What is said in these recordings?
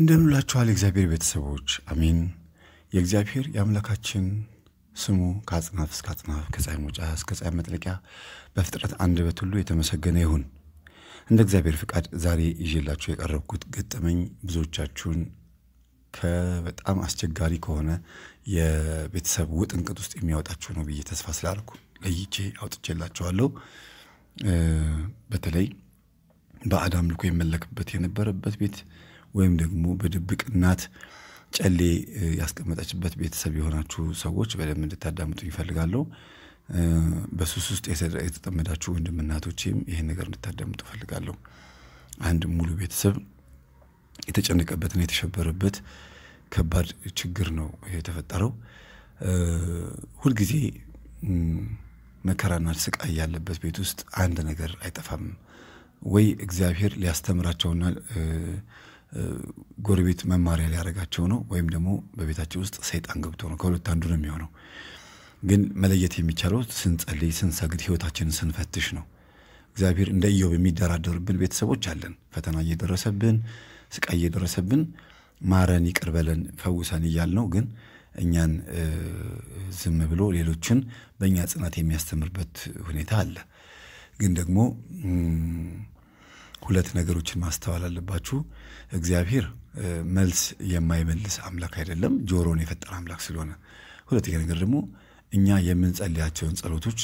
እንደምንላችኋል የእግዚአብሔር ቤተሰቦች አሜን። የእግዚአብሔር የአምላካችን ስሙ ከአጽናፍ እስከ አጽናፍ ከፀሐይ መውጫ እስከ ፀሐይ መጥለቂያ በፍጥረት አንደበት ሁሉ የተመሰገነ ይሁን። እንደ እግዚአብሔር ፍቃድ ዛሬ ይዤላችሁ የቀረብኩት ገጠመኝ ብዙዎቻችሁን ከበጣም አስቸጋሪ ከሆነ የቤተሰብ ውጥንቅጥ ውስጥ የሚያወጣችሁ ነው ብዬ ተስፋ ስላልኩ ለይቼ አውጥቼላችኋለሁ። በተለይ በአዳም ልኮ የመለክበት የነበረበት ቤት ወይም ደግሞ በድብቅ እናት ጨሌ ያስቀመጠችበት ቤተሰብ የሆናችሁ ሰዎች በደንብ እንድታዳምጡ ይፈልጋለሁ። በሱስ ውስጥ የተጠመዳችሁ ወንድም እናቶቼም ይህን ነገር እንድታዳምጡ ይፈልጋለሁ። አንድ ሙሉ ቤተሰብ የተጨነቀበትና የተሸበረበት ከባድ ችግር ነው የተፈጠረው። ሁልጊዜ መከራና ስቃይ ያለበት ቤት ውስጥ አንድ ነገር አይጠፋም። ወይ እግዚአብሔር ሊያስተምራቸውና ጎረቤት መማሪያ ሊያደርጋቸው ነው ወይም ደግሞ በቤታቸው ውስጥ ሰይጣን ገብቶ ነው። ከሁለት አንዱ ነው የሚሆነው። ግን መለየት የሚቻለው ስንጸልይ፣ ስንሰግድ፣ ህይወታችንን ስንፈትሽ ነው። እግዚአብሔር እንደ ኢዮብ የሚደራደርብን ቤተሰቦች አለን። ፈተና እየደረሰብን ስቃይ እየደረሰብን ማረን፣ ይቅርበለን፣ ፈውሰን እያል ነው ግን እኛን ዝም ብሎ ሌሎችን በእኛ ጽናት የሚያስተምርበት ሁኔታ አለ። ግን ደግሞ ሁለት ነገሮችን ማስተዋል አለባችሁ። እግዚአብሔር መልስ የማይመልስ አምላክ አይደለም፣ ጆሮን የፈጠረ አምላክ ስለሆነ። ሁለተኛ ነገር ደግሞ እኛ የምንጸልያቸውን ጸሎቶች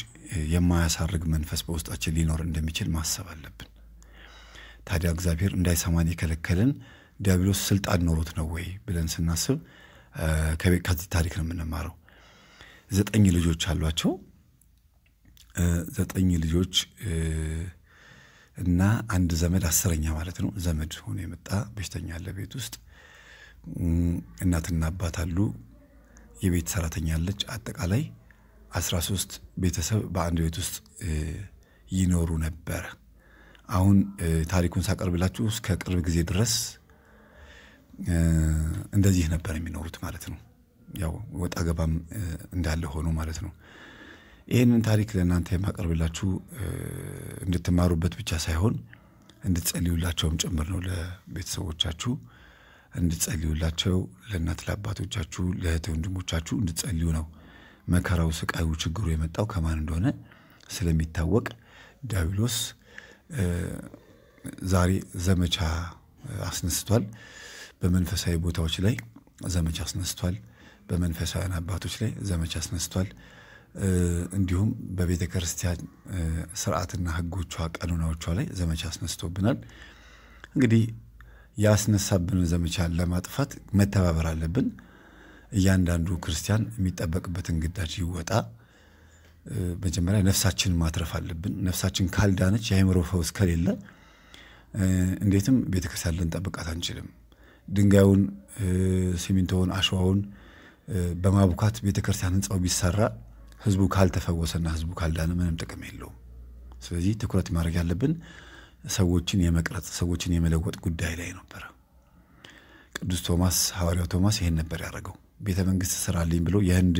የማያሳርግ መንፈስ በውስጣችን ሊኖር እንደሚችል ማሰብ አለብን። ታዲያ እግዚአብሔር እንዳይሰማን የከለከለን ዲያብሎስ ስልጣን ኖሮት ነው ወይ ብለን ስናስብ ከዚህ ታሪክ ነው የምንማረው። ዘጠኝ ልጆች አሏቸው። ዘጠኝ ልጆች እና አንድ ዘመድ አስረኛ ማለት ነው ዘመድ ሆኖ የመጣ በሽተኛ አለ ቤት ውስጥ። እናትና አባት አሉ። የቤት ሰራተኛ አለች። አጠቃላይ አስራ ሶስት ቤተሰብ በአንድ ቤት ውስጥ ይኖሩ ነበረ። አሁን ታሪኩን ሳቀርብላችሁ እስከ ቅርብ ጊዜ ድረስ እንደዚህ ነበር የሚኖሩት ማለት ነው። ያው ወጣ ገባም እንዳለ ሆኖ ማለት ነው። ይህንን ታሪክ ለእናንተ የማቀርብላችሁ እንድትማሩበት ብቻ ሳይሆን እንድትጸልዩላቸውም ጭምር ነው። ለቤተሰቦቻችሁ እንድትጸልዩላቸው፣ ለእናት ለአባቶቻችሁ፣ ለእህት ወንድሞቻችሁ እንድትጸልዩ ነው። መከራው፣ ስቃዩ፣ ችግሩ የመጣው ከማን እንደሆነ ስለሚታወቅ ዲያብሎስ ዛሬ ዘመቻ አስነስቷል። በመንፈሳዊ ቦታዎች ላይ ዘመቻ አስነስቷል። በመንፈሳውያን አባቶች ላይ ዘመቻ አስነስቷል። እንዲሁም በቤተ ክርስቲያን ስርዓትና ህጎቿ ቀኖናዎቿ ላይ ዘመቻ አስነስቶብናል። እንግዲህ ያስነሳብንን ዘመቻ ለማጥፋት መተባበር አለብን። እያንዳንዱ ክርስቲያን የሚጠበቅበትን ግዳጅ ይወጣ። መጀመሪያ ነፍሳችንን ማትረፍ አለብን። ነፍሳችን ካልዳነች የአእምሮ ፈውስ ከሌለ እንዴትም ቤተ ክርስቲያን ልንጠብቃት አንችልም። ድንጋዩን፣ ሲሚንቶውን፣ አሸዋውን በማቡካት ቤተ ክርስቲያን ህንፃው ቢሰራ ህዝቡ ካልተፈወሰና ህዝቡ ካልዳነ ምንም ጥቅም የለውም። ስለዚህ ትኩረት ማድረግ ያለብን ሰዎችን የመቅረጽ ሰዎችን የመለወጥ ጉዳይ ላይ ነበረ። ቅዱስ ቶማስ ሐዋርያው ቶማስ ይሄን ነበር ያደረገው። ቤተ መንግስት ስራልኝ ብሎ የህንድ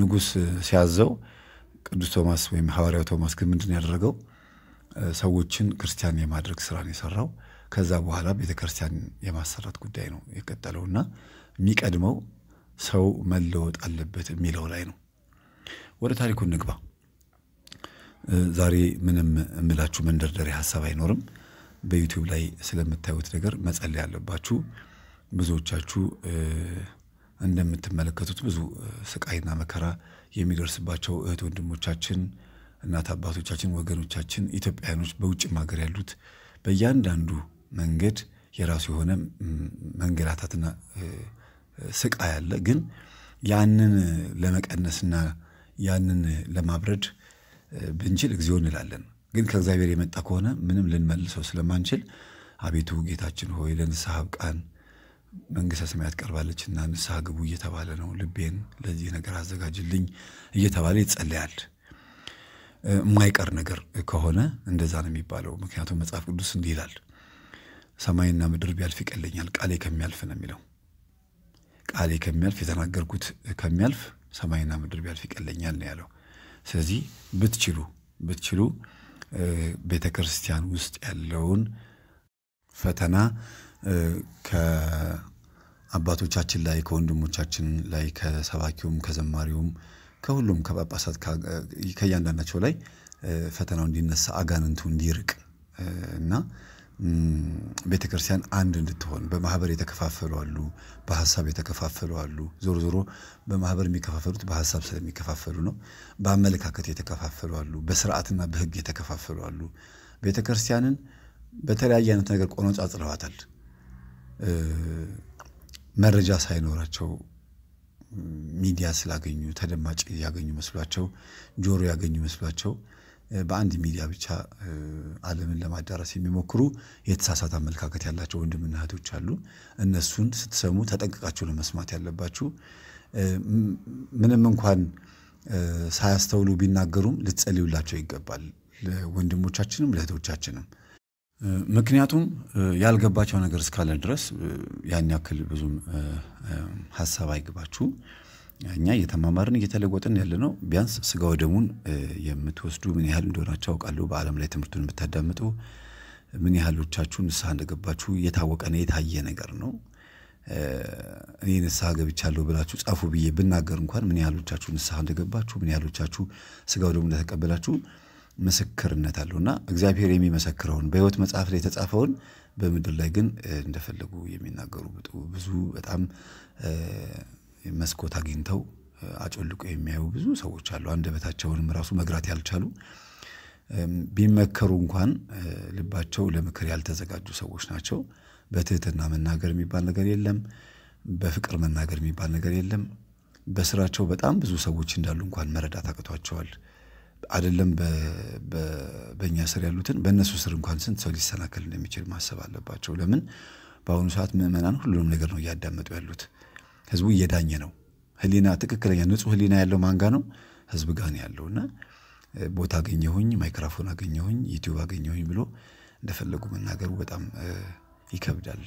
ንጉስ ሲያዘው ቅዱስ ቶማስ ወይም ሐዋርያው ቶማስ ግን ምንድን ያደረገው ሰዎችን ክርስቲያን የማድረግ ስራን የሰራው። ከዛ በኋላ ቤተ ክርስቲያን የማሰራት ጉዳይ ነው የቀጠለውና የሚቀድመው ሰው መለወጥ አለበት የሚለው ላይ ነው። ወደ ታሪኩ እንግባ። ዛሬ ምንም የምላችሁ መንደርደሪያ ሀሳብ አይኖርም። በዩቲዩብ ላይ ስለምታዩት ነገር መጸለይ ያለባችሁ ብዙዎቻችሁ እንደምትመለከቱት ብዙ ስቃይና መከራ የሚደርስባቸው እህት ወንድሞቻችን፣ እናት አባቶቻችን፣ ወገኖቻችን ኢትዮጵያውያኖች በውጭም ሀገር ያሉት በእያንዳንዱ መንገድ የራሱ የሆነ መንገላታትና ስቃይ አለ። ግን ያንን ለመቀነስና ያንን ለማብረድ ብንችል እግዚኦ እንላለን። ግን ከእግዚአብሔር የመጣ ከሆነ ምንም ልንመልሰው ስለማንችል አቤቱ ጌታችን ሆይ ለንስሐ አብቃን፣ መንግሥተ ሰማያት ቀርባለችና ንስሐ ግቡ እየተባለ ነው። ልቤን ለዚህ ነገር አዘጋጅልኝ እየተባለ ይጸለያል። የማይቀር ነገር ከሆነ እንደዛ ነው የሚባለው። ምክንያቱም መጽሐፍ ቅዱስ እንዲህ ይላል፣ ሰማይና ምድር ቢያልፍ ይቀለኛል፣ ቃሌ ከሚያልፍ ነው የሚለው። ቃሌ ከሚያልፍ የተናገርኩት ከሚያልፍ ሰማይና ምድር ቢያልፍ ይቀለኛል ነው ያለው። ስለዚህ ብትችሉ ብትችሉ ቤተ ክርስቲያን ውስጥ ያለውን ፈተና ከአባቶቻችን ላይ ከወንድሞቻችን ላይ ከሰባኪውም ከዘማሪውም ከሁሉም ከጳጳሳት ከእያንዳንዳቸው ላይ ፈተናው እንዲነሳ አጋንንቱ እንዲርቅ እና ቤተ ክርስቲያን አንድ እንድትሆን በማህበር የተከፋፈሉ አሉ፣ በሀሳብ የተከፋፈሉ አሉ። ዞሮ ዞሮ በማህበር የሚከፋፈሉት በሀሳብ ስለሚከፋፈሉ ነው። በአመለካከት የተከፋፈሉ አሉ፣ በስርዓትና በህግ የተከፋፈሉ አሉ። ቤተ ክርስቲያንን በተለያየ አይነት ነገር ቆነጻጽለዋታል። መረጃ ሳይኖራቸው ሚዲያ ስላገኙ ተደማጭ ያገኙ መስሏቸው ጆሮ ያገኙ መስሏቸው በአንድ ሚዲያ ብቻ ዓለምን ለማዳረስ የሚሞክሩ የተሳሳተ አመለካከት ያላቸው ወንድምና እህቶች አሉ። እነሱን ስትሰሙ ተጠንቅቃችሁ ለመስማት ያለባችሁ። ምንም እንኳን ሳያስተውሉ ቢናገሩም ልትጸልዩላቸው ይገባል፣ ለወንድሞቻችንም ለእህቶቻችንም። ምክንያቱም ያልገባቸው ነገር እስካለ ድረስ ያን ያክል ብዙም ሀሳብ አይግባችሁ። እኛ እየተማማርን እየተለወጥን ያለ ነው። ቢያንስ ስጋ ወደሙን የምትወስዱ ምን ያህል እንደሆናችሁ አውቃለሁ። በዓለም ላይ ትምህርቱን የምታዳምጡ ምን ያህሎቻችሁ ንስሐ እንደገባችሁ የታወቀ የታየ ነገር ነው። እኔ ንስሐ ገብቻለሁ ብላችሁ ጻፉ ብዬ ብናገር እንኳን ምን ያህሎቻችሁ ንስሐ እንደገባችሁ፣ ምን ያህሎቻችሁ ስጋ ወደሙን እንደተቀበላችሁ ምስክርነት እና እግዚአብሔር የሚመሰክረውን በሕይወት መጽሐፍ ላይ የተጻፈውን በምድር ላይ ግን እንደፈለጉ የሚናገሩ ብዙ በጣም መስኮት አግኝተው አጮልቆ የሚያዩ ብዙ ሰዎች አሉ። አንደበታቸውንም ራሱ መግራት ያልቻሉ ቢመከሩ እንኳን ልባቸው ለምክር ያልተዘጋጁ ሰዎች ናቸው። በትህትና መናገር የሚባል ነገር የለም። በፍቅር መናገር የሚባል ነገር የለም። በስራቸው በጣም ብዙ ሰዎች እንዳሉ እንኳን መረዳት አቅቷቸዋል። አይደለም በእኛ ስር ያሉትን በእነሱ ስር እንኳን ስንት ሰው ሊሰናከል እንደሚችል ማሰብ አለባቸው። ለምን በአሁኑ ሰዓት ምዕመናን ሁሉንም ነገር ነው እያዳመጡ ያሉት። ህዝቡ እየዳኘ ነው። ህሊና ትክክለኛ ንጹህ ህሊና ያለው ማንጋ ነው ህዝብ ጋን ነው ያለው እና ቦታ አገኘሁኝ፣ ማይክሮፎን አገኘሁኝ፣ ዩቲዩብ አገኘሁኝ ብሎ እንደፈለጉ መናገሩ በጣም ይከብዳል።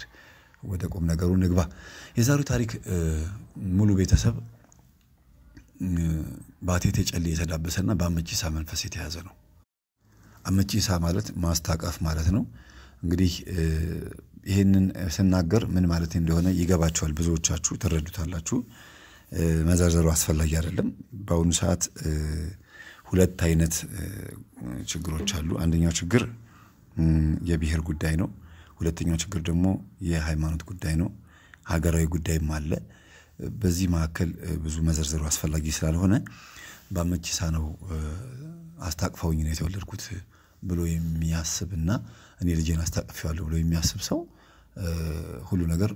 ወደ ቁም ነገሩ ንግባ። የዛሬው ታሪክ ሙሉ ቤተሰብ በአቴቴ ጨሌ የተዳበሰና በአመቺሳ መንፈስ የተያዘ ነው። አመቺሳ ማለት ማስታቀፍ ማለት ነው። እንግዲህ ይህንን ስናገር ምን ማለት እንደሆነ ይገባቸዋል፣ ብዙዎቻችሁ ትረዱታላችሁ። መዘርዘሩ አስፈላጊ አይደለም። በአሁኑ ሰዓት ሁለት አይነት ችግሮች አሉ። አንደኛው ችግር የብሔር ጉዳይ ነው። ሁለተኛው ችግር ደግሞ የሃይማኖት ጉዳይ ነው። ሀገራዊ ጉዳይም አለ። በዚህ መካከል ብዙ መዘርዘሩ አስፈላጊ ስላልሆነ በአመቺሳ ነው አስታቅፈውኝ ነው የተወለድኩት ብሎ የሚያስብና እኔ ልጄን አስታቅፊዋለሁ ብሎ የሚያስብ ሰው ሁሉ ነገር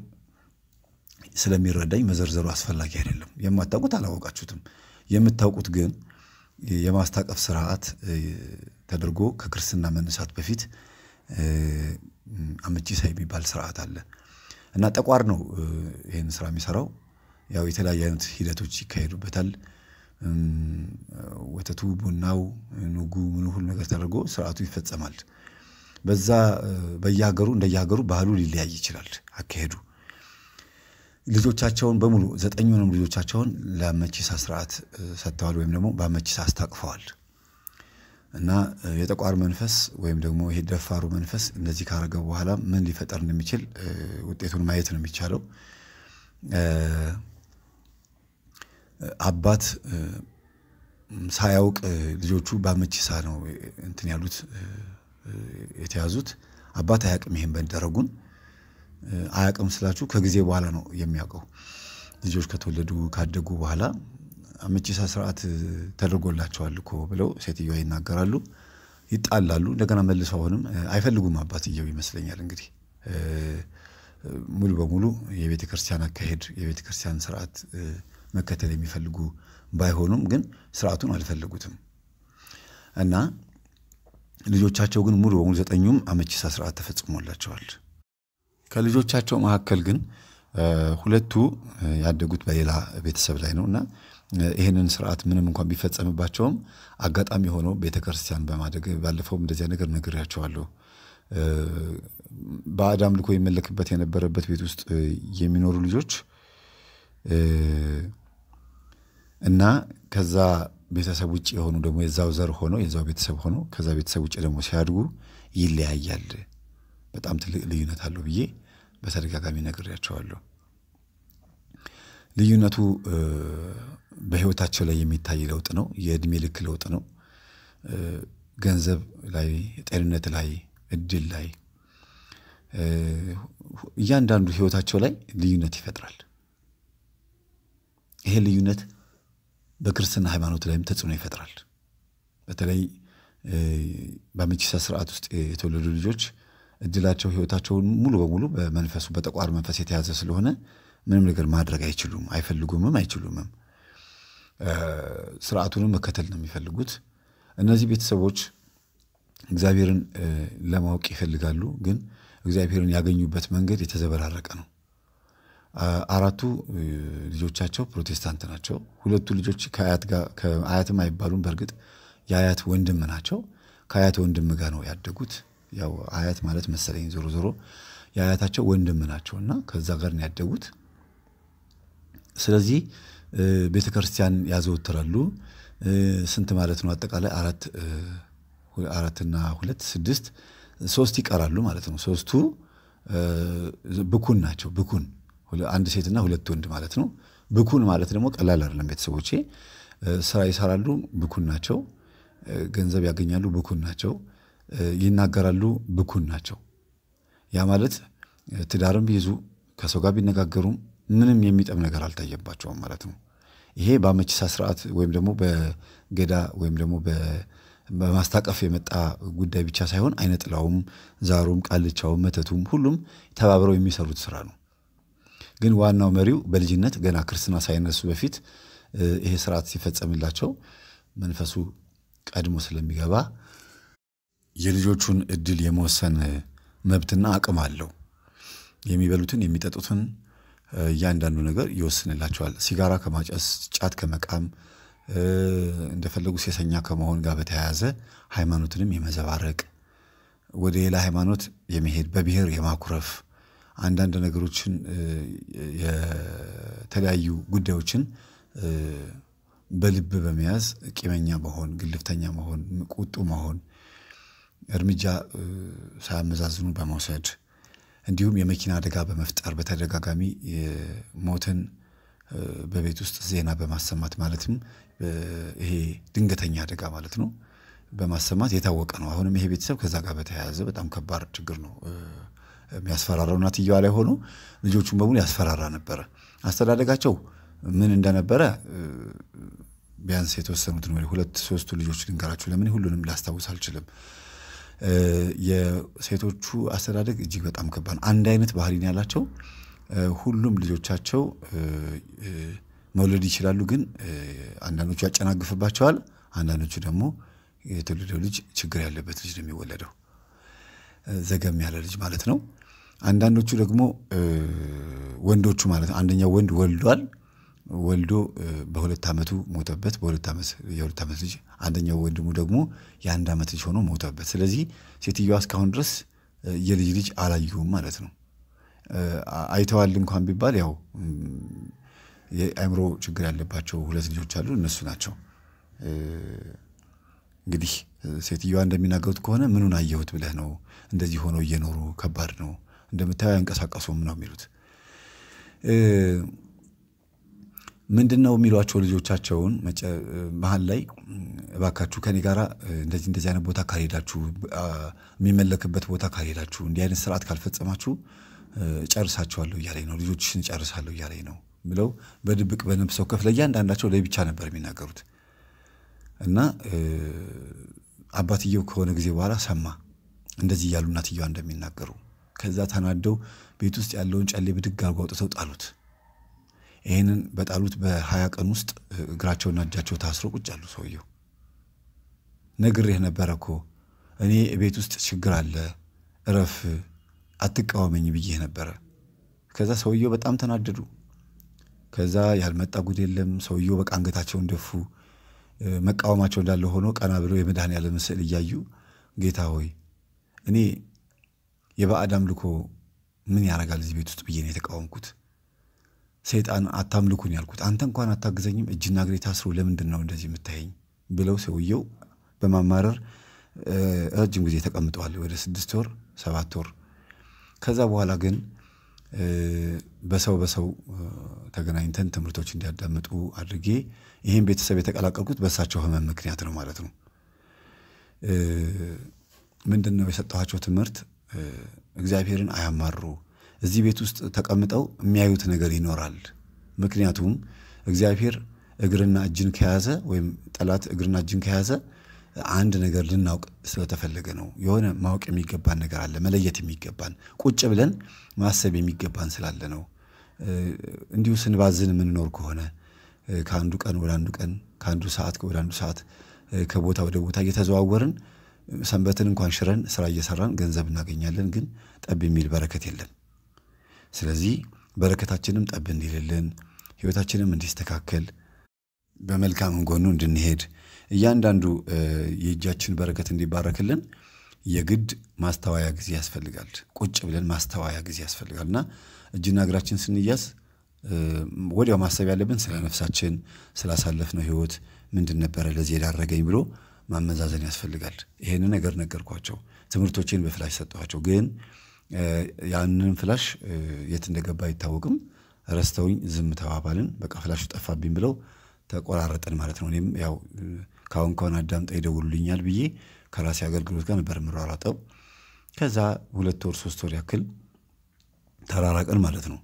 ስለሚረዳኝ መዘርዘሩ አስፈላጊ አይደለም። የማታውቁት አላወቃችሁትም። የምታውቁት ግን የማስታቀፍ ስርዓት ተደርጎ ከክርስትና መነሳት በፊት አመቺሳይ የሚባል ስርዓት አለ እና ጠቋር ነው ይህን ስራ የሚሰራው። ያው የተለያዩ አይነት ሂደቶች ይካሄዱበታል። ወተቱ፣ ቡናው፣ ኑጉ፣ ምኑ ሁሉ ነገር ተደርጎ ስርዓቱ ይፈጸማል። በዛ በየሀገሩ እንደየሀገሩ ባህሉ ሊለያይ ይችላል አካሄዱ። ልጆቻቸውን በሙሉ ዘጠኙንም ልጆቻቸውን ለአመቺሳ ስርዓት ሰጥተዋል ወይም ደግሞ በአመቺሳ አስታቅፈዋል። እና የጠቋር መንፈስ ወይም ደግሞ ይሄ ደፋሩ መንፈስ እንደዚህ ካረገ በኋላ ምን ሊፈጠር እንደሚችል ውጤቱን ማየት ነው የሚቻለው። አባት ሳያውቅ ልጆቹ በአመቺሳ ነው እንትን ያሉት የተያዙት። አባት አያቅም ይሄን በደረጉን አያቅም ስላችሁ ከጊዜ በኋላ ነው የሚያውቀው። ልጆች ከተወለዱ ካደጉ በኋላ አመቼሳ ስርዓት ተደርጎላቸዋል እኮ ብለው ሴትዮዋ ይናገራሉ። ይጣላሉ። እንደገና መልሶ አሁንም አይፈልጉም አባትየው ይመስለኛል እንግዲህ ሙሉ በሙሉ የቤተ ክርስቲያን አካሄድ የቤተ ክርስቲያን ስርዓት መከተል የሚፈልጉ ባይሆኑም ግን ስርዓቱን አልፈለጉትም እና ልጆቻቸው ግን ሙሉ በሙሉ ዘጠኙም አመቺ ስርዓት ተፈጽሞላቸዋል። ከልጆቻቸው መካከል ግን ሁለቱ ያደጉት በሌላ ቤተሰብ ላይ ነው እና ይህንን ስርዓት ምንም እንኳን ቢፈጸምባቸውም አጋጣሚ ሆኖ ቤተክርስቲያን በማደግ ባለፈው እንደዚያ ነገር ነግሬያቸዋለሁ። ባዕድ አምልኮ ይመለክበት የነበረበት ቤት ውስጥ የሚኖሩ ልጆች እና ከዛ ቤተሰብ ውጭ የሆኑ ደግሞ የዛው ዘር ሆኖ የዛው ቤተሰብ ሆኖ ከዛ ቤተሰብ ውጭ ደግሞ ሲያድጉ ይለያያል። በጣም ትልቅ ልዩነት አለው ብዬ በተደጋጋሚ ነግሬያቸዋለሁ። ልዩነቱ በህይወታቸው ላይ የሚታይ ለውጥ ነው። የእድሜ ልክ ለውጥ ነው። ገንዘብ ላይ፣ ጤንነት ላይ፣ እድል ላይ እያንዳንዱ ህይወታቸው ላይ ልዩነት ይፈጥራል። ይሄ ልዩነት በክርስትና ሃይማኖት ላይም ተጽዕኖ ይፈጥራል። በተለይ በመቺሳ ስርዓት ውስጥ የተወለዱ ልጆች እድላቸው ህይወታቸውን ሙሉ በሙሉ በመንፈሱ በጠቋር መንፈስ የተያዘ ስለሆነ ምንም ነገር ማድረግ አይችሉም፣ አይፈልጉምም፣ አይችሉምም። ስርዓቱንም መከተል ነው የሚፈልጉት። እነዚህ ቤተሰቦች እግዚአብሔርን ለማወቅ ይፈልጋሉ፣ ግን እግዚአብሔርን ያገኙበት መንገድ የተዘበራረቀ ነው። አራቱ ልጆቻቸው ፕሮቴስታንት ናቸው። ሁለቱ ልጆች ከአያትም አይባሉም። በእርግጥ የአያት ወንድም ናቸው። ከአያት ወንድም ጋር ነው ያደጉት። ያው አያት ማለት መሰለኝ ዞሮ ዞሮ የአያታቸው ወንድም ናቸው እና ከዛ ጋር ነው ያደጉት። ስለዚህ ቤተ ክርስቲያን ያዘወትራሉ። ስንት ማለት ነው? አጠቃላይ አራት አራትና ሁለት ስድስት ሶስት ይቀራሉ ማለት ነው። ሶስቱ ብኩን ናቸው ብኩን አንድ ሴትና ሁለት ወንድ ማለት ነው። ብኩን ማለት ደግሞ ቀላል አይደለም። ቤተሰቦቼ ስራ ይሰራሉ፣ ብኩን ናቸው። ገንዘብ ያገኛሉ፣ ብኩን ናቸው። ይናገራሉ፣ ብኩን ናቸው። ያ ማለት ትዳርም ቢይዙ ከሰው ጋር ቢነጋገሩም ምንም የሚጠም ነገር አልታየባቸውም ማለት ነው። ይሄ በአመቺሳ ስርዓት ወይም ደግሞ በገዳ ወይም ደግሞ በማስታቀፍ የመጣ ጉዳይ ብቻ ሳይሆን አይነጥላውም፣ ዛሩም፣ ቃልቻውም፣ መተቱም ሁሉም ተባብረው የሚሰሩት ስራ ነው። ግን ዋናው መሪው በልጅነት ገና ክርስትና ሳይነሱ በፊት ይሄ ስርዓት ሲፈጸምላቸው መንፈሱ ቀድሞ ስለሚገባ የልጆቹን እድል የመወሰን መብትና አቅም አለው። የሚበሉትን የሚጠጡትን እያንዳንዱ ነገር ይወስንላቸዋል። ሲጋራ ከማጨስ፣ ጫት ከመቃም፣ እንደፈለጉ ሴሰኛ ከመሆን ጋር በተያያዘ ሃይማኖትንም የመዘባረቅ ወደ ሌላ ሃይማኖት የመሄድ በብሔር የማኩረፍ አንዳንድ ነገሮችን የተለያዩ ጉዳዮችን በልብ በመያዝ ቂመኛ መሆን፣ ግልፍተኛ መሆን፣ ቁጡ መሆን፣ እርምጃ ሳያመዛዝኑ በመውሰድ እንዲሁም የመኪና አደጋ በመፍጠር በተደጋጋሚ ሞትን በቤት ውስጥ ዜና በማሰማት ማለትም ይሄ ድንገተኛ አደጋ ማለት ነው በማሰማት የታወቀ ነው። አሁንም ይሄ ቤተሰብ ከዛ ጋር በተያያዘ በጣም ከባድ ችግር ነው የሚያስፈራራው እናትየዋ ላይ ሆኖ ልጆቹን በሙሉ ያስፈራራ ነበረ። አስተዳደጋቸው ምን እንደነበረ ቢያንስ የተወሰኑትን ወይ ሁለት ሶስቱ ልጆች ልንገራችሁ። ለምን ሁሉንም ላስታውስ አልችልም። የሴቶቹ አስተዳደግ እጅግ በጣም ከባድ አንድ አይነት ባህሪ ነው ያላቸው። ሁሉም ልጆቻቸው መውለድ ይችላሉ፣ ግን አንዳንዶቹ ያጨናግፍባቸዋል፣ አንዳንዶቹ ደግሞ የተወለደው ልጅ ችግር ያለበት ልጅ ነው የሚወለደው፣ ዘገም ያለ ልጅ ማለት ነው። አንዳንዶቹ ደግሞ ወንዶቹ ማለት አንደኛው ወንድ ወልዷል ወልዶ በሁለት ዓመቱ ሞተበት። በሁለት ዓመት የሁለት ዓመት ልጅ አንደኛው ወንድሙ ደግሞ የአንድ ዓመት ልጅ ሆኖ ሞተበት። ስለዚህ ሴትዮዋ እስካሁን ድረስ የልጅ ልጅ አላዩም ማለት ነው። አይተዋል እንኳን ቢባል ያው የአእምሮ ችግር ያለባቸው ሁለት ልጆች አሉ፣ እነሱ ናቸው። እንግዲህ ሴትዮዋ እንደሚናገሩት ከሆነ ምኑን አየሁት ብለህ ነው እንደዚህ ሆነው እየኖሩ ከባድ ነው እንደምታየው አይንቀሳቀሱም ነው የሚሉት። ምንድን ነው የሚሏቸው ልጆቻቸውን መሀል ላይ እባካችሁ ከኔ ጋር እንደዚህ እንደዚህ አይነት ቦታ ካልሄዳችሁ፣ የሚመለክበት ቦታ ካልሄዳችሁ፣ እንዲህ አይነት ስርዓት ካልፈጸማችሁ እጨርሳችኋለሁ እያለኝ ነው፣ ልጆችሽን እጨርሳለሁ እያለኝ ነው ብለው በድብቅ በነፍስ ወከፍ ለእያንዳንዳቸው ለብቻ ነበር የሚናገሩት እና አባትየው ከሆነ ጊዜ በኋላ ሰማ እንደዚህ እያሉ እናትየዋ እንደሚናገሩ ከዛ ተናደው ቤት ውስጥ ያለውን ጨሌ ብድግ አድርገው አውጥተው ጣሉት። ይህንን በጣሉት በሀያ ቀን ውስጥ እግራቸውና እጃቸው ታስሮ ቁጭ አሉ። ሰውየው ነግሬህ ነበረ እኮ እኔ ቤት ውስጥ ችግር አለ እረፍ፣ አትቃወመኝ ብዬ ነበረ። ከዛ ሰውየው በጣም ተናደዱ። ከዛ ያልመጣ ጉድ የለም። ሰውየው በቃ አንገታቸውን ደፉ። መቃወማቸው እንዳለ ሆኖ ቀና ብለው የመድኃኔዓለም ስዕል እያዩ ጌታ ሆይ እኔ የባዕድ አምልኮ ምን ያደርጋል እዚህ ቤት ውስጥ ብዬ ነው የተቃወምኩት። ሰይጣን አታምልኩን ያልኩት አንተ እንኳን አታግዘኝም፣ እጅና እግሬ ታስሮ ለምንድን ነው እንደዚህ የምታየኝ ብለው ሰውየው በማማረር ረጅም ጊዜ ተቀምጠዋል፣ ወደ ስድስት ወር ሰባት ወር። ከዛ በኋላ ግን በሰው በሰው ተገናኝተን ትምህርቶች እንዲያዳምጡ አድርጌ ይህን ቤተሰብ የተቀላቀልኩት በእሳቸው ህመም ምክንያት ነው ማለት ነው። ምንድን ነው የሰጠኋቸው ትምህርት እግዚአብሔርን አያማሩ። እዚህ ቤት ውስጥ ተቀምጠው የሚያዩት ነገር ይኖራል። ምክንያቱም እግዚአብሔር እግርና እጅን ከያዘ ወይም ጠላት እግርና እጅን ከያዘ አንድ ነገር ልናውቅ ስለተፈለገ ነው። የሆነ ማወቅ የሚገባን ነገር አለ፣ መለየት የሚገባን ቁጭ ብለን ማሰብ የሚገባን ስላለ ነው። እንዲሁ ስንባዝን የምንኖር ከሆነ ከአንዱ ቀን ወደ አንዱ ቀን፣ ከአንዱ ሰዓት ወደ አንዱ ሰዓት፣ ከቦታ ወደ ቦታ እየተዘዋወርን ሰንበትን እንኳን ሽረን ስራ እየሰራን ገንዘብ እናገኛለን፣ ግን ጠብ የሚል በረከት የለም። ስለዚህ በረከታችንም ጠብ እንዲልልን ህይወታችንም እንዲስተካከል በመልካም ጎኑ እንድንሄድ እያንዳንዱ የእጃችን በረከት እንዲባረክልን የግድ ማስተዋያ ጊዜ ያስፈልጋል። ቁጭ ብለን ማስተዋያ ጊዜ ያስፈልጋል እና እጅና እግራችን ስንያዝ ወዲያው ማሰብ ያለብን ስለ ነፍሳችን ስላሳለፍነው ህይወት ምንድን ነበረ ለዚህ የዳረገኝ ብሎ ማመዛዘን ያስፈልጋል። ይሄን ነገር ነገርኳቸው። ትምህርቶችን በፍላሽ ሰጠኋቸው። ግን ያንን ፍላሽ የት እንደገባ አይታወቅም። ረስተውኝ ዝም ተባባልን። በቃ ፍላሹ ጠፋብኝ ብለው ተቆራረጠን ማለት ነው። እኔም ያው ካሁን ከሆነ አዳምጠ ይደውሉልኛል ብዬ ከራሴ አገልግሎት ጋር ነበር የምሯሯጠው። ከዛ ሁለት ወር ሶስት ወር ያክል ተራራቀን ማለት ነው።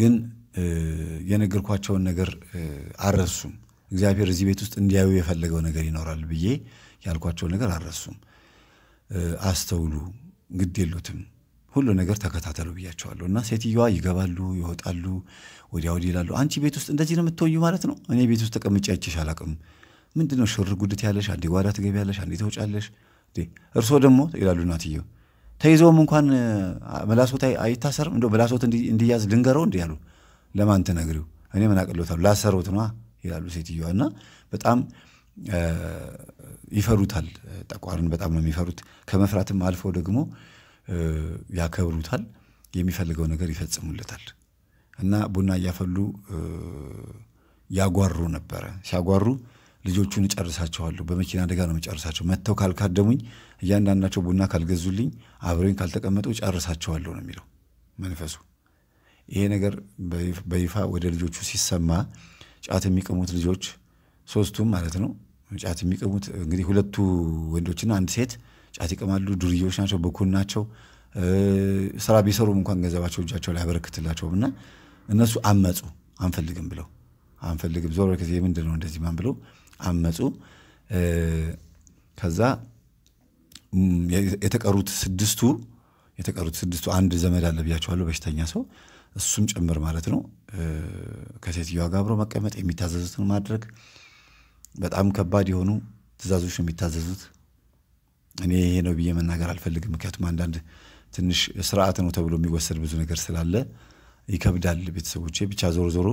ግን የነገርኳቸውን ነገር አልረሱም። እግዚአብሔር እዚህ ቤት ውስጥ እንዲያዩ የፈለገው ነገር ይኖራል ብዬ ያልኳቸው ነገር አልረሱም። አስተውሉ፣ ግድ የሉትም ሁሉ ነገር ተከታተሉ ብያቸዋለሁ። እና ሴትዮዋ ይገባሉ፣ ይወጣሉ፣ ወዲያ ወዲህ ይላሉ። አንቺ ቤት ውስጥ እንደዚህ ነው የምትወዩ ማለት ነው? እኔ ቤት ውስጥ ተቀምጬ አይቼሽ አላቅም። ምንድን ነው ሽር ጉድት ያለሽ? አንዴ ጓዳ ትገቢያለሽ፣ አንዴ ተውጫለሽ። እርስዎ ደግሞ ይላሉ እናትየው፣ ተይዘውም እንኳን መላሶት አይታሰርም? እንደ መላሶት እንዲያዝ ልንገረው? እንዲ ያሉ። ለማን ትነግሪው? እኔ ምን አቅሎታሉ? ላሰሩት ነዋ ይላሉ ሴትዮዋ። እና በጣም ይፈሩታል። ጠቋርን በጣም ነው የሚፈሩት። ከመፍራትም አልፎ ደግሞ ያከብሩታል። የሚፈልገው ነገር ይፈጽሙለታል። እና ቡና እያፈሉ ያጓሩ ነበረ። ሲያጓሩ ልጆቹን እጨርሳቸዋለሁ፣ በመኪና አደጋ ነው የምጨርሳቸው፣ መጥተው ካልካደሙኝ፣ እያንዳንዳቸው ቡና ካልገዙልኝ፣ አብረኝ ካልተቀመጡ እጨርሳቸዋለሁ ነው የሚለው መንፈሱ። ይሄ ነገር በይፋ ወደ ልጆቹ ሲሰማ ጫት የሚቀሙት ልጆች ሶስቱም ማለት ነው። ጫት የሚቀሙት እንግዲህ ሁለቱ ወንዶችና አንድ ሴት ጫት ይቀማሉ። ዱርዬዎች ናቸው፣ በኩል ናቸው። ስራ ቢሰሩም እንኳን ገንዘባቸው እጃቸው ላይ ያበረክትላቸውም እና እነሱ አመፁ። አንፈልግም ብለው አንፈልግም ዞር ከዚህ የምንድን ነው እንደዚህ ማን ብለው አመፁ። ከዛ የተቀሩት ስድስቱ የተቀሩት ስድስቱ አንድ ዘመድ አለ ብያቸዋለሁ፣ በሽተኛ ሰው እሱም ጭምር ማለት ነው ከሴትዮዋ ጋር አብሮ መቀመጥ፣ የሚታዘዙትን ማድረግ፣ በጣም ከባድ የሆኑ ትእዛዞች የሚታዘዙት። እኔ ይሄ ነው ብዬ መናገር አልፈልግም። ምክንያቱም አንዳንድ ትንሽ ስርዓት ነው ተብሎ የሚወሰድ ብዙ ነገር ስላለ ይከብዳል። ቤተሰቦቼ ብቻ ዞሮ ዞሮ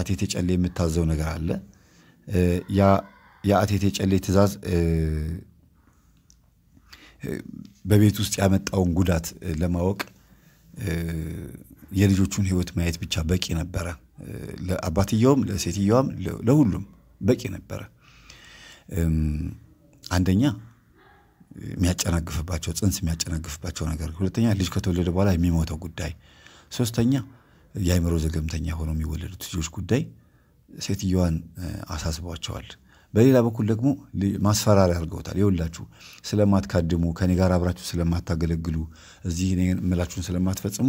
አቴቴ ጨሌ የምታዘው ነገር አለ። የአቴቴ ጨሌ ትእዛዝ በቤት ውስጥ ያመጣውን ጉዳት ለማወቅ የልጆቹን ህይወት ማየት ብቻ በቂ ነበረ። ለአባትየውም፣ ለሴትየዋም፣ ለሁሉም በቂ ነበረ። አንደኛ የሚያጨናግፍባቸው ጽንስ የሚያጨናግፍባቸው ነገር፣ ሁለተኛ ልጅ ከተወለደ በኋላ የሚሞተው ጉዳይ፣ ሶስተኛ የአይምሮ ዘገምተኛ ሆኖ የሚወለዱት ልጆች ጉዳይ ሴትየዋን አሳስቧቸዋል። በሌላ በኩል ደግሞ ማስፈራሪያ አድርገውታል። ይኸውላችሁ ስለማትካድሙ፣ ከኔ ጋር አብራችሁ ስለማታገለግሉ፣ እዚህ እኔ ስለማትፈጽሙ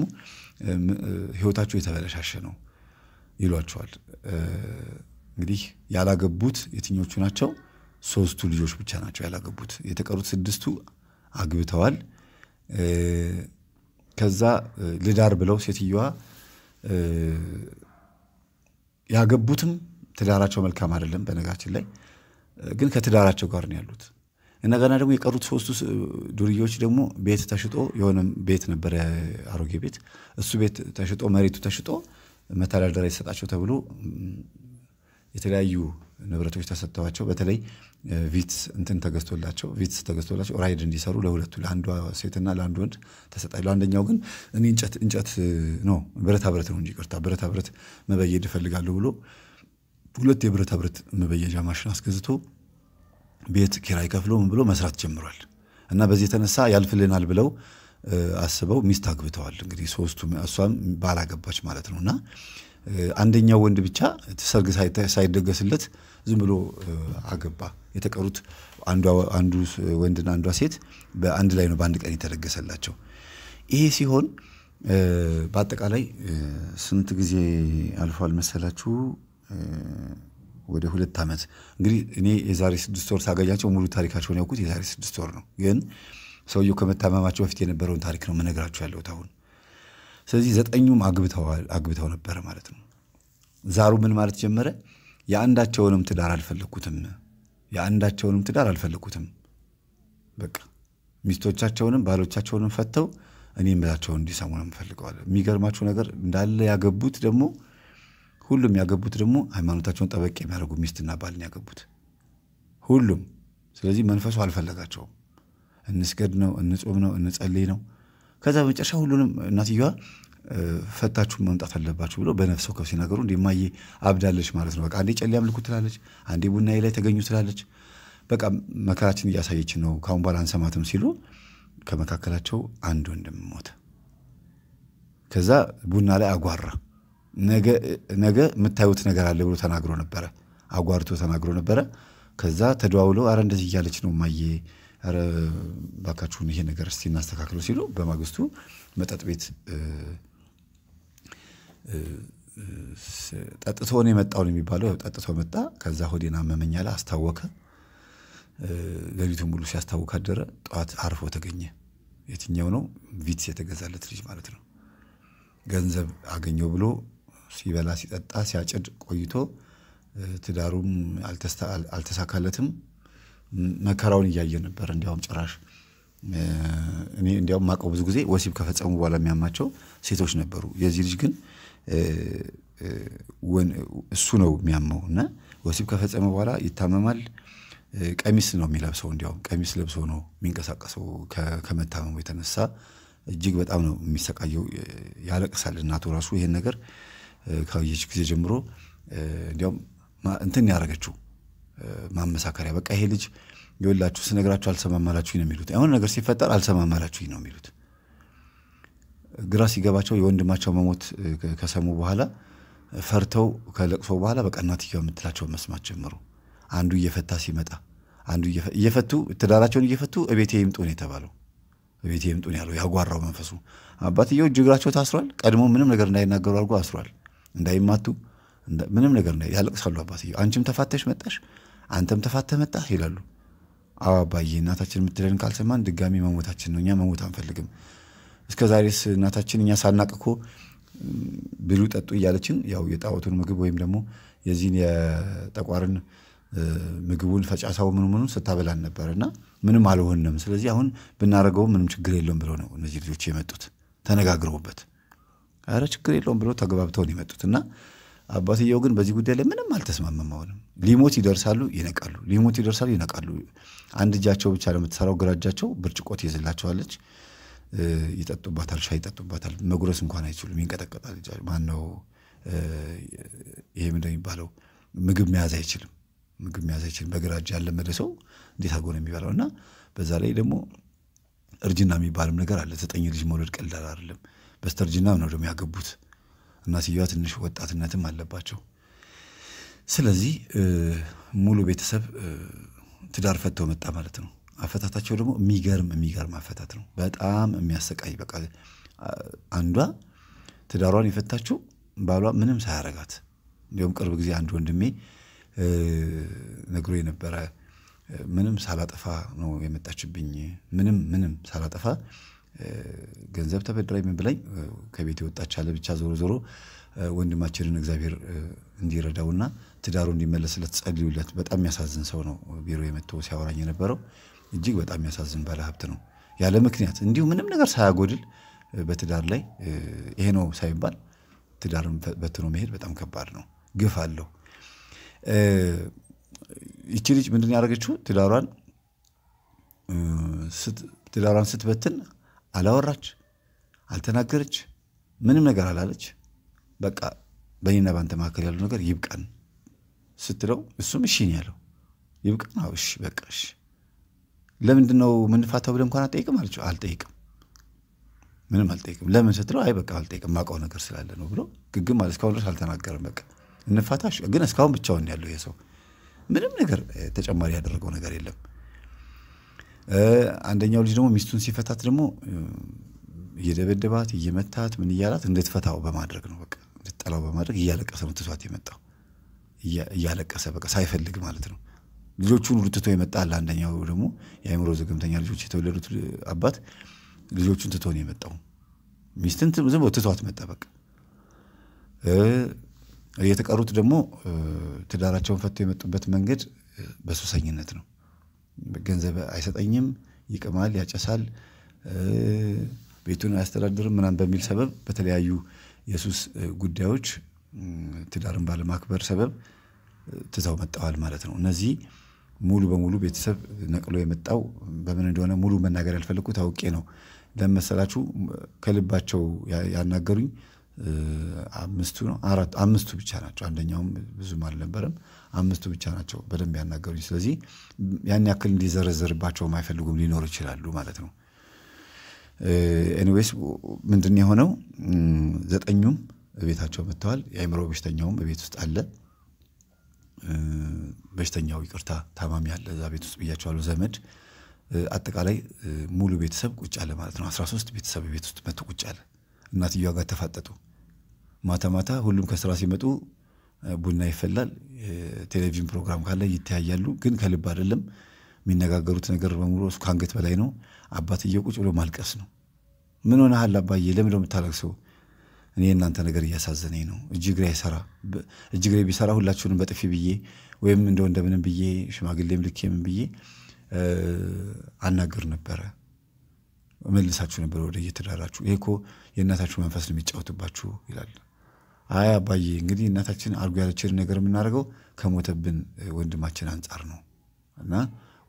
ህይወታቸው የተበለሻሸ ነው ይሏቸዋል። እንግዲህ ያላገቡት የትኞቹ ናቸው? ሶስቱ ልጆች ብቻ ናቸው ያላገቡት። የተቀሩት ስድስቱ አግብተዋል። ከዛ ልዳር ብለው ሴትዮዋ ያገቡትም ትዳራቸው መልካም አይደለም፣ በነጋችን ላይ ግን ከትዳራቸው ጋር ነው ያሉት። እንደገና ደግሞ የቀሩት ሶስቱ ዱርዬዎች ደግሞ ቤት ተሽጦ የሆነ ቤት ነበረ አሮጌ ቤት፣ እሱ ቤት ተሽጦ መሬቱ ተሽጦ መተዳደሪያ ይሰጣቸው ተብሎ የተለያዩ ንብረቶች ተሰጥተዋቸው በተለይ ቪትስ እንትን ተገዝቶላቸው ቪትስ ተገዝቶላቸው ራይድ እንዲሰሩ ለሁለቱ ለአንዷ ሴትና ለአንድ ወንድ ተሰጣ። ለአንደኛው ግን እኔ እንጨት እንጨት ነው ብረታ ብረት ነው እንጂ ይቅርታ ብረታ ብረት መበየድ እፈልጋለሁ ብሎ ሁለት የብረታ ብረት መበየጃ ማሽን አስገዝቶ ቤት ኪራይ ከፍሎ ምን ብሎ መስራት ጀምሯል። እና በዚህ የተነሳ ያልፍልናል ብለው አስበው ሚስት አግብተዋል። እንግዲህ ሶስቱ እሷም ባላገባች ማለት ነው እና አንደኛው ወንድ ብቻ ሰርግ ሳይደገስለት ዝም ብሎ አገባ። የተቀሩት አንዱ ወንድና አንዷ ሴት በአንድ ላይ ነው በአንድ ቀን የተደገሰላቸው። ይሄ ሲሆን በአጠቃላይ ስንት ጊዜ አልፏል መሰላችሁ? ወደ ሁለት ዓመት እንግዲህ እኔ የዛሬ ስድስት ወር ሳገኛቸው ሙሉ ታሪካቸውን ያውቁት የዛሬ ስድስት ወር ነው። ግን ሰውየው ከመታመማቸው በፊት የነበረውን ታሪክ ነው መነግራቸው ያለሁት አሁን። ስለዚህ ዘጠኙም አግብተው ነበረ ማለት ነው። ዛሩ ምን ማለት ጀመረ? የአንዳቸውንም ትዳር አልፈለግኩትም፣ የአንዳቸውንም ትዳር አልፈለግኩትም። በቃ ሚስቶቻቸውንም ባሎቻቸውንም ፈተው እኔ ምላቸውን እንዲሰሙ ነው የምፈልገዋለ። የሚገርማቸው ነገር እንዳለ ያገቡት ደግሞ ሁሉም ያገቡት ደግሞ ሃይማኖታቸውን ጠበቅ የሚያደርጉ ሚስትና ባልን ያገቡት ሁሉም። ስለዚህ መንፈሱ አልፈለጋቸውም። እንስገድ ነው፣ እንጾም ነው፣ እንጸልይ ነው። ከዛ በመጨረሻ ሁሉንም እናትዮዋ ፈታችሁ መምጣት አለባችሁ ብሎ በነፍስ ወከፍ ሲናገሩ እንደ እማዬ አብዳለች ማለት ነው። በቃ አንዴ ጨሌ አምልኩ ትላለች፣ አንዴ ቡና ላይ ተገኙ ትላለች። በቃ መከራችን እያሳየች ነው፣ ካሁን በኋላ አንሰማትም ሲሉ ከመካከላቸው አንድ ወንድም ሞተ። ከዛ ቡና ላይ አጓራ ነገ የምታዩት ነገር አለ ብሎ ተናግሮ ነበረ። አጓርቶ ተናግሮ ነበረ። ከዛ ተደዋውሎ አረ እንደዚህ እያለች ነው ማየ ረ ባካችሁን ይሄ ነገር እስቲ እናስተካክለው ሲሉ በማግስቱ መጠጥ ቤት ጠጥቶ ነው የመጣው የሚባለው። ጠጥቶ መጣ። ከዛ ሆዴን አመመኝ አለ፣ አስታወከ። ገቢቱን ሙሉ ሲያስታውክ አደረ። ጠዋት አርፎ ተገኘ። የትኛው ነው? ቪትስ የተገዛለት ልጅ ማለት ነው። ገንዘብ አገኘው ብሎ ሲበላ ሲጠጣ ሲያጭድ ቆይቶ ትዳሩም አልተሳካለትም። መከራውን እያየ ነበር። እንዲያውም ጭራሽ እኔ እንዲያውም ማቀው ብዙ ጊዜ ወሲብ ከፈጸሙ በኋላ የሚያማቸው ሴቶች ነበሩ። የዚህ ልጅ ግን እሱ ነው የሚያመው እና ወሲብ ከፈጸመ በኋላ ይታመማል። ቀሚስ ነው የሚለብሰው። እንዲያውም ቀሚስ ለብሶ ነው የሚንቀሳቀሰው። ከመታመሙ የተነሳ እጅግ በጣም ነው የሚሰቃየው። ያለቅሳል። እናቱ ራሱ ይሄን ነገር ካየች ጊዜ ጀምሮ እንዲያውም እንትን ያደረገችው ማመሳከሪያ በቃ ይሄ ልጅ የወላችሁ ስነግራችሁ አልሰማማላችሁኝ ነው የሚሉት። የሆነ ነገር ሲፈጠር አልሰማማላችሁኝ ነው የሚሉት። ግራ ሲገባቸው የወንድማቸው መሞት ከሰሙ በኋላ ፈርተው ከለቅሶ በኋላ በቃ እናትየው የምትላቸው መስማት ጀምሩ። አንዱ እየፈታ ሲመጣ አንዱ እየፈቱ ትዳራቸውን እየፈቱ እቤቴ ይምጡ ነው የተባለው። እቤቴ ይምጡ ነው ያለው ያጓራው መንፈሱ። አባትየው እጅግራቸው ታስሯል። ቀድሞ ምንም ነገር እንዳይናገሩ አድርጎ አስሯል። እንዳይማቱ ምንም ነገር ያለቅሳሉ። አባትየው አንቺም ተፋተሽ መጣሽ፣ አንተም ተፋተህ መጣህ ይላሉ። አዎ አባዬ፣ እናታችን የምትለን ካልሰማን ድጋሚ መሞታችን ነው። እኛ መሞት አንፈልግም። እስከ ዛሬስ እናታችን እኛ ሳናቅ እኮ ብሉ ጠጡ እያለችን ያው የጣዖቱን ምግብ ወይም ደግሞ የዚህን የጠቋርን ምግቡን ፈጫሳው ምኑ ምኑን ስታበላን ነበር እና ምንም አልሆንም። ስለዚህ አሁን ብናደርገው ምንም ችግር የለውም ብለው ነው እነዚህ ልጆች የመጡት ተነጋግረውበት አረ ችግር የለውም ብሎ ተግባብተውን የመጡት እና አባትየው ግን በዚህ ጉዳይ ላይ ምንም አልተስማመም። አሁንም ሊሞት ይደርሳሉ፣ ይነቃሉ፣ ሊሞት ይደርሳሉ፣ ይነቃሉ። አንድ እጃቸው ብቻ ለምትሰራው ግራ እጃቸው ብርጭቆ ትይዝላቸዋለች፣ ይጠጡባታል፣ ሻይ ይጠጡባታል። መጉረስ እንኳን አይችሉም፣ ይንቀጠቀጣል። ማን ነው ይሄ ምንድን የሚባለው? ምግብ መያዝ አይችልም። ምግብ መያዝ አይችልም። በግራ እጅ ያለመደ ሰው እንዴት አድርጎ ነው የሚበላው? እና በዛ ላይ ደግሞ እርጅና የሚባልም ነገር አለ። ዘጠኝ ልጅ መውለድ ቀላል አይደለም። በስተርጅና ነው ደግሞ ያገቡት እና ትንሽ ወጣትነትም አለባቸው። ስለዚህ ሙሉ ቤተሰብ ትዳር ፈቶ መጣ ማለት ነው። አፈታታቸው ደግሞ የሚገርም የሚገርም አፈታት ነው። በጣም የሚያሰቃይ በቃ አንዷ ትዳሯን የፈታችው ባሏ ምንም ሳያረጋት እንዲሁም ቅርብ ጊዜ አንድ ወንድሜ ነግሮ የነበረ ምንም ሳላጠፋ ነው የመጣችብኝ፣ ምንም ምንም ሳላጠፋ ገንዘብ ተበድራይ ምን ብላኝ ከቤት የወጣች አለ። ብቻ ዞሮ ዞሮ ወንድማችንን እግዚአብሔር እንዲረዳውና ትዳሩ እንዲመለስለት ጸልዩለት። በጣም የሚያሳዝን ሰው ነው። ቢሮ የመጥቶ ሲያወራኝ የነበረው እጅግ በጣም የሚያሳዝን ባለሀብት ነው። ያለ ምክንያት እንዲሁ ምንም ነገር ሳያጎድል በትዳር ላይ ይሄ ነው ሳይባል ትዳርን በትኖ መሄድ በጣም ከባድ ነው፣ ግፍ አለው። ይቺ ልጅ ምንድን ያደረገችው ትዳሯን ስትበትን አላወራች፣ አልተናገረች፣ ምንም ነገር አላለች። በቃ በእኔና በአንተ መካከል ያለው ነገር ይብቃን ስትለው እሱም እሺ ነው ያለው። ይብቃን፣ አዎ እሺ፣ በቃ እሺ። ለምንድን ነው ብለህ እንኳን አልጠይቅም አለችው። አልጠይቅም፣ ምንም አልጠይቅም። ለምን ስትለው አይ በቃ አልጠይቅም፣ ማውቀው ነገር ስላለ ነው ብሎ ግግም አለ። እስካሁን ድረስ አልተናገረም። በቃ እንፋታ፣ ግን እስካሁን ብቻውን ያለው የሰው ምንም ነገር ተጨማሪ ያደረገው ነገር የለም። አንደኛው ልጅ ደግሞ ሚስቱን ሲፈታት ደግሞ እየደበደባት እየመታት ምን እያላት እንድትፈታው በማድረግ ነው። በቃ እንድትጠላው በማድረግ እያለቀሰ ነው ትቷት የመጣው እያለቀሰ በቃ ሳይፈልግ ማለት ነው። ልጆቹን ሁሉ ትቶ የመጣ አለ። አንደኛው ደግሞ የአእምሮ ዘገምተኛ ልጆች የተወለዱት አባት ልጆቹን ትቶ ነው የመጣው። ሚስትን ዝም ብሎ ትቷት መጣ። በቃ የተቀሩት ደግሞ ትዳራቸውን ፈቶ የመጡበት መንገድ በሱሰኝነት ነው። ገንዘብ አይሰጠኝም፣ ይቅማል፣ ያጨሳል፣ ቤቱን አያስተዳድርም ምናምን በሚል ሰበብ በተለያዩ የሱስ ጉዳዮች ትዳርን ባለማክበር ሰበብ ትተው መጠዋል ማለት ነው። እነዚህ ሙሉ በሙሉ ቤተሰብ ነቅሎ የመጣው በምን እንደሆነ ሙሉ መናገር ያልፈለግኩ ታውቄ ነው። ለመሰላችሁ ከልባቸው ያናገሩኝ አምስቱ ነው አራት አምስቱ ብቻ ናቸው። አንደኛውም ብዙም አልነበረም። አምስቱ ብቻ ናቸው በደንብ ያናገሩኝ። ስለዚህ ያን ያክል እንዲዘረዘርባቸው የማይፈልጉም ሊኖሩ ይችላሉ ማለት ነው። ኤኒዌይስ ምንድን የሆነው ዘጠኙም ቤታቸው መጥተዋል። የአእምሮ በሽተኛውም ቤት ውስጥ አለ። በሽተኛው ይቅርታ ታማሚ አለ እዛ ቤት ውስጥ ብያቸዋሉ። ዘመድ አጠቃላይ ሙሉ ቤተሰብ ቁጭ አለ ማለት ነው። አስራ ሶስት ቤተሰብ ቤት ውስጥ መጥቶ ቁጭ አለ። እናትየዋ ጋር ተፋጠጡ። ማታ ማታ ሁሉም ከስራ ሲመጡ ቡና ይፈላል፣ ቴሌቪዥን ፕሮግራም ካለ ይተያያሉ። ግን ከልብ አይደለም። የሚነጋገሩት ነገር በሙሉ እሱ ከአንገት በላይ ነው። አባትየው ቁጭ ብሎ ማልቀስ ነው። ምን ሆነሃል አባዬ? ለምንድነው የምታለቅሰው? እኔ እናንተ ነገር እያሳዘነኝ ነው። እጅግሬ አይሰራ እጅግሬ ቢሰራ ሁላችሁንም በጥፊ ብዬ ወይም እንደው እንደምንም ብዬ ሽማግሌም ልኬ ብዬ አናገር ነበረ መልሳችሁ ነበር ወደ እየተዳራችሁ። ይሄ እኮ የእናታችሁ መንፈስ ነው የሚጫወትባችሁ ይላል። አይ አባዬ እንግዲህ እናታችን አድርጎ ያለችን ነገር የምናደርገው ከሞተብን ወንድማችን አንጻር ነው እና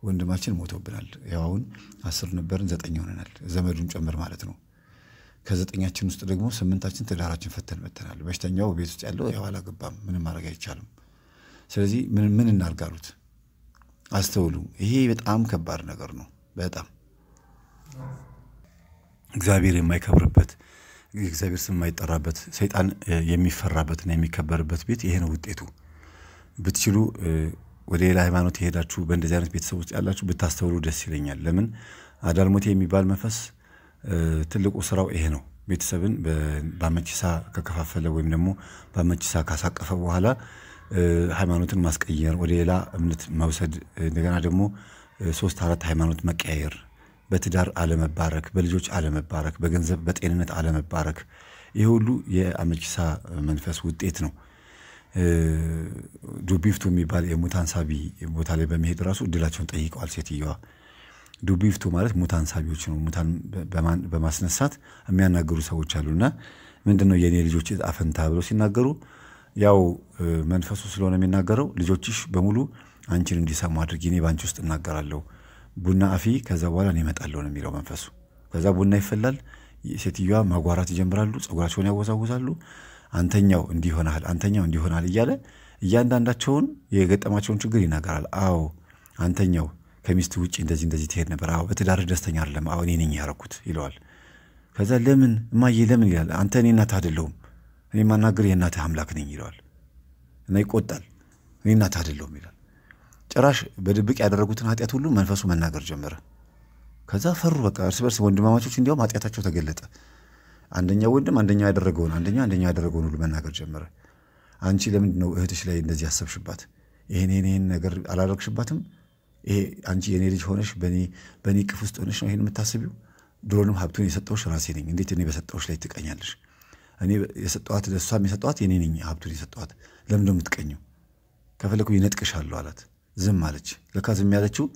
ወንድማችን ሞቶብናል። ያው አሁን አስር ነበርን ዘጠኝ ሆነናል፣ ዘመዱን ጨምር ማለት ነው። ከዘጠኛችን ውስጥ ደግሞ ስምንታችን ትዳራችን ፈተን መተናል። በሽተኛው ቤት ውስጥ ያለው ያው አላገባም፣ ምንም ማድረግ አይቻልም። ስለዚህ ምን እናድርግ አስተውሉ፣ ይሄ በጣም ከባድ ነገር ነው። በጣም እግዚአብሔር የማይከብርበት እግዚአብሔር ስም የማይጠራበት ሰይጣን የሚፈራበትና የሚከበርበት ቤት ይሄ ነው ውጤቱ። ብትችሉ ወደ ሌላ ሃይማኖት የሄዳችሁ በእንደዚህ አይነት ቤተሰብ ውስጥ ያላችሁ ብታስተውሉ ደስ ይለኛል። ለምን አዳልሞቴ የሚባል መንፈስ ትልቁ ስራው ይሄ ነው። ቤተሰብን በአመቺሳ ከከፋፈለ ወይም ደግሞ በአመቺሳ ካሳቀፈ በኋላ ሃይማኖትን ማስቀየር፣ ወደ ሌላ እምነት መውሰድ፣ እንደገና ደግሞ ሶስት አራት ሃይማኖት መቀያየር በትዳር አለመባረክ፣ በልጆች አለመባረክ፣ በገንዘብ በጤንነት አለመባረክ ይህ ሁሉ የአመልኪሳ መንፈስ ውጤት ነው። ዱቢፍቱ የሚባል ሳቢ ቦታ ላይ በመሄድ ራሱ እድላቸውን ጠይቀዋል ሴትየዋ። ዱቢፍቱ ማለት ሳቢዎች ነው። ሙታን በማስነሳት የሚያናገሩ ሰዎች አሉና ምንድን ነው የእኔ ልጆች ዕጣ ፈንታ ብለው ሲናገሩ ያው መንፈሱ ስለሆነ የሚናገረው ልጆችሽ በሙሉ አንቺን እንዲሰሙ አድርጊ፣ እኔ በአንቺ ውስጥ እናገራለሁ ቡና አፊ ከዛ በኋላ እኔ እመጣለሁ ነው የሚለው መንፈሱ። ከዛ ቡና ይፈላል። ሴትዮዋ ማጓራት ይጀምራሉ። ጸጉራቸውን ያወዛውዛሉ። አንተኛው እንዲሆናል፣ አንተኛው እንዲሆናል እያለ እያንዳንዳቸውን የገጠማቸውን ችግር ይናገራል። አዎ አንተኛው ከሚስት ውጭ እንደዚህ እንደዚህ ትሄድ ነበር። አዎ በትዳር ደስተኛ አይደለም። አዎ እኔ ነኝ ያረኩት ይለዋል። ከዛ ለምን እማዬ ለምን ይላል። አንተ እኔ እናትህ አይደለሁም፣ እኔ ማናገር የእናትህ አምላክ ነኝ ይለዋል እና ይቆጣል። እኔ እናትህ አይደለሁም ይላል። ጭራሽ በድብቅ ያደረጉትን ኃጢአት ሁሉ መንፈሱ መናገር ጀመረ። ከዛ ፈሩ። በቃ እርስ በርስ ወንድማማቾች እንዲያውም ኃጢአታቸው ተገለጠ። አንደኛው ወንድም አንደኛው ያደረገውን አንደኛው አንደኛው ያደረገውን ሁሉ መናገር ጀመረ። አንቺ ለምንድን ነው እህትሽ ላይ እንደዚህ ያሰብሽባት? ይህን ይህን ነገር አላደረግሽባትም? ይሄ አንቺ የእኔ ልጅ ሆነሽ በእኔ ቅፍ ውስጥ ሆነሽ ነው ይህን የምታስቢው? ድሮንም ሀብቱን የሰጠውሽ ራሴ ነኝ። እንዴት እኔ በሰጠውሽ ላይ ትቀኛለሽ? እኔ የሰጠዋት ለእሷም የሰጠዋት የኔ ነኝ። ሀብቱን የሰጠዋት ለምንድን ነው የምትቀኘው? ከፈለኩ ይነጥቅሻለሁ አላት። ዝም አለች። ለካ ዝም ያለችው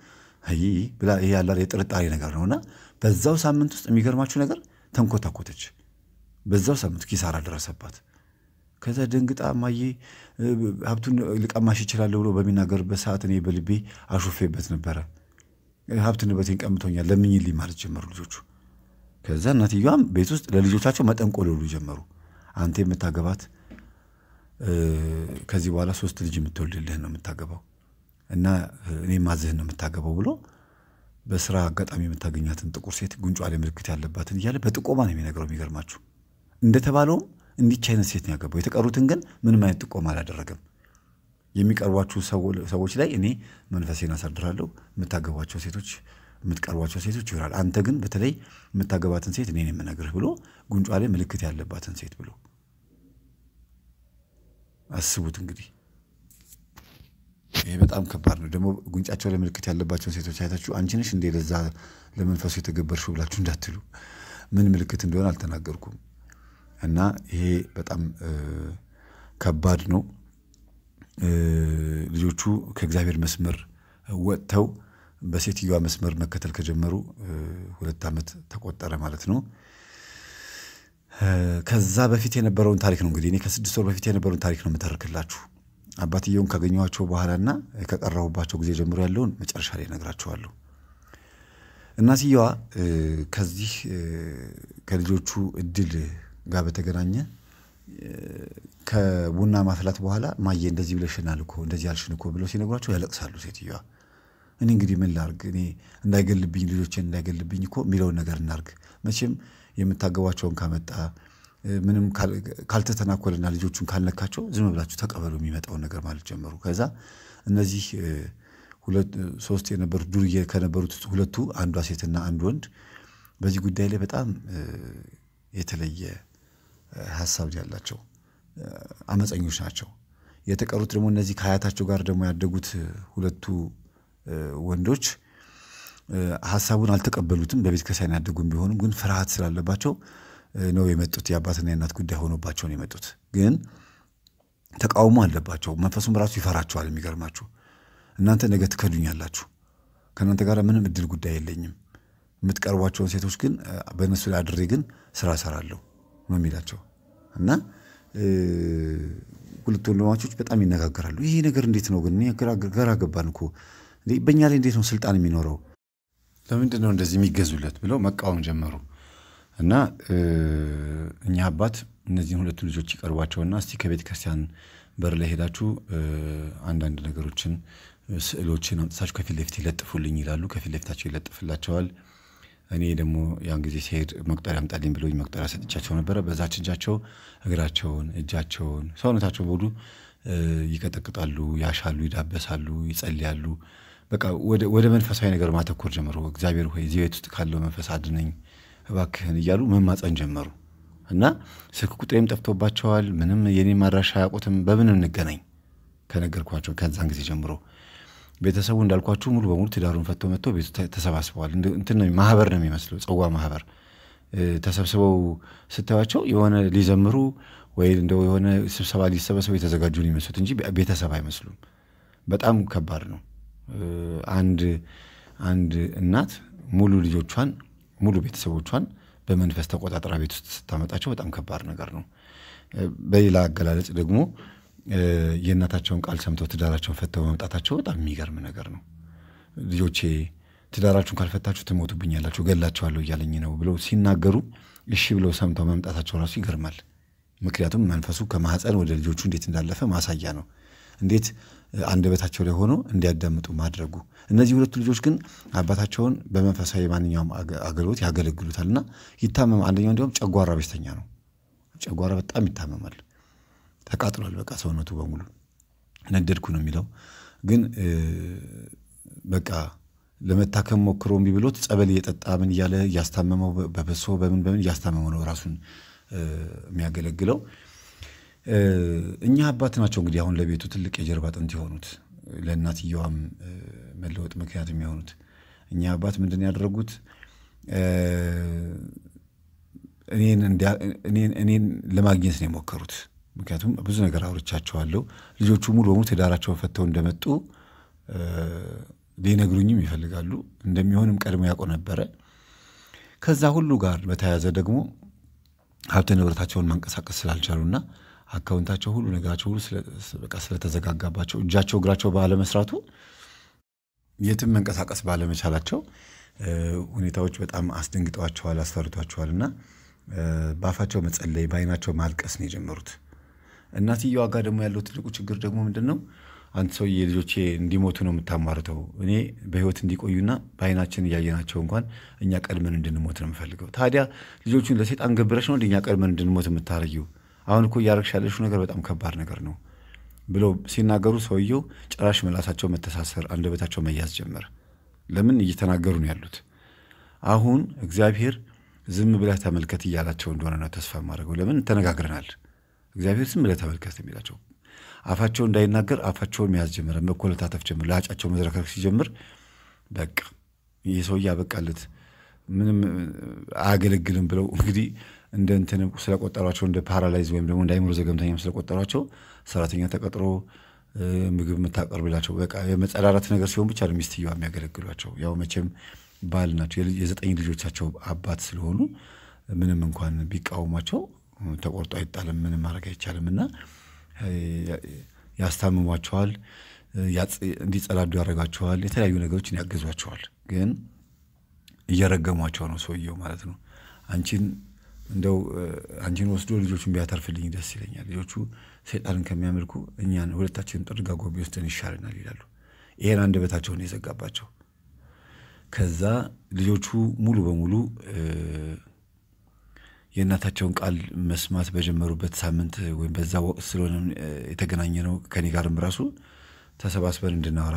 ይ ብላ ይሄ ያላ የጥርጣሬ ነገር ነውና በዛው ሳምንት ውስጥ የሚገርማችሁ ነገር ተንኮታኮተች። በዛው ሳምንት ኪሳራ ደረሰባት። ከዛ ደንግጣ ማዬ ሀብቱን ልቀማሽ ይችላል ብሎ በሚናገርበት ሰዓት እኔ በልቤ አሹፌበት ነበረ። ሀብት ንብረቴን ቀምቶኛል ለምኝልኝ ማለት ጀመሩ ልጆቹ። ከዛ እናትየዋም ቤት ውስጥ ለልጆቻቸው መጠንቆል ሊሉ ጀመሩ። አንተ የምታገባት ከዚህ በኋላ ሶስት ልጅ የምትወልድልህ ነው የምታገባው እና እኔ ማዝህን ነው የምታገባው ብሎ በስራ አጋጣሚ የምታገኛትን ጥቁር ሴት ጉንጯ ላይ ምልክት ያለባትን እያለ በጥቆማ ነው የሚነግረው። የሚገርማችሁ እንደተባለውም እንዲች አይነት ሴት ነው ያገባው። የተቀሩትን ግን ምንም አይነት ጥቆማ አላደረገም። የሚቀርቧችሁ ሰዎች ላይ እኔ መንፈሴን አሳድራለሁ፣ የምታገቧቸው ሴቶች የምትቀርቧቸው ሴቶች ይሆናል። አንተ ግን በተለይ የምታገባትን ሴት እኔን የምነግርህ ብሎ ጉንጯ ላይ ምልክት ያለባትን ሴት ብሎ አስቡት እንግዲህ ይሄ በጣም ከባድ ነው። ደግሞ ጉንጫቸው ላይ ምልክት ያለባቸውን ሴቶች አይታችሁ አንቺ ነሽ እንዴ ለዛ ለመንፈሱ የተገበርሽው ብላችሁ እንዳትሉ። ምን ምልክት እንደሆነ አልተናገርኩም እና ይሄ በጣም ከባድ ነው። ልጆቹ ከእግዚአብሔር መስመር ወጥተው በሴትዮዋ መስመር መከተል ከጀመሩ ሁለት ዓመት ተቆጠረ ማለት ነው። ከዛ በፊት የነበረውን ታሪክ ነው እንግዲህ እኔ ከስድስት ወር በፊት የነበረውን ታሪክ ነው የምተርክላችሁ። አባትየውን ካገኘኋቸው በኋላና ከቀረቡባቸው ጊዜ ጀምሮ ያለውን መጨረሻ ላይ ነግራቸዋለሁ። እናትየዋ ከዚህ ከልጆቹ እድል ጋር በተገናኘ ከቡና ማፍላት በኋላ ማየ እንደዚህ ብለሽናል እኮ እንደዚህ አልሽን እኮ ብለው ሲነግሯቸው ያለቅሳሉ። ሴትዮዋ እኔ እንግዲህ ምን ላርግ እኔ እንዳይገልብኝ ልጆችን እንዳይገልብኝ እኮ የሚለውን ነገር እናርግ። መቼም የምታገቧቸውን ካመጣ ምንም ካልተተናኮልና ልጆቹን ካልነካቸው ዝም ብላችሁ ተቀበሉ የሚመጣውን ነገር ማለት ጀመሩ። ከዛ እነዚህ ሶስት የነበሩት ዱርዬ ከነበሩት ሁለቱ አንዷ ሴትና አንድ ወንድ በዚህ ጉዳይ ላይ በጣም የተለየ ሀሳብ ያላቸው አመፀኞች ናቸው። የተቀሩት ደግሞ እነዚህ ከአያታቸው ጋር ደግሞ ያደጉት ሁለቱ ወንዶች ሀሳቡን አልተቀበሉትም። በቤተ ክርስቲያን ያደጉም ቢሆኑም ግን ፍርሃት ስላለባቸው ነው የመጡት። የአባትና የእናት ጉዳይ ሆኖባቸው ነው የመጡት። ግን ተቃውሞ አለባቸው። መንፈሱም ራሱ ይፈራቸዋል። የሚገርማችሁ እናንተ ነገ ትከዱኛላችሁ፣ ከእናንተ ጋር ምንም እድል ጉዳይ የለኝም፣ የምትቀርቧቸውን ሴቶች ግን በእነሱ ላይ አድሬ ግን ስራ ሰራለሁ ነው የሚላቸው እና ሁለት ወንድማቾች በጣም ይነጋገራሉ። ይሄ ነገር እንዴት ነው ግን? ግራ ገባን እኮ በእኛ ላይ እንዴት ነው ስልጣን የሚኖረው? ለምንድን ነው እንደዚህ የሚገዙለት ብለው መቃወም ጀመሩ። እና እኛ አባት እነዚህን ሁለቱ ልጆች ይቀርቧቸውና እስቲ ከቤተ ክርስቲያን በር ላይ ሄዳችሁ አንዳንድ ነገሮችን ስዕሎችን አምጥታችሁ ከፊት ለፊት ይለጥፉልኝ ይላሉ። ከፊት ለፊታቸው ይለጥፍላቸዋል። እኔ ደግሞ ያን ጊዜ ሲሄድ መቁጠሪያ አምጣልኝ ብሎ መቁጠሪያ ሰጥቻቸው ነበረ። በዛች እጃቸው እግራቸውን፣ እጃቸውን፣ ሰውነታቸው በሙሉ ይቀጠቅጣሉ፣ ያሻሉ፣ ይዳበሳሉ፣ ይጸልያሉ። በቃ ወደ መንፈሳዊ ነገር ማተኮር ጀምሮ እግዚአብሔር ሆይ እዚህ ቤት ውስጥ ካለው መንፈስ አድነኝ እባክህን እያሉ መማፀን ጀመሩ እና ስልክ ቁጥሬም ጠፍቶባቸዋል። ምንም የኔ ማድራሻ አያውቁትም። በምን እንገናኝ ከነገርኳቸው ከዛን ጊዜ ጀምሮ ቤተሰቡ እንዳልኳችሁ ሙሉ በሙሉ ትዳሩን ፈቶ መጥቶ ቤቱ ተሰባስበዋል። እንትን ማህበር ነው የሚመስለው፣ ጽዋ ማህበር ተሰብስበው ስታዩቸው የሆነ ሊዘምሩ ወይ እንደ የሆነ ስብሰባ ሊሰበሰቡ የተዘጋጁ ሊመስሉት እንጂ ቤተሰብ አይመስሉም። በጣም ከባድ ነው። አንድ አንድ እናት ሙሉ ልጆቿን ሙሉ ቤተሰቦቿን በመንፈስ ተቆጣጠራ ቤት ውስጥ ስታመጣቸው በጣም ከባድ ነገር ነው። በሌላ አገላለጽ ደግሞ የእናታቸውን ቃል ሰምተው ትዳራቸውን ፈተው መምጣታቸው በጣም የሚገርም ነገር ነው። ልጆቼ ትዳራችሁን ካልፈታችሁ ትሞቱብኛላችሁ፣ ገላችኋለሁ እያለኝ ነው ብለው ሲናገሩ እሺ ብለው ሰምተው መምጣታቸው ራሱ ይገርማል። ምክንያቱም መንፈሱ ከማህፀን ወደ ልጆቹ እንዴት እንዳለፈ ማሳያ ነው። እንዴት አንደበታቸው ላይ ሆኖ እንዲያዳምጡ ማድረጉ። እነዚህ ሁለቱ ልጆች ግን አባታቸውን በመንፈሳዊ ማንኛውም አገልግሎት ያገለግሉታልና ይታመማል። አንደኛው እንዲሁም ጨጓራ በሽተኛ ነው። ጨጓራ በጣም ይታመማል። ተቃጥሏል። በቃ ሰውነቱ በሙሉ ነደድኩ ነው የሚለው። ግን በቃ ለመታከም ሞክሮ እምቢ ብሎት ጸበል እየጠጣ ምን እያለ እያስታመመው በበሶ በምን በምን እያስታመመው ነው ራሱን የሚያገለግለው። እኛ አባት ናቸው እንግዲህ አሁን ለቤቱ ትልቅ የጀርባ አጥንት የሆኑት ለእናትየዋም መለወጥ ምክንያት የሚሆኑት እኛ አባት ምንድን ያደረጉት እኔን ለማግኘት ነው የሞከሩት። ምክንያቱም ብዙ ነገር አውርቻቸዋለሁ። ልጆቹ ሙሉ በሙሉ ትዳራቸውን ፈተው እንደመጡ ሊነግሩኝም ይፈልጋሉ። እንደሚሆንም ቀድሞ ያውቁ ነበረ። ከዛ ሁሉ ጋር በተያያዘ ደግሞ ሀብተ ንብረታቸውን ማንቀሳቀስ ስላልቻሉና አካውንታቸው ሁሉ ነገራቸው ሁሉ በቃ ስለተዘጋጋባቸው እጃቸው እግራቸው ባለመስራቱ የትም መንቀሳቀስ ባለመቻላቸው ሁኔታዎች በጣም አስደንግጠዋቸዋል፣ አስፈርቷቸዋል እና በአፋቸው መጸለይ በአይናቸው ማልቀስ ነው የጀመሩት። እናትየዋ ጋር ደግሞ ያለው ትልቁ ችግር ደግሞ ምንድን ነው? አንድ ሰው የልጆቼ እንዲሞቱ ነው የምታማርተው። እኔ በህይወት እንዲቆዩና በአይናችን እያየናቸው እንኳን እኛ ቀድመን እንድንሞት ነው የምፈልገው። ታዲያ ልጆቹን ለሴጣን ገብረሽ ነው እኛ ቀድመን እንድንሞት የምታረጊው? አሁን እኮ እያደረግሽ ያለሽው ነገር በጣም ከባድ ነገር ነው ብሎ ሲናገሩ ሰውየው ጭራሽ መላሳቸው መተሳሰር፣ አንደበታቸው መያዝ ጀመረ። ለምን እየተናገሩ ነው ያሉት? አሁን እግዚአብሔር ዝም ብለህ ተመልከት እያላቸው እንደሆነ ነው ተስፋ ማድረገው። ለምን ተነጋግረናል። እግዚአብሔር ዝም ብለህ ተመልከት የሚላቸው አፋቸው እንዳይናገር አፋቸውን መያዝ ጀመረ፣ መኮለታተፍ ጀመረ፣ ለአጫቸው መዝረከክ ሲጀምር በቃ ይህ ሰውዬ አበቃለት፣ ምንም አያገለግልም ብለው እንግዲህ እንደ እንትን ስለቆጠሯቸው እንደ ፓራላይዝ ወይም ደግሞ እንደ አይምሮ ስለቆጠሯቸው ሰራተኛ ተቀጥሮ ምግብ የምታቀርብላቸው በቃ የመጸዳዳት ነገር ሲሆን ብቻ ነው ሚስትየዋ የሚያገለግሏቸው። ያው መቼም ባል ናቸው፣ የዘጠኝ ልጆቻቸው አባት ስለሆኑ ምንም እንኳን ቢቃወሟቸው ተቆርጦ አይጣልም፣ ምንም ማድረግ አይቻልም እና ያስታምሟቸዋል፣ እንዲጸዳዱ ያደርጋቸዋል፣ የተለያዩ ነገሮችን ያግዟቸዋል። ግን እየረገሟቸው ነው ሰውየው ማለት ነው አንቺን እንደው አንቺን ወስዶ ልጆቹን ቢያተርፍልኝ ደስ ይለኛል። ልጆቹ ሰይጣንን ከሚያመልኩ እኛን ሁለታችንም ጠርጋጎ ቢወስደን ይሻልናል ይላሉ። ይሄን አንደበታቸውን የዘጋባቸው። ከዛ ልጆቹ ሙሉ በሙሉ የእናታቸውን ቃል መስማት በጀመሩበት ሳምንት ወይም በዛ ወቅት ስለሆነ የተገናኘ ነው። ከኔ ጋርም ራሱ ተሰባስበን እንድናወራ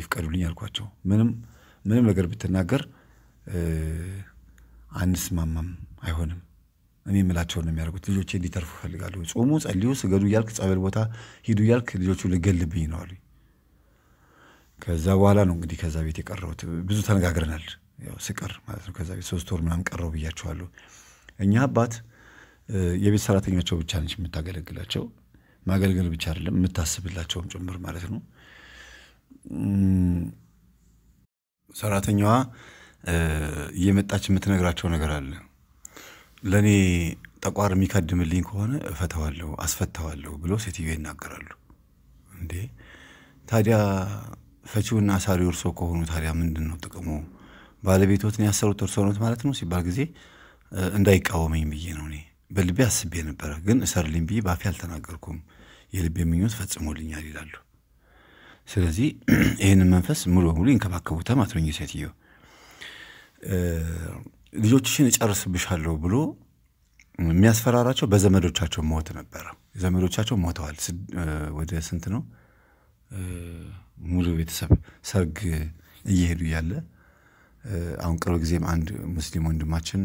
ይፍቀዱልኝ አልኳቸው። ምንም ምንም ነገር ብትናገር አንስማማም፣ አይሆንም እኔ የምላቸውን የሚያደርጉት። ልጆቼ እንዲተርፉ ይፈልጋሉ። ጾሙ፣ ጸልዩ፣ ስገዱ እያልክ ጸበል ቦታ ሂዱ እያልክ ልጆቹ ልገልብኝ ነው አሉ። ከዛ በኋላ ነው እንግዲህ ከዛ ቤት የቀረሁት። ብዙ ተነጋግረናል፣ ያው ስቀር ማለት ነው። ከዛ ቤት ሶስት ወር ምናምን ቀረው ብያቸዋለሁ። እኛ አባት የቤት ሰራተኛቸው ብቻ ነች የምታገለግላቸው፣ ማገልገል ብቻ አይደለም የምታስብላቸውም ጭምር ማለት ነው። ሰራተኛዋ እየመጣች የምትነግራቸው ነገር አለ ለእኔ ጠቋር የሚከድምልኝ ከሆነ እፈተዋለሁ፣ አስፈተዋለሁ ብሎ ሴትዮ ይናገራሉ። እንዴ ታዲያ ፈቺውና ሳሪ እርሶ ከሆኑ ታዲያ ምንድን ነው ጥቅሙ? ባለቤቶትን ያሰሩት እርሶ ነት ማለት ነው ሲባል ጊዜ እንዳይቃወመኝ ብዬ ነው። እኔ በልቤ አስቤ ነበረ፣ ግን እሰርልኝ ብዬ ባፌ አልተናገርኩም። የልቤ ምኞት ፈጽሞልኛል ይላሉ። ስለዚህ ይህንን መንፈስ ሙሉ በሙሉ ይንከባከቡታል ማለት ሴትዮ ልጆችሽን እጨርስብሻለሁ ብሎ የሚያስፈራራቸው በዘመዶቻቸው ሞት ነበረ። ዘመዶቻቸው ሞተዋል። ወደ ስንት ነው ሙሉ ቤተሰብ ሰርግ እየሄዱ እያለ አሁን ቅርብ ጊዜም አንድ ሙስሊም ወንድማችን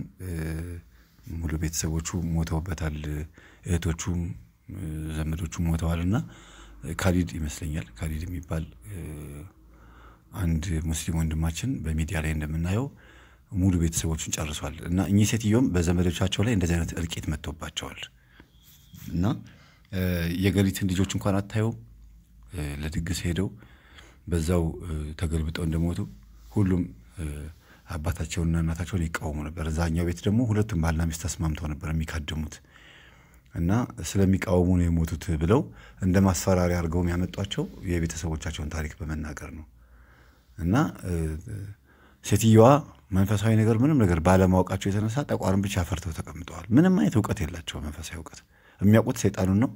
ሙሉ ቤተሰቦቹ ሞተውበታል፣ እህቶቹም ዘመዶቹ ሞተዋል እና ካሊድ ይመስለኛል ካሊድ የሚባል አንድ ሙስሊም ወንድማችን በሚዲያ ላይ እንደምናየው ሙሉ ቤተሰቦቹን ጨርሷል። እና እኚህ ሴትዮም በዘመዶቻቸው ላይ እንደዚህ አይነት እልቂት መጥቶባቸዋል። እና የገሊትን ልጆች እንኳን አታየው ለድግስ ሄደው በዛው ተገልብጠው እንደሞቱ ሁሉም አባታቸውንና እናታቸውን ይቃወሙ ነበር። እዛኛው ቤት ደግሞ ሁለቱም ባልና ሚስት ተስማምተው ነበር የሚካድሙት እና ስለሚቃወሙ ነው የሞቱት ብለው እንደ ማስፈራሪያ አድርገው ያመጧቸው የቤተሰቦቻቸውን ታሪክ በመናገር ነው እና ሴትየዋ መንፈሳዊ ነገር ምንም ነገር ባለማወቃቸው የተነሳ ጠቋርን ብቻ ፈርተው ተቀምጠዋል። ምንም አይነት እውቀት የላቸው መንፈሳዊ እውቀት የሚያውቁት ሰይጣኑን ነው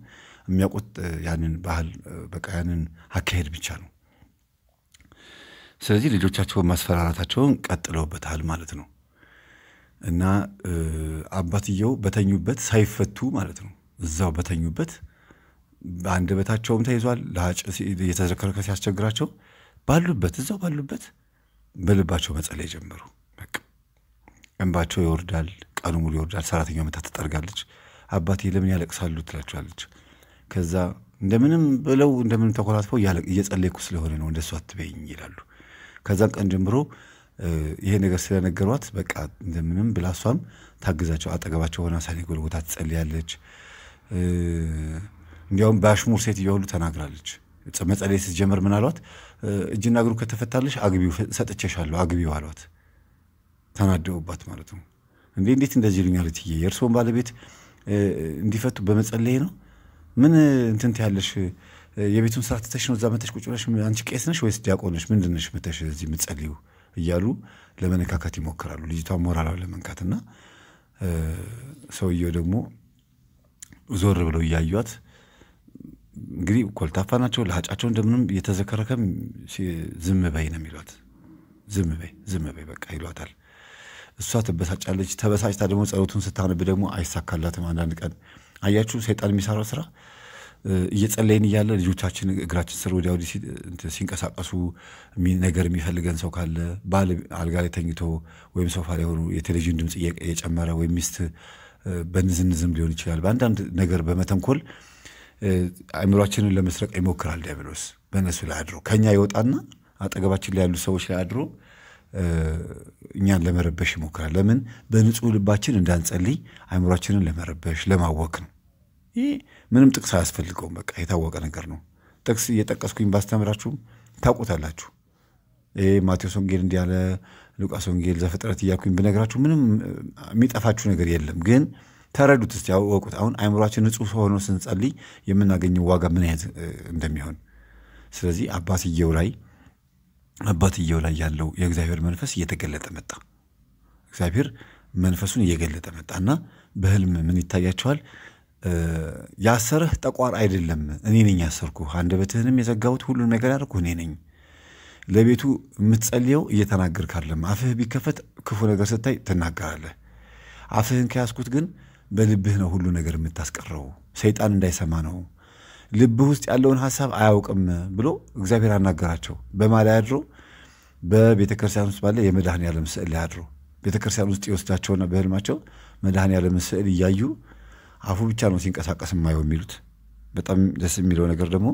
የሚያውቁት ያንን ባህል በቃ ያንን አካሄድ ብቻ ነው። ስለዚህ ልጆቻቸውን ማስፈራራታቸውን ቀጥለውበታል ማለት ነው። እና አባትየው በተኙበት ሳይፈቱ ማለት ነው እዛው በተኙበት በአንደበታቸውም ተይዟል። ለሀጭ እየተዘከረከ ሲያስቸግራቸው ባሉበት እዛው ባሉበት በልባቸው መጸለይ ጀመሩ። እንባቸው ይወርዳል፣ ቀኑ ሙሉ ይወርዳል። ሰራተኛው መታ ትጠርጋለች። አባቴ ለምን ያለቅሳሉ ትላቸዋለች። ከዛ እንደምንም ብለው እንደምንም ተኮራትፈው እየጸለይኩ ስለሆነ ነው እንደሱ አትበይኝ ይላሉ። ከዛን ቀን ጀምሮ ይሄ ነገር ስለነገሯት በቃ እንደምንም ብላ እሷም ታግዛቸው አጠገባቸው ሆና ሳኔ ጎልጎታ ትጸልያለች። እንዲያውም በአሽሙር ሴት ሁሉ ተናግራለች። መጸለይ ስትጀምር ምናሏት እጅና እግሩ ከተፈታለች አግቢው ሰጥቼሻለሁ አግቢው አሏት። ተናደውባት ማለት ነው። እንዴ እንዴት እንደዚህ ይሉኛል እትዬ፣ የእርስዎን ባለቤት እንዲፈቱ በመጸለይ ነው? ምን እንትንት ያለሽ የቤቱን ስራ ትተሽ ነው እዛ መተሽ ቁጭ ብለሽ? አንቺ ቄስ ነሽ ወይስ ዲያቆን ነሽ? ምንድን ነሽ መተሽ እዚህ የምትጸልዩ? እያሉ ለመነካካት ይሞክራሉ። ልጅቷ ሞራላ ለመንካት እና ሰውየው ደግሞ ዞር ብለው እያዩት እንግዲህ ኮልታፋ ናቸው። ለሀጫቸው እንደምንም እየተዘከረከም ዝም በይ ነው የሚሏት። ዝም በይ ዝም በይ በቃ ይሏታል። እሷ ትበሳጫለች። ተበሳጭታ ደግሞ ጸሎቱን ስታነብ ደግሞ አይሳካላትም። አንዳንድ ቀን አያችሁ ሰይጣን የሚሰራው ስራ እየጸለይን እያለ ልጆቻችን እግራችን ስር ወዲያ ወዲህ ሲንቀሳቀሱ ነገር የሚፈልገን ሰው ካለ ባል አልጋ ላይ ተኝቶ ወይም ሶፋ ላይ ሆኖ የቴሌቪዥን ድምፅ እየጨመረ ወይም ሚስት በንዝንዝም ሊሆን ይችላል። በአንዳንድ ነገር በመተንኮል አእምሯችንን ለመስረቅ ይሞክራል ዲያብሎስ። በእነሱ ላይ አድሮ ከኛ ይወጣና አጠገባችን ላይ ያሉ ሰዎች ላይ አድሮ እኛን ለመረበሽ ይሞክራል። ለምን? በንጹህ ልባችን እንዳንጸልይ አይምሯችንን ለመረበሽ ለማወክ ነው። ይህ ምንም ጥቅስ አያስፈልገውም። በቃ የታወቀ ነገር ነው። ጥቅስ እየጠቀስኩኝ ባስተምራችሁም ታውቁታላችሁ። ማቴዎስ ወንጌል እንዲህ ያለ፣ ሉቃስ ወንጌል፣ ዘፍጥረት እያልኩኝ ብነግራችሁ ምንም የሚጠፋችሁ ነገር የለም። ግን ተረዱት እስቲ፣ ያወቁት። አሁን አይምሯችን ንጹህ ሆኖ ስንጸልይ የምናገኘው ዋጋ ምን አይነት እንደሚሆን ስለዚህ አባትየው ላይ አባትየው ላይ ያለው የእግዚአብሔር መንፈስ እየተገለጠ መጣ። እግዚአብሔር መንፈሱን እየገለጠ መጣ እና በህልም ምን ይታያቸዋል? ያሰርህ ጠቋር አይደለም፣ እኔ ነኝ ያሰርኩህ፣ አንደበትህንም የዘጋሁት ሁሉን ነገር ያደርኩህ እኔ ነኝ። ለቤቱ የምትጸልየው እየተናገርክ አፍህ ቢከፈት ክፉ ነገር ስታይ ትናገራለህ። አፍህን ከያዝኩት ግን በልብህ ነው ሁሉ ነገር የምታስቀረው። ሰይጣን እንዳይሰማ ነው። ልብህ ውስጥ ያለውን ሀሳብ አያውቅም ብሎ እግዚአብሔር አናገራቸው። በማላ ያድሮ በቤተ ክርስቲያን ውስጥ ባለ የመድኃኔ ዓለም ስዕል ላይ አድሮ ቤተ ክርስቲያን ውስጥ የወስዳቸውና በህልማቸው መድኃኔ ዓለም ስዕል እያዩ አፉ ብቻ ነው ሲንቀሳቀስ የማየው የሚሉት። በጣም ደስ የሚለው ነገር ደግሞ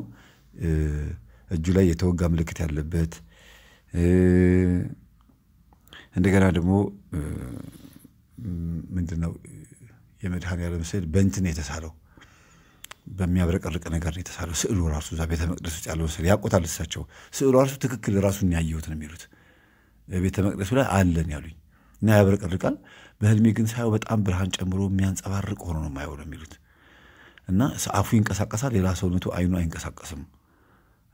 እጁ ላይ የተወጋ ምልክት ያለበት እንደገና ደግሞ ምንድነው የመድኃኔ ዓለም ስዕል በእንትን የተሳለው በሚያብረቀርቅ ነገር የተሳለ ስዕሉ ራሱ እዛ ቤተ መቅደስ ውስጥ ያለው ስዕል ያውቁታል እሳቸው። ስዕሉ ራሱ ትክክል ራሱን ያየሁት ነው የሚሉት ቤተ መቅደሱ ላይ አለን ያሉኝ እና ያብረቀርቃል። በህልሜ ግን ሳየው በጣም ብርሃን ጨምሮ የሚያንጸባርቅ ሆኖ ነው የማየው ነው የሚሉት እና አፉ ይንቀሳቀሳል፣ ሌላ ሰውነቱ አይኑ አይንቀሳቀስም።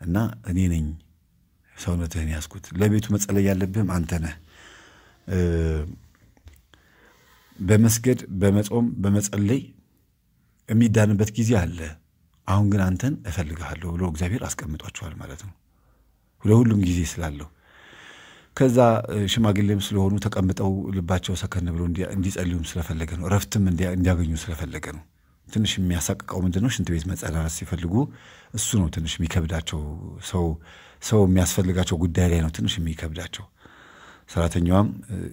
እና እኔ ነኝ ሰውነትህን ያስኩት ለቤቱ መጸለይ ያለብህም አንተ ነህ። በመስገድ በመጾም በመጸለይ የሚዳንበት ጊዜ አለ። አሁን ግን አንተን እፈልግሃለሁ ብሎ እግዚአብሔር አስቀምጧቸዋል ማለት ነው። ለሁሉም ጊዜ ስላለው ከዛ ሽማግሌም ስለሆኑ ተቀምጠው ልባቸው ሰከን ብሎ እንዲጸልዩም ስለፈለገ ነው። እረፍትም እንዲያገኙ ስለፈለገ ነው። ትንሽ የሚያሳቅቀው ምንድን ነው? ሽንት ቤት መጸዳናት ሲፈልጉ እሱ ነው ትንሽ የሚከብዳቸው። ሰው ሰው የሚያስፈልጋቸው ጉዳይ ላይ ነው ትንሽ የሚከብዳቸው። ሰራተኛዋም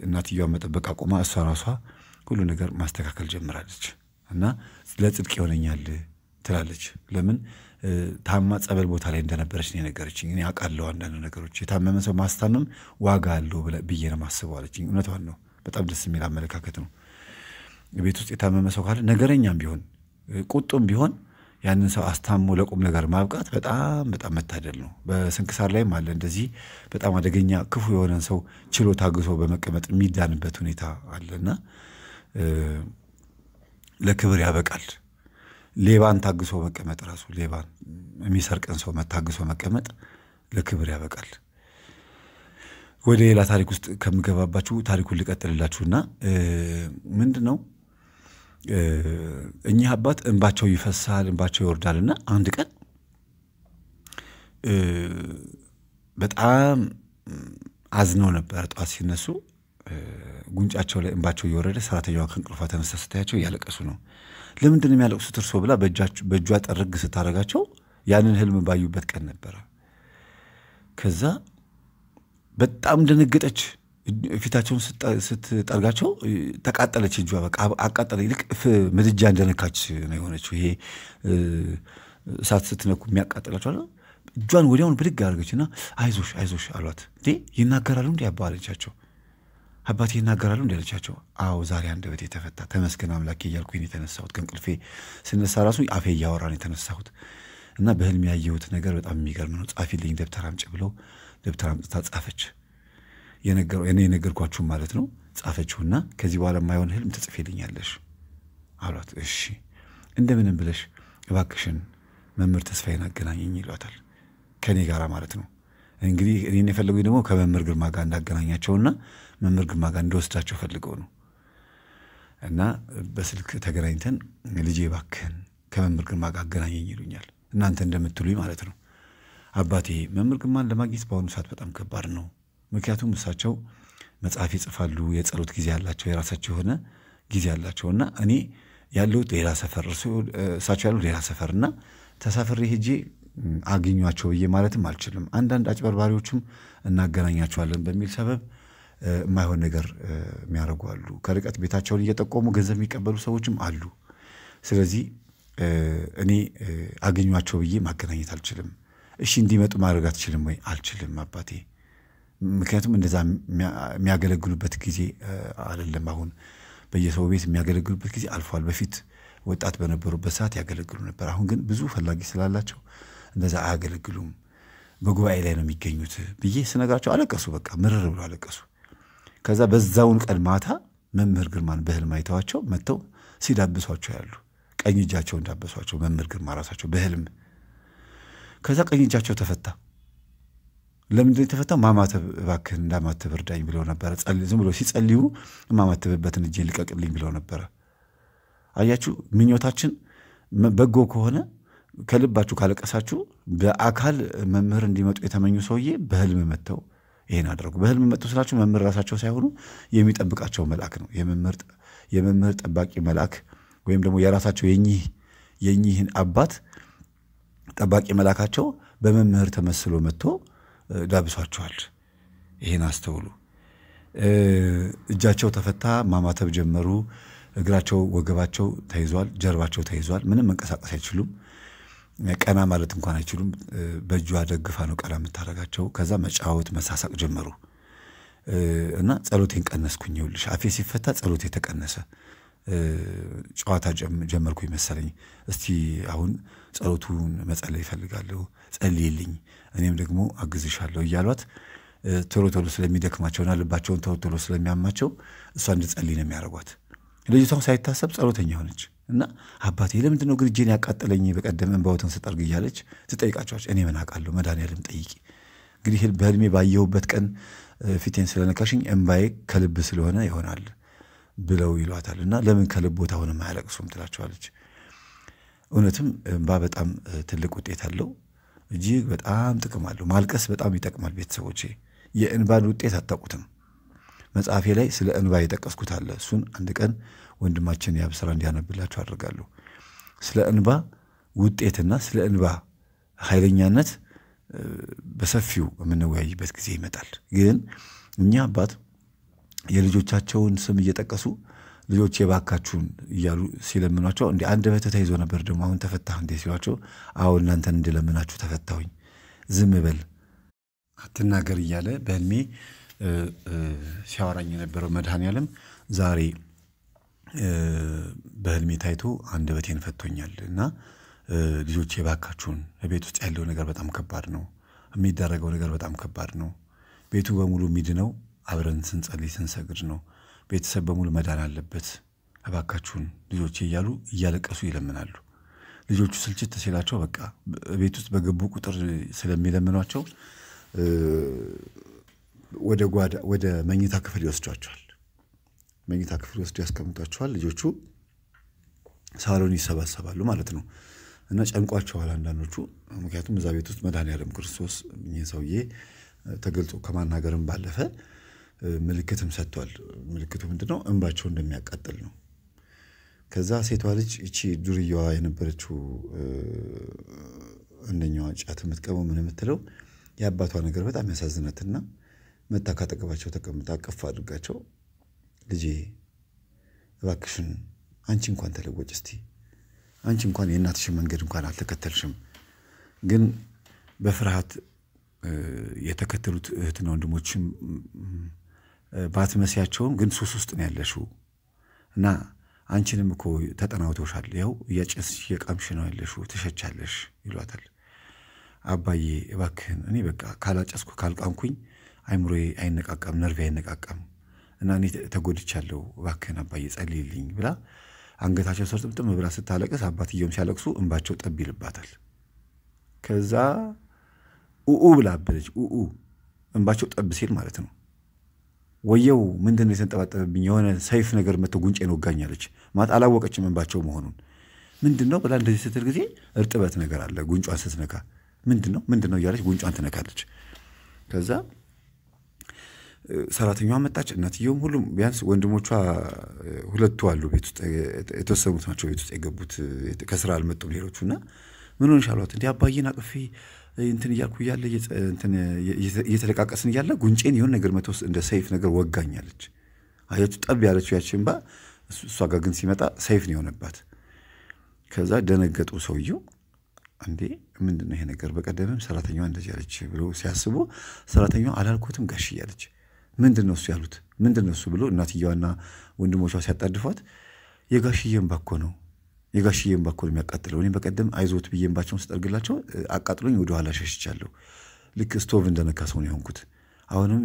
እናትየዋ መጠበቅ አቁማ እሷ ራሷ ሁሉ ነገር ማስተካከል ጀምራለች። እና ለጽድቅ ይሆነኛል ትላለች። ለምን ታማ ጸበል ቦታ ላይ እንደነበረች ነው የነገረችኝ። አውቃለሁ አንዳንድ ነገሮች የታመመ ሰው ማስታመም ዋጋ አለው ብዬ ነው ማስበው አለች። እውነቷን ነው። በጣም ደስ የሚል አመለካከት ነው። ቤት ውስጥ የታመመ ሰው ካለ ነገረኛም ቢሆን ቁጡም ቢሆን ያንን ሰው አስታሞ ለቁም ነገር ማብቃት በጣም በጣም መታደል ነው። በስንክሳር ላይም አለ እንደዚህ በጣም አደገኛ ክፉ የሆነን ሰው ችሎ ታግሶ በመቀመጥ የሚዳንበት ሁኔታ አለና ለክብር ያበቃል። ሌባን ታግሶ መቀመጥ ራሱ ሌባን የሚሰርቅን ሰው ታግሶ መቀመጥ ለክብር ያበቃል። ወደ ሌላ ታሪክ ውስጥ ከምገባባችሁ ታሪኩን ልቀጥልላችሁና ምንድን ነው እኚህ አባት እንባቸው ይፈሳል፣ እንባቸው ይወርዳልና አንድ ቀን በጣም አዝነው ነበር ጠዋት ሲነሱ ጉንጫቸው ላይ እንባቸው እየወረደ ሰራተኛዋ ከእንቅልፏ ተነሳ ስታያቸው እያለቀሱ ነው። ለምንድን ነው የሚያለቅሱት እርሶ ብላ በእጇ ጠርግ ስታደርጋቸው ያንን ህልም ባዩበት ቀን ነበረ። ከዛ በጣም ደነገጠች። ፊታቸውን ስትጠርጋቸው ተቃጠለች። እጇ በቃ አቃጠለ። ይልቅ ምድጃ እንደነካች ነው የሆነችው። ይሄ እሳት ስትነኩ የሚያቃጥላቸው እጇን ወዲያውን ብድግ አደረገችና አይዞሽ አይዞሽ አሏት። እንዴ ይናገራሉ እንዲ አባለቻቸው። አባቴ ይናገራሉ እንዳለቻቸው፣ አዎ ዛሬ በት የተፈታ ተመስገን አምላኬ እያልኩኝ የተነሳሁት። ከእንቅልፌ ስነሳ ራሱ አፌ እያወራን የተነሳሁት እና በህልም ያየሁት ነገር በጣም የሚገርም ነው። ጻፊልኝ ደብተር አምጪ ብለው ደብተር አምጥታ ጻፈች። እኔ የነገርኳችሁ ማለት ነው ጻፈችሁና ከዚህ በኋላ የማይሆን ህልም ትጽፊልኛለሽ አሏት። እሺ እንደምንም ብለሽ እባክሽን መምህር ተስፋዬን አገናኘኝ ይሏታል። ከእኔ ጋር ማለት ነው እንግዲህ እኔን የፈለጉኝ ደግሞ ከመምህር ግርማ ጋር እንዳገናኛቸውና መምህር ግርማ ጋር እንደወስዳቸው ፈልገው ነው እና በስልክ ተገናኝተን ልጄ እባክህን ከመምህር ግርማ ጋር አገናኘኝ ይሉኛል። እናንተ እንደምትሉኝ ማለት ነው። አባቴ መምህር ግርማን ለማግኘት በአሁኑ ሰዓት በጣም ከባድ ነው። ምክንያቱም እሳቸው መጽሐፍ ይጽፋሉ፣ የጸሎት ጊዜ ያላቸው የራሳቸው የሆነ ጊዜ እና እኔ ያለሁት ሌላ ሰፈር፣ እሳቸው ያሉት ሌላ ሰፈር እና ተሳፍሬ ሄጄ አግኟቸው ብዬ ማለትም አልችልም። አንዳንድ አጭበርባሪዎችም እናገናኛቸዋለን በሚል ሰበብ የማይሆን ነገር የሚያደርጉ አሉ። ከርቀት ቤታቸውን እየጠቆሙ ገንዘብ የሚቀበሉ ሰዎችም አሉ። ስለዚህ እኔ አገኟቸው ብዬ ማገናኘት አልችልም። እሺ እንዲመጡ ማድረግ አትችልም ወይ? አልችልም አባቴ። ምክንያቱም እንደዛ የሚያገለግሉበት ጊዜ አይደለም። አሁን በየሰው ቤት የሚያገለግሉበት ጊዜ አልፏል። በፊት ወጣት በነበሩበት ሰዓት ያገለግሉ ነበር። አሁን ግን ብዙ ፈላጊ ስላላቸው እንደዛ አያገለግሉም፣ በጉባኤ ላይ ነው የሚገኙት ብዬ ስነግራቸው አለቀሱ። በቃ ምርር ብሎ አለቀሱ። ከዛ በዛውን ቀን ማታ መምህር ግርማን በህልም አይተዋቸው መጥተው ሲዳብሷቸው ያሉ ቀኝ እጃቸው እንዳበሷቸው መምህር ግርማ ራሳቸው በህልም ከዛ ቀኝ እጃቸው ተፈታ። ለምንድን የተፈታ? ማማተብ እባክህን እንዳማተብ እርዳኝ ብለው ነበረ። ዝም ብሎ ሲጸልዩ ማማተብበትን እጄን ልቀቅልኝ ብለው ነበረ። አያችሁ፣ ምኞታችን በጎ ከሆነ ከልባችሁ ካለቀሳችሁ በአካል መምህር እንዲመጡ የተመኙ ሰውዬ በህልም መጥተው ይሄን አደረጉ። በህልም መጥተው ስላችሁ መምህር ራሳቸው ሳይሆኑ የሚጠብቃቸው መልአክ ነው። የመምህር ጠባቂ መልአክ ወይም ደግሞ የራሳቸው የኚህ የኚህን አባት ጠባቂ መልአካቸው በመምህር ተመስሎ መጥቶ ዳብሷቸዋል። ይህን አስተውሉ። እጃቸው ተፈታ፣ ማማተብ ጀመሩ። እግራቸው፣ ወገባቸው ተይዟል፣ ጀርባቸው ተይዟል። ምንም መንቀሳቀስ አይችሉም። ቀና ማለት እንኳን አይችሉም። በእጇ ደግፋ ነው ቀና የምታደርጋቸው። ከዛ መጫወት መሳሳቅ ጀመሩ እና ጸሎቴን ቀነስኩኝ። ይኸውልሽ አፌ ሲፈታ ጸሎቴ ተቀነሰ። ጨዋታ ጀመርኩ መሰለኝ። እስቲ አሁን ጸሎቱን መጸለይ ይፈልጋለሁ ጸልይልኝ፣ እኔም ደግሞ አግዝሻለሁ እያሏት ቶሎ ቶሎ ስለሚደክማቸውና ልባቸውን ቶሎ ቶሎ ስለሚያማቸው እሷ እንድጸልይ ነው የሚያደርጓት። ልጅቷም ሳይታሰብ ጸሎተኛ ሆነች። እና አባቴ ለምንድን ነው ግን እጄን ያቃጠለኝ በቀደም እንባወትን ስጠርግ እያለች ትጠይቃቸዋች። እኔ ምን አውቃለሁ መድኃኒዓለም ጠይቂ። እንግዲህ በህልሜ ባየሁበት ቀን ፊቴን ስለነካሽኝ እምባዬ ከልብ ስለሆነ ይሆናል ብለው ይሏታል። እና ለምን ከልብ ቦታ ሆነ አያለቅሱም ትላቸዋለች። እውነትም እምባ በጣም ትልቅ ውጤት አለው። እጅግ በጣም ጥቅም አለው። ማልቀስ በጣም ይጠቅማል። ቤተሰቦቼ የእንባን ውጤት አታውቁትም። መጽሐፌ ላይ ስለ እንባ የጠቀስኩት አለ። እሱን አንድ ቀን ወንድማችን የአብ ስራ እንዲያነብላችሁ አድርጋለሁ። ስለ እንባ ውጤትና ስለ እንባ ኃይለኛነት በሰፊው የምንወያይበት ጊዜ ይመጣል። ግን እኛ አባት የልጆቻቸውን ስም እየጠቀሱ ልጆች የባካችሁን እያሉ ሲለምኗቸው እንዲ አንድ በተ ተይዞ ነበር። ደግሞ አሁን ተፈታህ እንዴ ሲሏቸው፣ አዎ እናንተን እንድለምናችሁ ተፈታሁኝ፣ ዝም በል አትናገር እያለ በህልሜ ሲያወራኝ የነበረው መድኃኔዓለም ዛሬ በህልሜ ታይቶ አንደበቴን ፈቶኛል እና ልጆቼ የባካችሁን ቤት ውስጥ ያለው ነገር በጣም ከባድ ነው፣ የሚደረገው ነገር በጣም ከባድ ነው። ቤቱ በሙሉ የሚድነው አብረን ስንጸልይ ስንሰግድ ነው። ቤተሰብ በሙሉ መዳን አለበት፣ እባካችሁን ልጆቼ እያሉ እያለቀሱ ይለምናሉ። ልጆቹ ስልችት ሲላቸው በቃ ቤት ውስጥ በገቡ ቁጥር ስለሚለምኗቸው ወደ መኝታ ክፍል ይወስዷቸዋል። መኝታ ክፍል ወስዶ ያስቀምጧቸዋል። ልጆቹ ሳሎን ይሰባሰባሉ ማለት ነው። እና ጨንቋቸዋል አንዳንዶቹ። ምክንያቱም እዛ ቤት ውስጥ መድኃኔዓለም ክርስቶስ እኚህ ሰውዬ ተገልጾ ከማናገርም ባለፈ ምልክትም ሰጥቷል። ምልክቱ ምንድነው? እንባቸው እንደሚያቃጥል ነው። ከዛ ሴቷ ልጅ እቺ ዱርያዋ የነበረችው አንደኛዋ ጫት የምትቀመው ምን የምትለው የአባቷ ነገር በጣም ያሳዝናትና መታ ካጠገባቸው ተቀምጣ ቅፍ አድርጋቸው ልጄ እባክሽን አንቺ እንኳን ተለወጭ እስቲ አንቺ እንኳን የእናትሽን መንገድ እንኳን አልተከተልሽም፣ ግን በፍርሃት የተከተሉት እህትና ወንድሞችም ባትመሲያቸውም ግን ሱስ ውስጥ ነው ያለሽው እና አንቺንም እኮ ተጠናውቶሻል፣ ያው እያጨስ እየቃምሽ ነው ያለሽው፣ ትሸቻለሽ ይሏታል። አባዬ እባክህን እኔ በቃ ካላጨስኩ ካልቃምኩኝ አይምሮዬ አይነቃቃም፣ ነርቬ አይነቃቃም እና እኔ ተጎድቻለሁ እባክህን አባዬ ጸልይልኝ ብላ አንገታቸው ሰርጥብጥም ብላ ስታለቅስ አባትየውም ሲያለቅሱ እንባቸው ጠብ ይልባታል። ከዛ ኡኡ ብላ አበደች። ኡኡ እንባቸው ጠብ ሲል ማለት ነው። ወየው ምንድን ነው የተንጠባጠበብኝ? የሆነ ሰይፍ ነገር መቶ ጉንጬን ወጋኛለች። ማለት አላወቀችም እንባቸው መሆኑን። ምንድን ነው ብላ እንደዚህ ስትል ጊዜ እርጥበት ነገር አለ ጉንጯን ስትነካ ምንድን ነው ምንድን ነው እያለች ጉንጯን ትነካለች። ከዛ ሰራተኛዋ መጣች፣ እናትየውም፣ ሁሉም ቢያንስ ወንድሞቿ ሁለቱ አሉ ቤት ውስጥ የተወሰኑት ናቸው ቤት ውስጥ የገቡት ከስራ አልመጡም ሌሎቹ። እና ምን ሆንሽ አሏት። እንዲህ አባዬን አቅፌ እንትን እያልኩ እያለ እየተለቃቀስን እያለ ጉንጬን የሆን ነገር መተውስ እንደ ሰይፍ ነገር ወጋኛለች። አያችሁ ጠብ ያለችው ያችን ባ እሷ ጋር ግን ሲመጣ ሰይፍ ነው የሆነባት። ከዛ ደነገጡ ሰውየው። እንዴ ምንድነው ይሄ ነገር? በቀደምም ሰራተኛዋ እንደዚህ ያለች ብሎ ሲያስቡ ሰራተኛዋ አላልኩትም ጋሽ እያለች ምንድን ነው እሱ ያሉት ምንድን ነው እሱ ብሎ እናትየዋና ወንድሞቿ ሲያጣድፏት የጋሽዬን ባኮ ነው የጋሽዬን ባኮ ነው የሚያቃጥለው። እኔ በቀደም አይዞት ብዬ እምባቸውን ስጠርግላቸው አቃጥሎኝ ወደኋላ ሸሽቻለሁ። ልክ ስቶቭ እንደነካ ሰው ነው የሆንኩት። አሁንም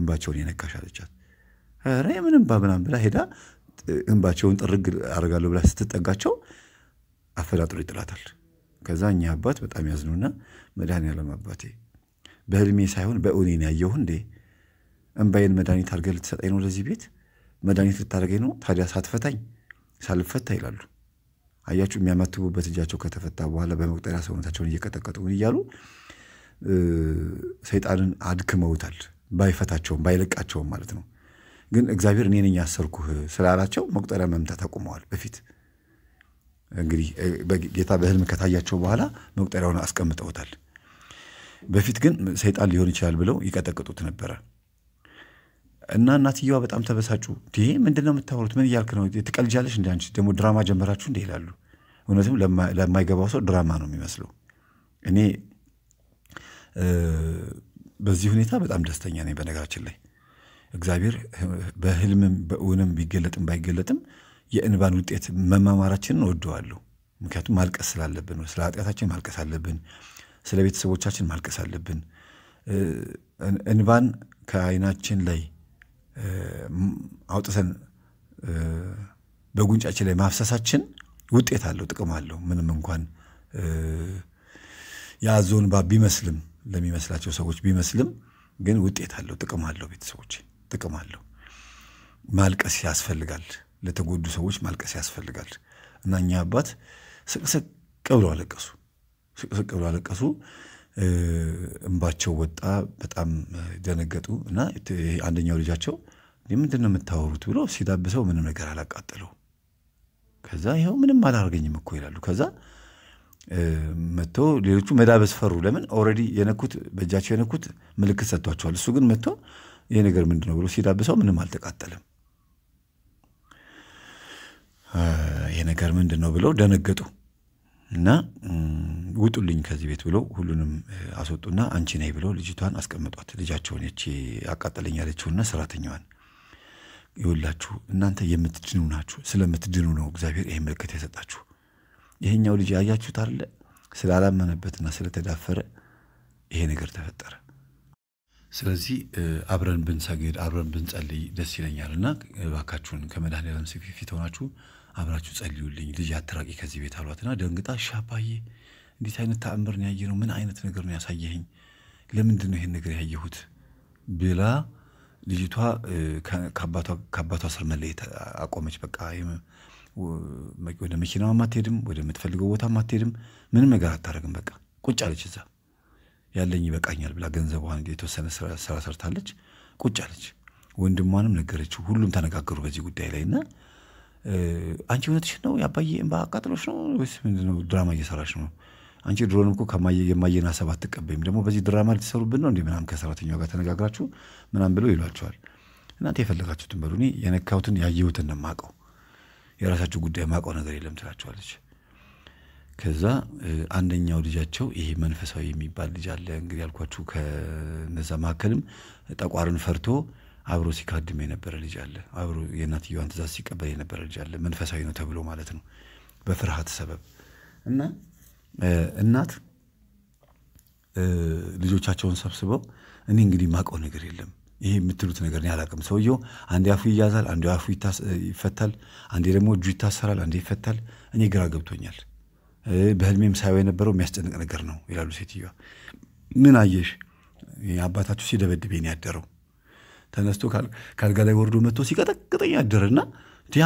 እንባቸውን የነካሽ አለቻት። ኧረ የምን ብላ ሄዳ እንባቸውን ጥርግ አደርጋለሁ ብላ ስትጠጋቸው አፈላጥሮ ይጥላታል። ከዛ እኛ አባት በጣም ያዝኑና መድኃኔዓለም አባቴ በህልሜ ሳይሆን በእውኔን ያየሁ እንዴ እንባይን መድኃኒት አድርገህ ልትሰጠኝ ነው ወደዚህ ቤት መድኃኒት ልታደርገኝ ነው ታዲያ ሳትፈታኝ ሳልፈታ ይላሉ አያችሁ የሚያመትቡበት እጃቸው ከተፈታ በኋላ በመቁጠሪያ ሰውነታቸውን እየቀጠቀጡ እያሉ ሰይጣንን አድክመውታል ባይፈታቸውም ባይለቃቸውም ማለት ነው ግን እግዚአብሔር እኔን ያሰርኩህ ስላላቸው መቁጠሪያ መምታት አቁመዋል በፊት እንግዲህ ጌታ በህልም ከታያቸው በኋላ መቁጠሪያውን አስቀምጠውታል በፊት ግን ሰይጣን ሊሆን ይችላል ብለው ይቀጠቅጡት ነበረ እና እናትየዋ በጣም ተበሳጩ። ይሄ ምንድን ነው የምታወሩት? ምን እያልክ ነው? ትቀልጃለሽ? እንደ አንቺ ደግሞ ድራማ ጀመራችሁ እንደ ይላሉ። እውነትም ለማይገባው ሰው ድራማ ነው የሚመስለው። እኔ በዚህ ሁኔታ በጣም ደስተኛ ነኝ። በነገራችን ላይ እግዚአብሔር በህልምም በእውንም ቢገለጥም ባይገለጥም የእንባን ውጤት መማማራችንን ወደዋለሁ። ምክንያቱም ማልቀስ ስላለብን፣ ስለ ኃጢአታችን ማልቀስ አለብን፣ ስለ ቤተሰቦቻችን ማልቀስ አለብን። እንባን ከአይናችን ላይ አውጥተን በጉንጫችን ላይ ማፍሰሳችን ውጤት አለው፣ ጥቅም አለው። ምንም እንኳን የአዞን ባ ቢመስልም ለሚመስላቸው ሰዎች ቢመስልም ግን ውጤት አለው፣ ጥቅም አለው። ቤተሰቦች ጥቅም አለው። ማልቀስ ያስፈልጋል። ለተጎዱ ሰዎች ማልቀስ ያስፈልጋል። እና እኛ አባት ስቅስቅ ብለው አለቀሱ፣ ስቅስቅ ብለው አለቀሱ። እንባቸው ወጣ። በጣም ደነገጡ እና አንደኛው ልጃቸው ምንድን ነው የምታወሩት ብሎ ሲዳብሰው ምንም ነገር አላቃጠለው። ከዛ ይኸው ምንም አላርገኝም እኮ ይላሉ። ከዛ መጥቶ ሌሎቹ መዳበስ ፈሩ። ለምን ኦልሬዲ የነኩት በእጃቸው የነኩት ምልክት ሰጥቷቸዋል። እሱ ግን መጥቶ ይሄ ነገር ምንድን ነው ብሎ ሲዳብሰው ምንም አልተቃጠለም። ይሄ ነገር ምንድን ነው ብለው ደነገጡ። እና ውጡልኝ ከዚህ ቤት ብሎ ሁሉንም አስወጡና አንቺ ነይ ብሎ ልጅቷን አስቀምጧት። ልጃቸውን ያቺ አቃጠለኝ ያለችውና ሰራተኛዋን ይወላችሁ እናንተ የምትድኑ ናችሁ። ስለምትድኑ ነው እግዚአብሔር ይህ ምልክት የሰጣችሁ። ይሄኛው ልጅ ያያችሁት አለ ስላላመነበትና ስለተዳፈረ ይሄ ነገር ተፈጠረ። ስለዚህ አብረን ብንሰግድ አብረን ብንጸልይ ደስ ይለኛል እና እባካችሁን ከመድኃኔዓለም ፊት ሆናችሁ አብራችሁ ጸልዩልኝ፣ ልጅ አትራቂ ከዚህ ቤት አሏትና ደንግጣ ሻባዬ እንዴት አይነት ተአምር ነው ያየነው? ምን አይነት ነገር ነው ያሳየኸኝ? ለምንድን ነው ይሄን ነገር ያየሁት? ብላ ልጅቷ ከአባቷ ስር መለየት አቆመች። በቃ ወደ መኪናዋ አትሄድም፣ ወደ የምትፈልገው ቦታ አትሄድም፣ ምንም ነገር አታደርግም። በቃ ቁጭ አለች እዛ ያለኝ ይበቃኛል ብላ ገንዘቧን የተወሰነ ስራ ሰርታለች፣ ቁጭ አለች። ወንድሟንም ነገረችው። ሁሉም ተነጋገሩ በዚህ ጉዳይ ላይ እና አንቺ እውነትሽ ነው የአባዬ እንባ አቃጥሎች ነው ወይስ ምንድነው? ድራማ እየሰራች ነው? አንቺ ድሮንም እኮ ከማየ የማየን ሀሳብ አትቀበይም፣ ደግሞ በዚህ ድራማ ልትሰሩብን ነው እንዲ ምናም ከሰራተኛው ጋር ተነጋግራችሁ ምናም ብለው ይሏቸዋል። እናንተ የፈለጋችሁትን በሉ፣ እኔ የነካሁትን ያየሁትን ነው የማውቀው፣ የራሳችሁ ጉዳይ ማውቀው ነገር የለም ትላቸዋለች። ከዛ አንደኛው ልጃቸው ይሄ መንፈሳዊ የሚባል ልጅ አለ እንግዲህ ያልኳችሁ፣ ከነዛ መካከልም ጠቋርን ፈርቶ አብሮ ሲካድም የነበረ ልጅ አለ። አብሮ የእናትየዋን ትእዛዝ ሲቀበል የነበረ ልጅ አለ። መንፈሳዊ ነው ተብሎ ማለት ነው በፍርሃት ሰበብ እና እናት ልጆቻቸውን ሰብስበው እኔ እንግዲህ ማቀው ነገር የለም ይሄ የምትሉት ነገር ነው አላውቅም። ሰውየው አንዴ አፉ ይያዛል፣ አንዴ አፉ ይፈታል፣ አንዴ ደግሞ እጁ ይታሰራል፣ አንዴ ይፈታል። እኔ ግራ ገብቶኛል፣ በህልሜም ሳየው የነበረው የሚያስጨንቅ ነገር ነው ይላሉ ሴትዮዋ። ምን አየሽ? አባታችሁ ሲደበድበኝ ያደረው ተነስቶ ካልጋ ላይ ወርዶ መጥቶ ሲቀጠቅጠኝ አደረና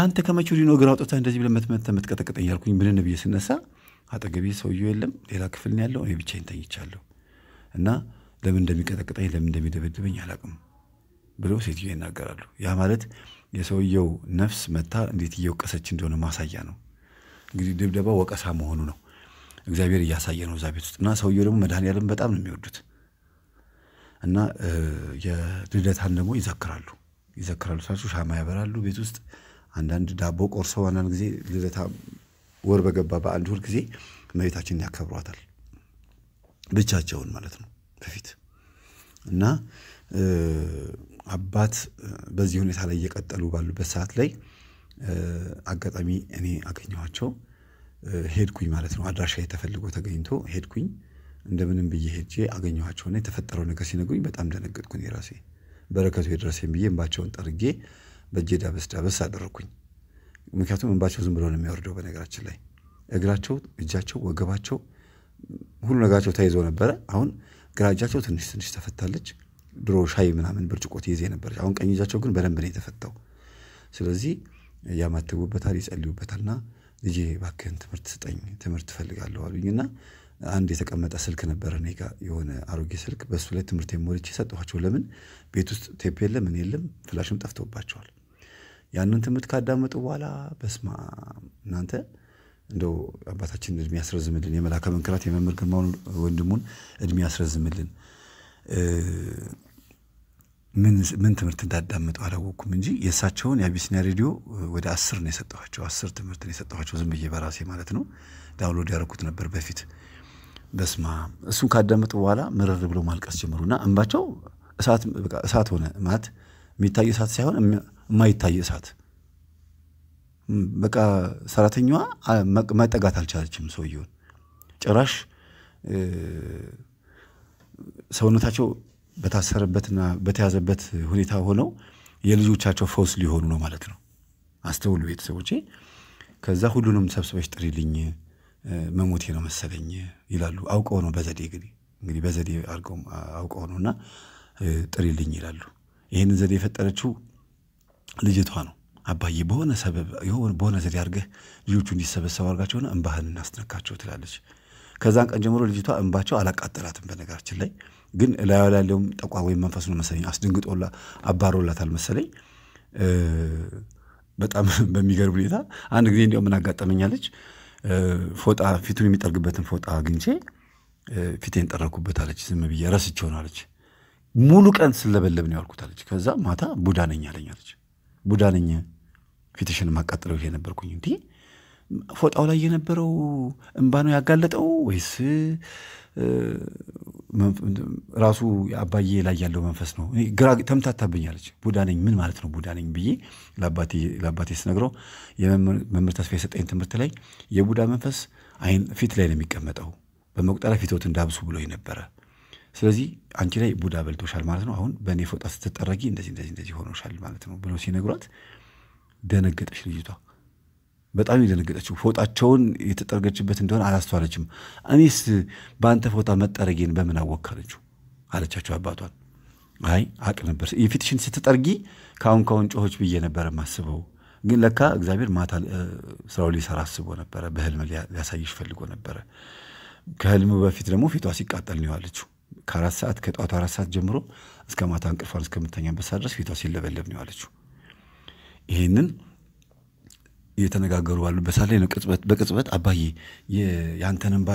አንተ ከመቼ ወዲህ ነው እግር አውጥተህ እንደዚህ ብለህ መትመተህ የምትቀጠቅጠኝ ያልኩኝ። ብንን ብዬ ስነሳ አጠገቤ ሰውየው የለም፣ ሌላ ክፍል ያለው። እኔ ብቻዬን ተኝቻለሁ እና ለምን እንደሚቀጠቅጠኝ ለምን እንደሚደበድበኝ አላቅም ብለው ሴትዮ ይናገራሉ። ያ ማለት የሰውየው ነፍስ መታ እንዴት እየወቀሰች እንደሆነ ማሳያ ነው። እንግዲህ ድብደባ ወቀሳ መሆኑ ነው። እግዚአብሔር እያሳየ ነው እዛ ቤት ውስጥ እና ሰውየው ደግሞ ያለም በጣም ነው የሚወዱት እና የልደታን ደግሞ ይዘክራሉ ይዘክራሉ ስላችሁ ሻማ ያበራሉ ቤት ውስጥ አንዳንድ ዳቦ ቆርሰው አንዳንድ ጊዜ ልደታ ወር በገባ በአንድ ሁል ጊዜ መቤታችንን ያከብሯታል ብቻቸውን ማለት ነው በፊት እና አባት በዚህ ሁኔታ ላይ እየቀጠሉ ባሉበት ሰዓት ላይ አጋጣሚ እኔ አገኘኋቸው ሄድኩኝ ማለት ነው አድራሻ የተፈልጎ ተገኝቶ ሄድኩኝ እንደምንም ብዬ ሄጄ አገኘኋቸውና የተፈጠረው ነገር ሲነግሩኝ በጣም ደነገጥኩኝ። የራሴ በረከቱ የደረሰኝ ብዬ እንባቸውን ጠርጌ በእጄ ዳበስ ዳበስ አደረግኩኝ። ምክንያቱም እንባቸው ዝም ብሎ ነው የሚወርደው። በነገራችን ላይ እግራቸው፣ እጃቸው፣ ወገባቸው ሁሉ ነገራቸው ተይዞ ነበረ። አሁን ግራ እጃቸው ትንሽ ትንሽ ተፈታለች። ድሮ ሻይ ምናምን ብርጭቆ ትይዜ ነበረች። አሁን ቀኝ እጃቸው ግን በደንብ ነው የተፈታው። ስለዚህ ያማትቡበታል፣ ይጸልዩበታልና ልጄ እባክህን ትምህርት ስጠኝ፣ ትምህርት ትፈልጋለሁ አሉኝና አንድ የተቀመጠ ስልክ ነበረ እኔ ጋ የሆነ አሮጌ ስልክ በእሱ ላይ ትምህርት ሞልቼ የሰጠኋቸው ለምን ቤት ውስጥ ቴፕ የለም ምን የለም ፍላሽም ጠፍቶባቸዋል። ያንን ትምህርት ካዳመጡ በኋላ በስማ እናንተ እንደው አባታችን እድሜ ያስረዝምልን፣ የመላከ መንክራት የመምህር ግርማውን ወንድሙን እድሜ ያስረዝምልን። ምን ትምህርት እንዳዳመጡ አላወቅኩም እንጂ የእሳቸውን የአቢሲኒያ ሬዲዮ ወደ አስር ነው የሰጠኋቸው። አስር ትምህርት ነው የሰጠኋቸው ዝም ብዬ በራሴ ማለት ነው። ዳውንሎድ ያደረኩት ነበር በፊት በስማ እሱን ካዳመጡ በኋላ ምርር ብሎ ማልቀስ እና እንባቸው እሳት ሆነ። ማለት የሚታይ እሳት ሳይሆን የማይታይ እሳት። በቃ ሰራተኛዋ መጠጋት አልቻለችም ሰውየውን። ጭራሽ ሰውነታቸው በታሰረበትና በተያዘበት ሁኔታ ሆነው የልጆቻቸው ፈውስ ሊሆኑ ነው ማለት ነው። አስተውሉ ቤተሰቦቼ። ከዛ ሁሉንም ሰብስበሽ ጥሪልኝ መሞቴ ነው መሰለኝ ይላሉ። አውቀው ነው በዘዴ እንግዲህ እንግዲህ በዘዴ አድርገው አውቀው ነው እና ጥሪልኝ ይላሉ። ይህንን ዘዴ የፈጠረችው ልጅቷ ነው። አባዬ በሆነ ሰበብ በሆነ ዘዴ አድርገህ ልጆቹ እንዲሰበሰቡ አድርጋቸውና እንባህን እናስነካቸው ትላለች። ከዛን ቀን ጀምሮ ልጅቷ እንባቸው አላቃጠላትም። በነገራችን ላይ ግን ላዩ ላይ ያለውም ጠቋ ወይም መንፈሱ ነው መሰለኝ አስደንግጦላ አባሮላታል መሰለኝ። በጣም በሚገርም ሁኔታ አንድ ጊዜ እንዲያው ምን አጋጠመኛለች ፎጣ ፊቱን የሚጠርግበትን ፎጣ አግኝቼ ፊቴን ጠረኩበት አለች። ዝም ብዬ ረስቼው ነው አለች። ሙሉ ቀን ስለበለብ ነው ያልኩት አለች። ከዛ ማታ ቡዳ ነኝ አለኝ አለች። ቡዳ ነኝ ፊትሽን ማቃጠለው ይሄ ነበርኩኝ። እንዲህ ፎጣው ላይ የነበረው እንባ ነው ያጋለጠው ወይስ ራሱ አባዬ ላይ ያለው መንፈስ ነው። ግራ ተምታታብኛለች። ቡዳ ነኝ ምን ማለት ነው ቡዳ ነኝ ብዬ ለአባቴ ስነግረው የመምህር ተስፋ የሰጠኝ ትምህርት ላይ የቡዳ መንፈስ አይን ፊት ላይ ነው የሚቀመጠው፣ በመቁጠሪያ ፊቶት እንዳብሱ ብሎ ነበረ። ስለዚህ አንቺ ላይ ቡዳ በልቶሻል ማለት ነው። አሁን በእኔ ፎጣ ስትጠረጊ እንደዚህ እንደዚህ እንደዚህ ሆኖሻል ማለት ነው ብሎ ሲነግሯት ደነገጠች ልጅቷ። በጣም የደነገጠችው ፎጣቸውን የተጠረገችበት እንደሆነ አላስተዋለችም። እኔስ በአንተ ፎጣ መጠረጌን በምን አወካለችው አለችው አለቻቸው አባቷን። አይ አቅ ነበር የፊትሽን ስትጠርጊ ከአሁን ካሁን ጮሆች ብዬ ነበረ ማስበው፣ ግን ለካ እግዚአብሔር ማታ ስራው ሊሰራ አስቦ ነበረ። በህልም ሊያሳይሽ ፈልጎ ነበረ። ከህልሙ በፊት ደግሞ ፊቷ ሲቃጠል ነው ከአራት ሰዓት ከጠዋቱ አራት ሰዓት ጀምሮ እስከ ማታ እንቅልፏን እስከምተኛበት ሰዓት ድረስ ፊቷ ሲለበለብ ነው ይህንን እየተነጋገሩ ባሉበት ሳለ ነው ቅጽበት በቅጽበት አባዬ የአንተን እንባ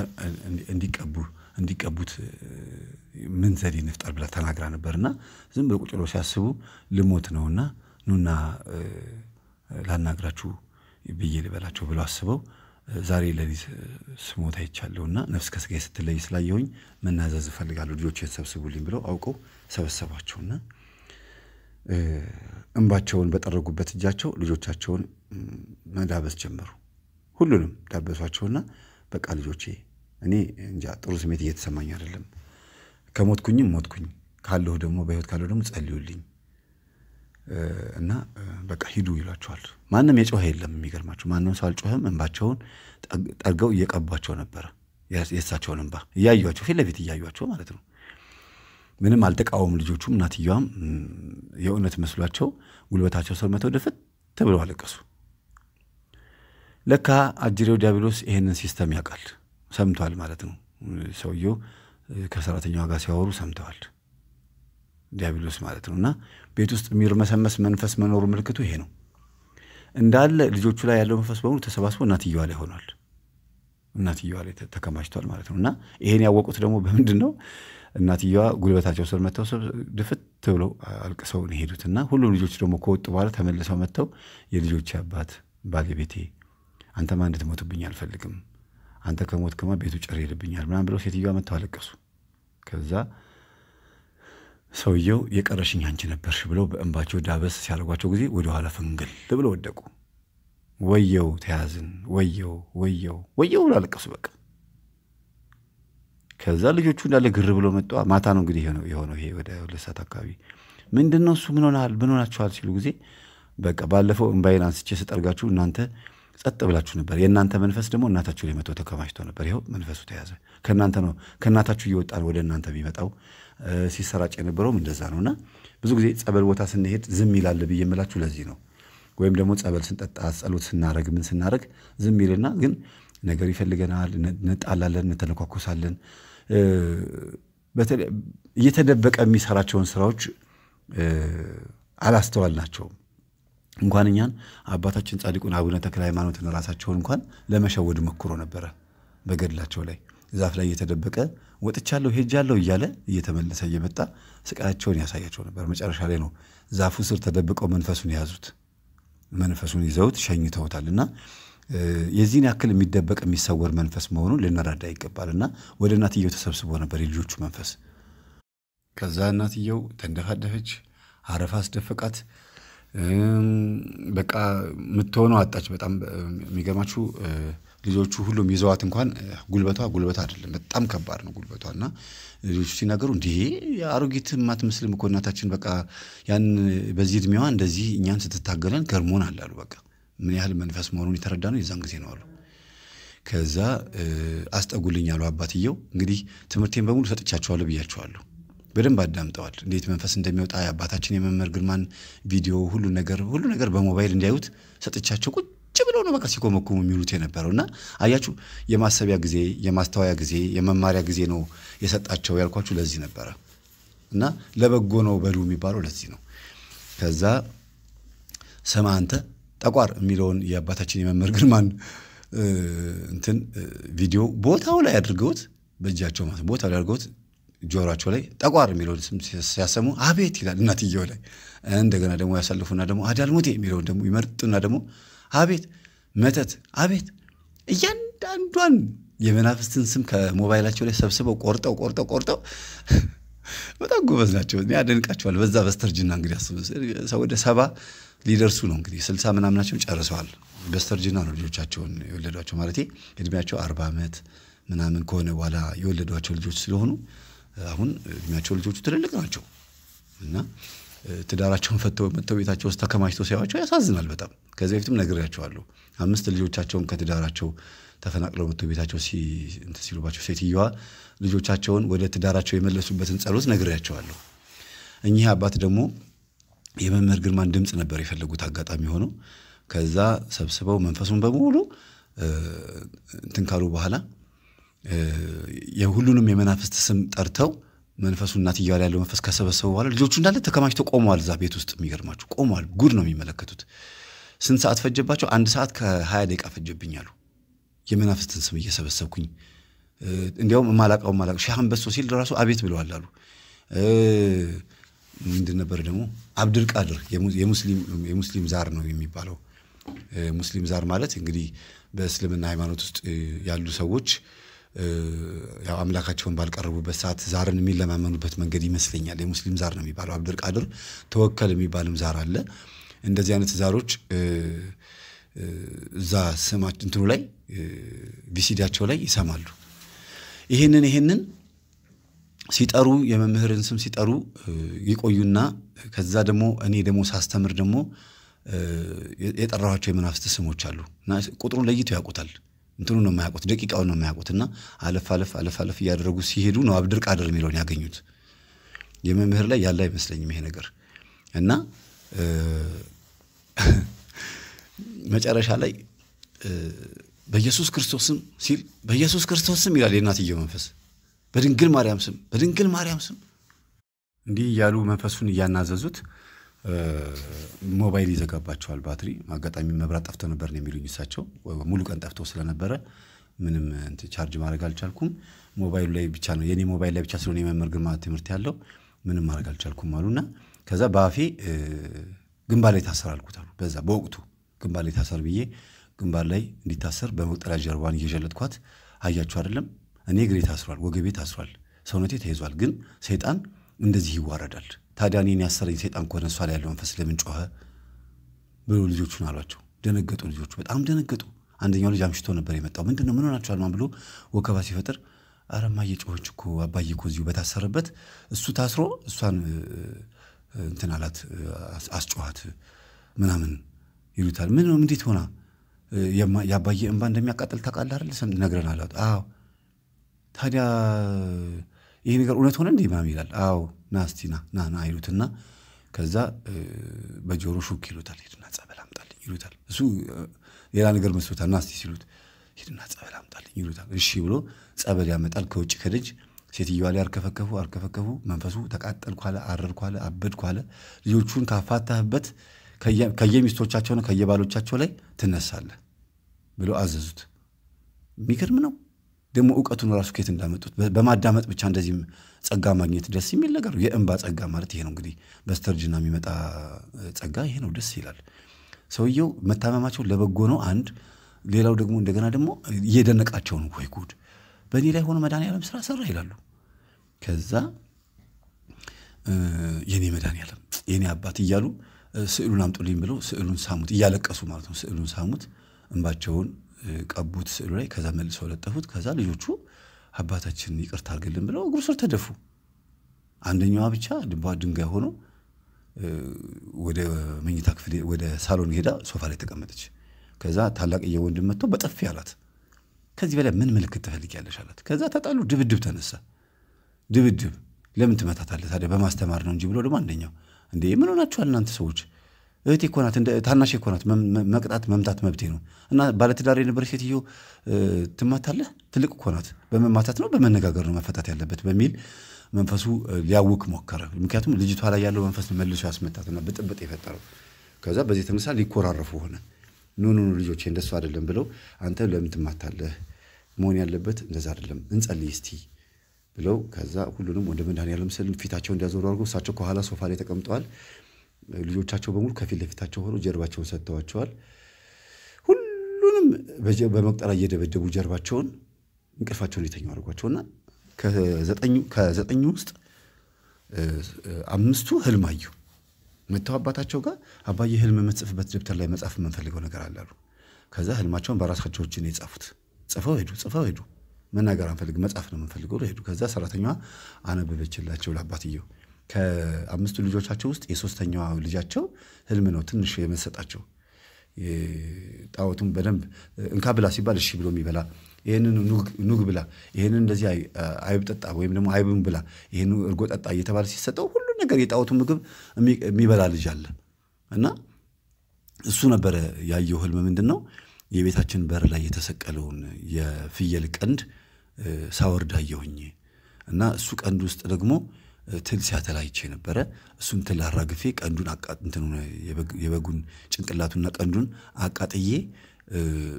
እንዲቀቡ እንዲቀቡት ምን ዘዴ ንፍጠር ብላ ተናግራ ነበር እና ዝም ብሎ ቁጭ ብሎ ሲያስቡ ልሞት ነውና ኑና ላናግራችሁ ብዬ ልበላቸው ብሎ አስበው ዛሬ ለሊት ስሞት አይቻለሁና ነፍስ ከስጋ ስትለይ ስላየሁኝ መናዘዝ እፈልጋለሁ ልጆች የተሰብስቡልኝ ብለው አውቀው ሰበሰቧቸውና እንባቸውን በጠረጉበት እጃቸው ልጆቻቸውን መዳበስ ጀመሩ። ሁሉንም ዳበሷቸውና በቃ ልጆቼ እኔ እንጃ ጥሩ ስሜት እየተሰማኝ አይደለም፣ ከሞትኩኝም ሞትኩኝ፣ ካለሁ ደግሞ በህይወት ካለሁ ደግሞ ጸልዩልኝ እና በቃ ሂዱ ይሏቸዋል። ማንም የጮኸ የለም። የሚገርማቸው ማንም ሰው አልጮኸም። እንባቸውን ጠርገው እየቀቧቸው ነበረ፣ የእሳቸውን እንባ እያዩቸው ፊት ለፊት እያዩቸው ማለት ነው። ምንም አልተቃወሙ ልጆቹም እናትየዋም የእውነት መስሏቸው ጉልበታቸው ስር መተው ደፍት ተብለው አለቀሱ። ለካ አጅሬው ዲያብሎስ ይሄንን ሲስተም ያውቃል፣ ሰምቷል ማለት ነው። ሰውየው ከሰራተኛዋ ጋር ሲያወሩ ሰምተዋል፣ ዲያብሎስ ማለት ነው። እና ቤት ውስጥ የሚርመሰመስ መንፈስ መኖሩ ምልክቱ ይሄ ነው። እንዳለ ልጆቹ ላይ ያለው መንፈስ በሙሉ ተሰባስቦ እናትየዋ ላይ ሆኗል። እናትየዋ ላይ ተከማችቷል ማለት ነው። እና ይሄን ያወቁት ደግሞ በምንድን ነው? እናትየዋ ጉልበታቸው ስር መጥተው ድፍት ብለው አልቅሰው እና ሁሉም ልጆች ደግሞ ከወጡ በኋላ ተመልሰው መጥተው የልጆች አባት ባለቤቴ አንተማ እንድትሞትብኝ አልፈልግም፣ አንተ ከሞትክማ ቤቱ ጭር ይልብኛል ምናምን ብለው ሴትዮዋ መጥተው አለቀሱ። ከዛ ሰውየው የቀረሽኝ አንቺ ነበርሽ ብለው በእንባቸው ዳበስ ሲያደርጓቸው ጊዜ ወደኋላ ፍንግል ብለው ወደቁ። ወየው ተያዝን፣ ወየው ወየው ወየው ብለው አለቀሱ። በቃ ከዛ ልጆቹ እንዳለ ግር ብሎ መጡ። ማታ ነው እንግዲህ የሆነው ይሄ ወደ ሁለት ሰዓት አካባቢ ምንድን ነው እሱ ምን ሆናል ምን ሆናችኋል ሲሉ ጊዜ በቃ ባለፈው እምባይን አንስቼ ስጠርጋችሁ እናንተ ጸጥ ብላችሁ ነበር። የእናንተ መንፈስ ደግሞ እናታችሁ ላይ መጥቶ ተከማችቶ ነበር። ይኸው መንፈሱ ተያዘ። ከእናንተ ነው ከእናታችሁ እየወጣ ወደ እናንተ የሚመጣው ሲሰራጭ የነበረውም እንደዛ ነው። እና ብዙ ጊዜ ጸበል ቦታ ስንሄድ ዝም ይላል ብዬ የምላችሁ ለዚህ ነው። ወይም ደግሞ ጸበል ስንጠጣ ጸሎት ስናረግ ምን ስናረግ ዝም ይልና ግን ነገር ይፈልገናል፣ እንጣላለን፣ እንተነኳኮሳለን እየተደበቀ የሚሰራቸውን ስራዎች አላስተዋልናቸውም። እንኳን እኛን አባታችን ጻድቁን አቡነ ተክለ ሃይማኖትን ራሳቸውን እንኳን ለመሸወድ ሞክሮ ነበረ። በገድላቸው ላይ ዛፍ ላይ እየተደበቀ ወጥቻለሁ ሄጃለሁ እያለ እየተመለሰ እየመጣ ስቃያቸውን ያሳያቸው ነበር። መጨረሻ ላይ ነው ዛፉ ስር ተደብቀው መንፈሱን የያዙት። መንፈሱን ይዘውት ሸኝተውታል እና የዚህን ያክል የሚደበቅ የሚሰወር መንፈስ መሆኑን ልንረዳ ይገባል። እና ወደ እናትየው ተሰብስቦ ነበር የልጆቹ መንፈስ። ከዛ እናትየው ተንደፋደፈች፣ አረፋ አስደፈቃት። በቃ የምትሆነው አጣች። በጣም የሚገርማችሁ ልጆቹ ሁሉም ይዘዋት እንኳን ጉልበቷ ጉልበቷ አይደለም፣ በጣም ከባድ ነው ጉልበቷ። እና ልጆቹ ሲናገሩ እንዲህ አሮጊት የማትመስልም እኮ እናታችን፣ በቃ ያን በዚህ እድሜዋ እንደዚህ እኛን ስትታገለን ገርሞናል አሉ በቃ ምን ያህል መንፈስ መሆኑን የተረዳ ነው የዛን ጊዜ ነው አሉ። ከዛ አስጠጉልኝ አሉ አባትየው። እንግዲህ ትምህርቴን በሙሉ ሰጥቻቸዋለሁ ብያቸዋለሁ። በደንብ አዳምጠዋል። እንዴት መንፈስ እንደሚወጣ የአባታችን የመምህር ግርማን ቪዲዮ፣ ሁሉ ነገር ሁሉ ነገር በሞባይል እንዲያዩት ሰጥቻቸው ቁጭ ብለው ነው በቃ ሲኮመኩሙ የሚሉት የነበረው እና አያችሁ፣ የማሰቢያ ጊዜ፣ የማስተዋያ ጊዜ፣ የመማሪያ ጊዜ ነው የሰጣቸው ያልኳችሁ ለዚህ ነበረ። እና ለበጎ ነው በሉ የሚባለው ለዚህ ነው። ከዛ ስማ አንተ ጠቋር የሚለውን የአባታችን የመምህር ግርማን እንትን ቪዲዮ ቦታው ላይ አድርገውት በእጃቸው ማለት ቦታው ላይ አድርገውት ጆሯቸው ላይ ጠቋር የሚለውን ስም ሲያሰሙ አቤት ይላል እናትየው ላይ። እንደገና ደግሞ ያሳልፉና ደግሞ አዳልሞቴ የሚለውን ደግሞ ይመርጡና ደግሞ አቤት መተት፣ አቤት እያንዳንዷን የመናፍስትን ስም ከሞባይላቸው ላይ ሰብስበው ቆርጠው ቆርጠው ቆርጠው በጣም ጎበዝ ናቸው። ያደንቃቸዋል። በዛ በስተርጅና እንግዲህ ወደ ሰባ ሊደርሱ ነው እንግዲህ ስልሳ ምናምናቸውን ጨርሰዋል። በስተርጅና ነው ልጆቻቸውን የወለዷቸው። ማለት እድሜያቸው አርባ ዓመት ምናምን ከሆነ በኋላ የወለዷቸው ልጆች ስለሆኑ አሁን እድሜያቸው ልጆቹ ትልልቅ ናቸው እና ትዳራቸውን ፈተው መጥተው ቤታቸው ውስጥ ተከማችተው ሲያዩአቸው ያሳዝናል በጣም። ከዚህ በፊትም ነግሬያቸዋለሁ። አምስት ልጆቻቸውን ከትዳራቸው ተፈናቅለው መጥቶ ቤታቸው ሲሉባቸው ሴትየዋ ልጆቻቸውን ወደ ትዳራቸው የመለሱበትን ጸሎት ነግሬያቸዋለሁ። እኚህ አባት ደግሞ የመምህር ግርማን ድምፅ ነበር የፈለጉት አጋጣሚ ሆኖ ከዛ ሰብስበው መንፈሱን በሙሉ እንትን ካሉ በኋላ የሁሉንም የመናፍስት ስም ጠርተው መንፈሱ እናትየዋ ላይ ያለው መንፈስ ከሰበሰቡ በኋላ ልጆቹ እንዳለ ተከማችተው ቆመዋል። እዛ ቤት ውስጥ የሚገርማችሁ ቆመዋል። ጉድ ነው የሚመለከቱት። ስንት ሰዓት ፈጀባቸው? አንድ ሰዓት ከሀያ ደቂቃ ፈጀብኝ አሉ። የመናፍስትን ስም እየሰበሰብኩኝ እንዲያውም ማላቃው ማላቅ ሼህ አንበሶ ሲል ራሱ አቤት ብለዋል አሉ። ምንድን ነበር ደግሞ አብድል ቃድር የሙስሊም ዛር ነው የሚባለው። ሙስሊም ዛር ማለት እንግዲህ በእስልምና ሃይማኖት ውስጥ ያሉ ሰዎች ያው አምላካቸውን ባልቀረቡበት ሰዓት ዛርን የሚለማመኑበት መንገድ ይመስለኛል። የሙስሊም ዛር ነው የሚባለው። አብድል ቃድር ተወከል የሚባልም ዛር አለ። እንደዚህ አይነት ዛሮች እዛ ስማችን እንትኑ ላይ ቪሲዲያቸው ላይ ይሰማሉ። ይህንን ይህንን ሲጠሩ የመምህርን ስም ሲጠሩ ይቆዩና ከዛ ደግሞ እኔ ደግሞ ሳስተምር ደግሞ የጠራኋቸው የመናፍስት ስሞች አሉ እና ቁጥሩን ለይቶ ያውቁታል። እንትኑ ነው የማያውቁት፣ ደቂቃውን ነው የማያውቁት። እና አለፍ አለፍ አለፍ አለፍ እያደረጉ ሲሄዱ ነው አብድር ቃድር የሚለውን ያገኙት። የመምህር ላይ ያለ አይመስለኝም ይሄ ነገር እና መጨረሻ ላይ በኢየሱስ ክርስቶስ ስም ሲል በኢየሱስ ክርስቶስ ስም ይላል የእናትየው መንፈስ በድንግል ማርያም ስም በድንግል ማርያም ስም እንዲህ እያሉ መንፈሱን እያናዘዙት ሞባይል ይዘጋባቸዋል ባትሪ አጋጣሚ መብራት ጠፍቶ ነበር ነው የሚሉኝ እሳቸው ሙሉ ቀን ጠፍቶ ስለነበረ ምንም ቻርጅ ማድረግ አልቻልኩም ሞባይሉ ላይ ብቻ ነው የኔ ሞባይል ላይ ብቻ ስለሆነ የመምህር ግርማ ትምህርት ያለው ምንም ማድረግ አልቻልኩም አሉና ከዛ በአፌ ግንባ ላይ ታሰራልኩት አሉ በዛ በወቅቱ ግንባር ላይ ታሰር ብዬ ግንባር ላይ እንዲታሰር በመቁጠሪያ ጀርባን እየሸለጥኳት አያችሁ አይደለም። እኔ እግሬ ታስሯል፣ ወገቤ ታስሯል፣ ሰውነቴ ተይዟል። ግን ሰይጣን እንደዚህ ይዋረዳል። ታዲያ እኔን ያሰረኝ ሰይጣን ከሆነ እሷ ላይ ያለው መንፈስ ለምን ጮኸ ብሎ ልጆቹን አሏቸው። ደነገጡ ልጆቹ፣ በጣም ደነገጡ። አንደኛው ልጅ አምሽቶ ነበር የመጣው። ምንድን ነው ምን ሆናችኋል? ማን ብሎ ወከባ ሲፈጥር አረማ እየጮኸች እኮ አባዬ እኮ እዚሁ በታሰረበት እሱ ታስሮ እሷን እንትን አላት አስጮኋት ምናምን ይሉታል። ምን እንዴት ሆና የአባዬ እንባ እንደሚያቃጥል ታውቃለህ አይደል? ነግረናል። አዎ። ታዲያ ይሄ ነገር እውነት ሆነ እንዴ ምናምን ይላል። አዎ ና እስቲ ና ና ና ይሉትና ከዛ በጆሮ ሹክ ይሉታል። ሂድና ጸበል አምጣልኝ ይሉታል። እሱ ሌላ ነገር መስሎታል። ና እስቲ ሲሉት ሂድና ጸበል አምጣልኝ ይሉታል። እሺ ብሎ ጸበል ያመጣል ከውጭ ከደጅ ሴትዮዋ ላይ አርከፈከፉ አርከፈከፉ። መንፈሱ ተቃጠልኩ አለ፣ አረርኩ አለ፣ አበድኩ አለ። ልጆቹን ካፋታህበት ከየሚስቶቻቸውና ከየባሎቻቸው ላይ ትነሳለህ ብሎ አዘዙት። የሚገርም ነው። ደግሞ እውቀቱን ራሱ ከየት እንዳመጡት በማዳመጥ ብቻ እንደዚህ ጸጋ ማግኘት ደስ የሚል ነገር ነው። የእንባ ጸጋ ማለት ይሄ ነው። እንግዲህ በስተርጅና የሚመጣ ጸጋ ይሄ ነው። ደስ ይላል። ሰውየው መታመማቸው ለበጎ ነው። አንድ ሌላው ደግሞ እንደገና ደግሞ እየደነቃቸው ነው። ወይ ጉድ በእኔ ላይ ሆኖ መድኃኔዓለም ስራ ሰራ ይላሉ። ከዛ የኔ መድኃኔዓለም የኔ አባት እያሉ ስዕሉን አምጡልኝ ብለው ስዕሉን ሳሙት፣ እያለቀሱ ማለት ነው። ስዕሉን ሳሙት፣ እንባቸውን ቀቡት ስዕሉ ላይ። ከዛ መልሰው ለጠፉት። ከዛ ልጆቹ አባታችን ይቅርታ አድርግልን ብለው እግሩ ስር ተደፉ። አንደኛዋ ብቻ ልቧ ድንጋይ ሆኖ ወደ መኝታ ክፍል ወደ ሳሎን ሄዳ ሶፋ ላይ ተቀመጠች። ከዛ ታላቅዬ ወንድም መጥቶ በጥፊ አላት። ከዚህ በላይ ምን ምልክት ትፈልጊያለሽ አላት። ከዛ ተጣሉ። ድብድብ ተነሳ። ድብድብ ለምን ትመታታለህ ታዲያ በማስተማር ነው እንጂ ብሎ ደግሞ አንደኛው እንዴ ምን ሆናችኋል እናንተ ሰዎች? እህቴ እኮ ናት፣ ታናሽ እኮ ናት። መቅጣት መምታት መብቴ ነው። እና ባለትዳር የነበረ ሴትዮ ትማታለህ? ትልቅ እኮ ናት። በመማታት ነው በመነጋገር ነው መፈታት ያለበት በሚል መንፈሱ ሊያውክ ሞከረ። ምክንያቱም ልጅቷ ላይ ያለው መንፈስ መልሶ ያስመታትና ብጥብጥ የፈጠረው ከዛ በዚህ የተነሳ ሊኮራረፉ ሆነ። ኑ ኑ ልጆቼ እንደሱ አይደለም ብለው አንተ ለምን ትማታለህ? መሆን ያለበት እንደዛ አይደለም፣ እንጸልይ እስቲ ብለው ከዛ ሁሉንም ወደ መድኃኔዓለም ስዕል ፊታቸውን እንዲያዞሩ አድርጎ እሳቸው ከኋላ ሶፋ ላይ ተቀምጠዋል። ልጆቻቸው በሙሉ ከፊት ለፊታቸው ሆኖ ጀርባቸውን ሰጥተዋቸዋል። ሁሉንም በመቁጠራ እየደበደቡ ጀርባቸውን እንቅልፋቸውን የተኙ አድርጓቸውና ከዘጠኙ ውስጥ አምስቱ ህልም አዩ። መጥተው አባታቸው ጋር አባዬ ህልም የምትጽፍበት ደብተር ላይ መጻፍ የምንፈልገው ነገር አላሉ። ከዛ ህልማቸውን በራሳቸው እጅ ነው የጻፉት። ጽፈው ሄዱ፣ ጽፈው ሄዱ። መናገር አንፈልግ መጻፍ ነው የምንፈልገው ሄዱ። ከዛ ሰራተኛዋ አነበበችላቸው ለአባትየው። ከአምስቱ ልጆቻቸው ውስጥ የሶስተኛዋ ልጃቸው ህልም ነው ትንሽ የመሰጣቸው ጣዖቱም በደንብ እንካ ብላ ሲባል እሺ ብሎ የሚበላ ይህንን ኑግ ብላ ይህንን እንደዚህ አይብ ጠጣ ወይም ደግሞ አይብም ብላ ይህን እርጎ ጠጣ እየተባለ ሲሰጠው ሁሉ ነገር የጣዖቱ ምግብ የሚበላ ልጅ አለ እና እሱ ነበረ ያየው ህልም ምንድን ነው የቤታችን በር ላይ የተሰቀለውን የፍየል ቀንድ ሳወርዳ አየሁኝ እና እሱ ቀንድ ውስጥ ደግሞ ትል ሲያተላ አይቼ ነበረ። እሱን ትል አራግፌ ቀንዱን የበጉን ጭንቅላቱና ቀንዱን አቃጥዬ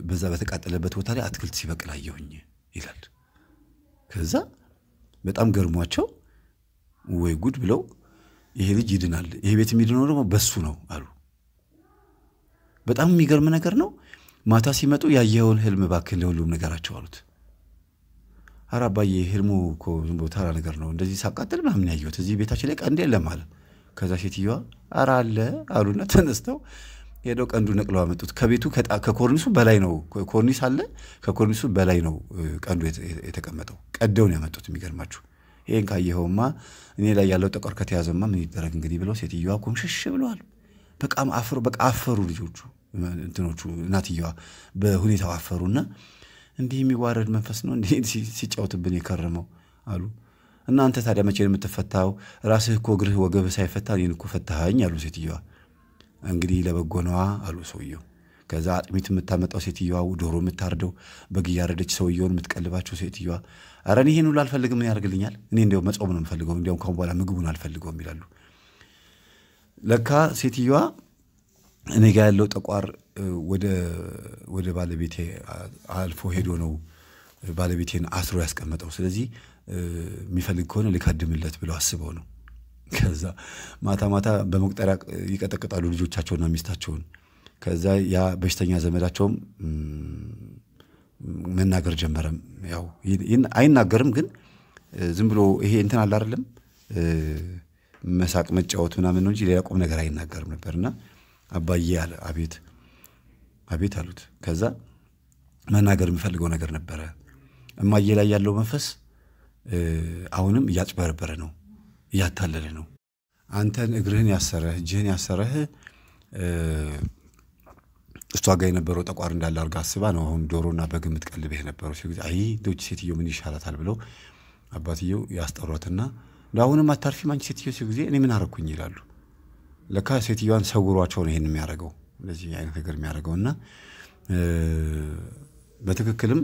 በዛ በተቃጠለበት ቦታ ላይ አትክልት ሲበቅል አየሁኝ ይላል። ከዛ በጣም ገርሟቸው ወይ ጉድ ብለው ይሄ ልጅ ይድናል፣ ይሄ ቤት የሚድነው ደግሞ በሱ ነው አሉ። በጣም የሚገርም ነገር ነው። ማታ ሲመጡ ያየኸውን ህልም እባክህ ለሁሉም ነገራቸው አሉት። ኧረ አባዬ ህልሙ እኮ ተራ ነገር ነው እንደዚህ ሳቃጠል ምናምን ያየሁት እዚህ ቤታችን ላይ ቀንድ የለም አለ። ከዛ ሴትዮዋ ኧረ አለ አሉና ተነስተው ሄደው ቀንዱ ነቅለው አመጡት። ከቤቱ ከኮርኒሱ በላይ ነው፣ ኮርኒስ አለ። ከኮርኒሱ በላይ ነው ቀንዱ የተቀመጠው። ቀደውን ያመጡት የሚገርማችሁ። ይህን ካየኸውማ እኔ ላይ ያለው ጠቆር ከተያዘማ ምን ይደረግ እንግዲህ ብለው ሴትዮዋ ኮምሸሽ ብለዋል። በቃም አፈሩ፣ በቃ አፈሩ ልጆቹ እንትኖቹ እናትየዋ በሁኔታው አፈሩና እንዲህ የሚዋረድ መንፈስ ነው እንዲህ ሲጫወትብን የከረመው አሉ። እናንተ ታዲያ መቼ ነው የምትፈታው? ራስህ እኮ እግርህ ወገብህ ሳይፈታ እኔን እኮ ፈታኸኝ አሉ ሴትየዋ። እንግዲህ ለበጎ ነዋ አሉ ሰውየው። ከዛ አጥሚት የምታመጣው ሴትየዋ፣ ዶሮ የምታርደው፣ በግ እያረደች ሰውየውን የምትቀልባቸው ሴትየዋ፣ ኧረ እኔ ይህን ሁሉ አልፈልግም፣ ያደርግልኛል? እኔ እንዲያው መጾም ነው የምፈልገው፣ እንዲያውም ካሁን በኋላ ምግቡን አልፈልገውም ይላሉ። ለካ ሴትየዋ እኔ ጋ ያለው ጠቋር ወደ ባለቤቴ አልፎ ሄዶ ነው ባለቤቴን አስሮ ያስቀመጠው። ስለዚህ የሚፈልግ ከሆነ ልካድምለት ብለው አስበው ነው። ከዛ ማታ ማታ በመቁጠሪያ ይቀጠቅጣሉ ልጆቻቸውና ሚስታቸውን። ከዛ ያ በሽተኛ ዘመዳቸውም መናገር ጀመረም። ያው አይናገርም፣ ግን ዝም ብሎ ይሄ እንትን አለ አይደለም መሳቅ መጫወት ምናምን ነው እንጂ ሌላ ቁም ነገር አይናገርም ነበር። እና አባዬ አለ አቤት አቤት አሉት። ከዛ መናገር የሚፈልገው ነገር ነበረ። እማዬ ላይ ያለው መንፈስ አሁንም እያጭበረበረ ነው፣ እያታለለ ነው። አንተን እግርህን ያሰረህ እጅህን ያሰረህ እሷ ጋር የነበረው ጠቋር እንዳለ አድርጋ አስባ ነው። አሁን ዶሮና በግ የምትቀልብህ የነበረው ሲሉ አይ ዶች ሴትዮ ምን ይሻላታል ብለው አባትየው ያስጠሯትና አሁንም አታርፊም አንቺ ሴትዮ ሲሉ ጊዜ እኔ ምን አረኩኝ ይላሉ። ለካ ሴትዮዋን ሰውሯቸው ነው ይሄን የሚያደርገው። እንደዚህ አይነት ነገር የሚያደርገው እና በትክክልም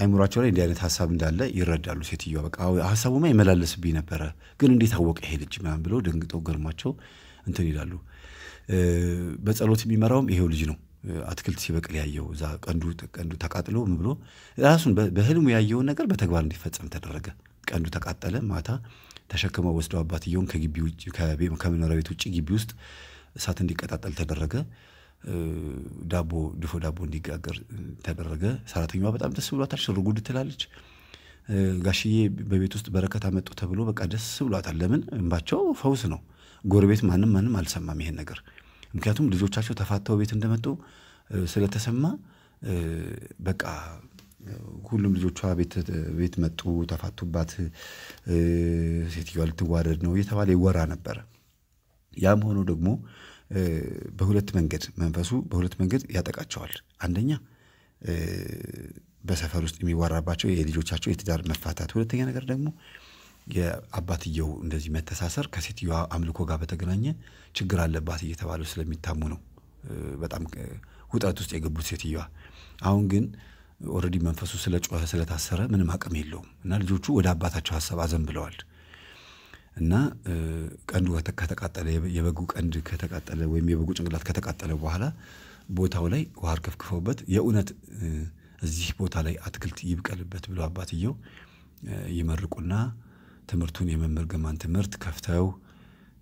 አይምሯቸው ላይ እንዲህ አይነት ሀሳብ እንዳለ ይረዳሉ። ሴትዮዋ በቃ ሀሳቡማ ይመላለስብኝ ነበረ፣ ግን እንዴት አወቀ ይሄ ልጅ ምናምን ብለው ደንግጠው ገርሟቸው እንትን ይላሉ። በጸሎት የሚመራውም ይሄው ልጅ ነው። አትክልት ሲበቅል ያየው እዛ ቀንዱ ቀንዱ ተቃጥሎ ምን ብሎ ራሱን በህልሙ ያየውን ነገር በተግባር እንዲፈጸም ተደረገ። ቀንዱ ተቃጠለ። ማታ ተሸክመው ወስደው አባትየውን ከግቢ ውጭ ከመኖሪያ ቤት ውጭ ግቢ ውስጥ እሳት እንዲቀጣጠል ተደረገ። ዳቦ ድፎ ዳቦ እንዲጋገር ተደረገ። ሰራተኛዋ በጣም ደስ ብሏታል፣ ሽርጉድ ትላለች። ጋሽዬ በቤት ውስጥ በረከት አመጡ ተብሎ በቃ ደስ ብሏታል። ለምን እንባቸው ፈውስ ነው። ጎረቤት ማንም ማንም አልሰማም ይሄን ነገር። ምክንያቱም ልጆቻቸው ተፋተው ቤት እንደመጡ ስለተሰማ በቃ ሁሉም ልጆቿ ቤት መጡ፣ ተፋቱባት፣ ሴትዮዋ ልትዋረድ ነው እየተባለ ይወራ ነበረ። ያም ሆኖ ደግሞ በሁለት መንገድ መንፈሱ በሁለት መንገድ ያጠቃቸዋል። አንደኛ በሰፈር ውስጥ የሚወራባቸው የልጆቻቸው የትዳር መፋታት፣ ሁለተኛ ነገር ደግሞ የአባትየው እንደዚህ መተሳሰር ከሴትዮዋ አምልኮ ጋር በተገናኘ ችግር አለባት እየተባሉ ስለሚታሙ ነው። በጣም ውጥረት ውስጥ የገቡት ሴትዮዋ አሁን ግን ኦልሬዲ መንፈሱ ስለ ጮኸ ስለታሰረ ምንም አቅም የለውም እና ልጆቹ ወደ አባታቸው ሀሳብ አዘን ብለዋል። እና ቀንዱ ከተቃጠለ የበጉ ቀንድ ከተቃጠለ ወይም የበጉ ጭንቅላት ከተቃጠለ በኋላ ቦታው ላይ ውሃ አርከፍክፈውበት የእውነት እዚህ ቦታ ላይ አትክልት ይብቀልበት ብሎ አባትየው ይመርቁና ትምህርቱን የመምህር ግርማን ትምህርት ከፍተው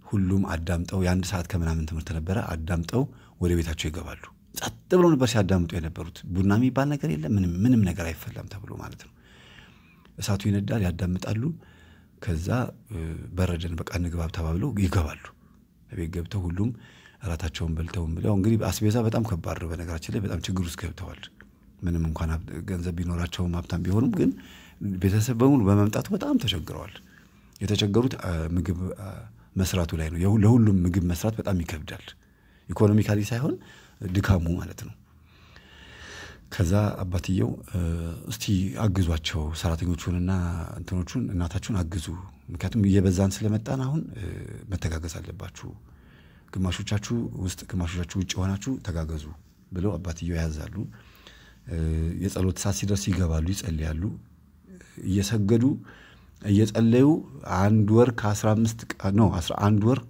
ሁሉም አዳምጠው የአንድ ሰዓት ከምናምን ትምህርት ነበረ። አዳምጠው ወደ ቤታቸው ይገባሉ። ጸጥ ብለው ነበር ሲያዳምጡ የነበሩት። ቡና የሚባል ነገር የለም፣ ምንም ነገር አይፈላም ተብሎ ማለት ነው። እሳቱ ይነዳል፣ ያዳምጣሉ። ከዛ በረደን በቃ ንግባብ ተባብለው ይገባሉ። ቤት ገብተው ሁሉም እራታቸውን በልተውም ብለው እንግዲህ አስቤዛ በጣም ከባድ ነው። በነገራችን ላይ በጣም ችግር ውስጥ ገብተዋል። ምንም እንኳን ገንዘብ ቢኖራቸውም ሀብታም ቢሆኑም ግን ቤተሰብ በሙሉ በመምጣቱ በጣም ተቸግረዋል። የተቸገሩት ምግብ መስራቱ ላይ ነው። ለሁሉም ምግብ መስራት በጣም ይከብዳል። ኢኮኖሚካሊ ሳይሆን ድካሙ ማለት ነው። ከዛ አባትየው እስቲ አግዟቸው ሰራተኞቹንና እንትኖቹን እናታችሁን አግዙ፣ ምክንያቱም እየበዛን ስለመጣን አሁን መተጋገዝ አለባችሁ፣ ግማሾቻችሁ ውስጥ ግማሾቻችሁ ውጭ የሆናችሁ ተጋገዙ ብለው አባትየው ያዛሉ። የጸሎት ሰዓት ሲደርስ ይገባሉ፣ ይጸልያሉ። እየሰገዱ እየጸለዩ አንድ ወር ከአስራ አምስት ነው አንድ ወር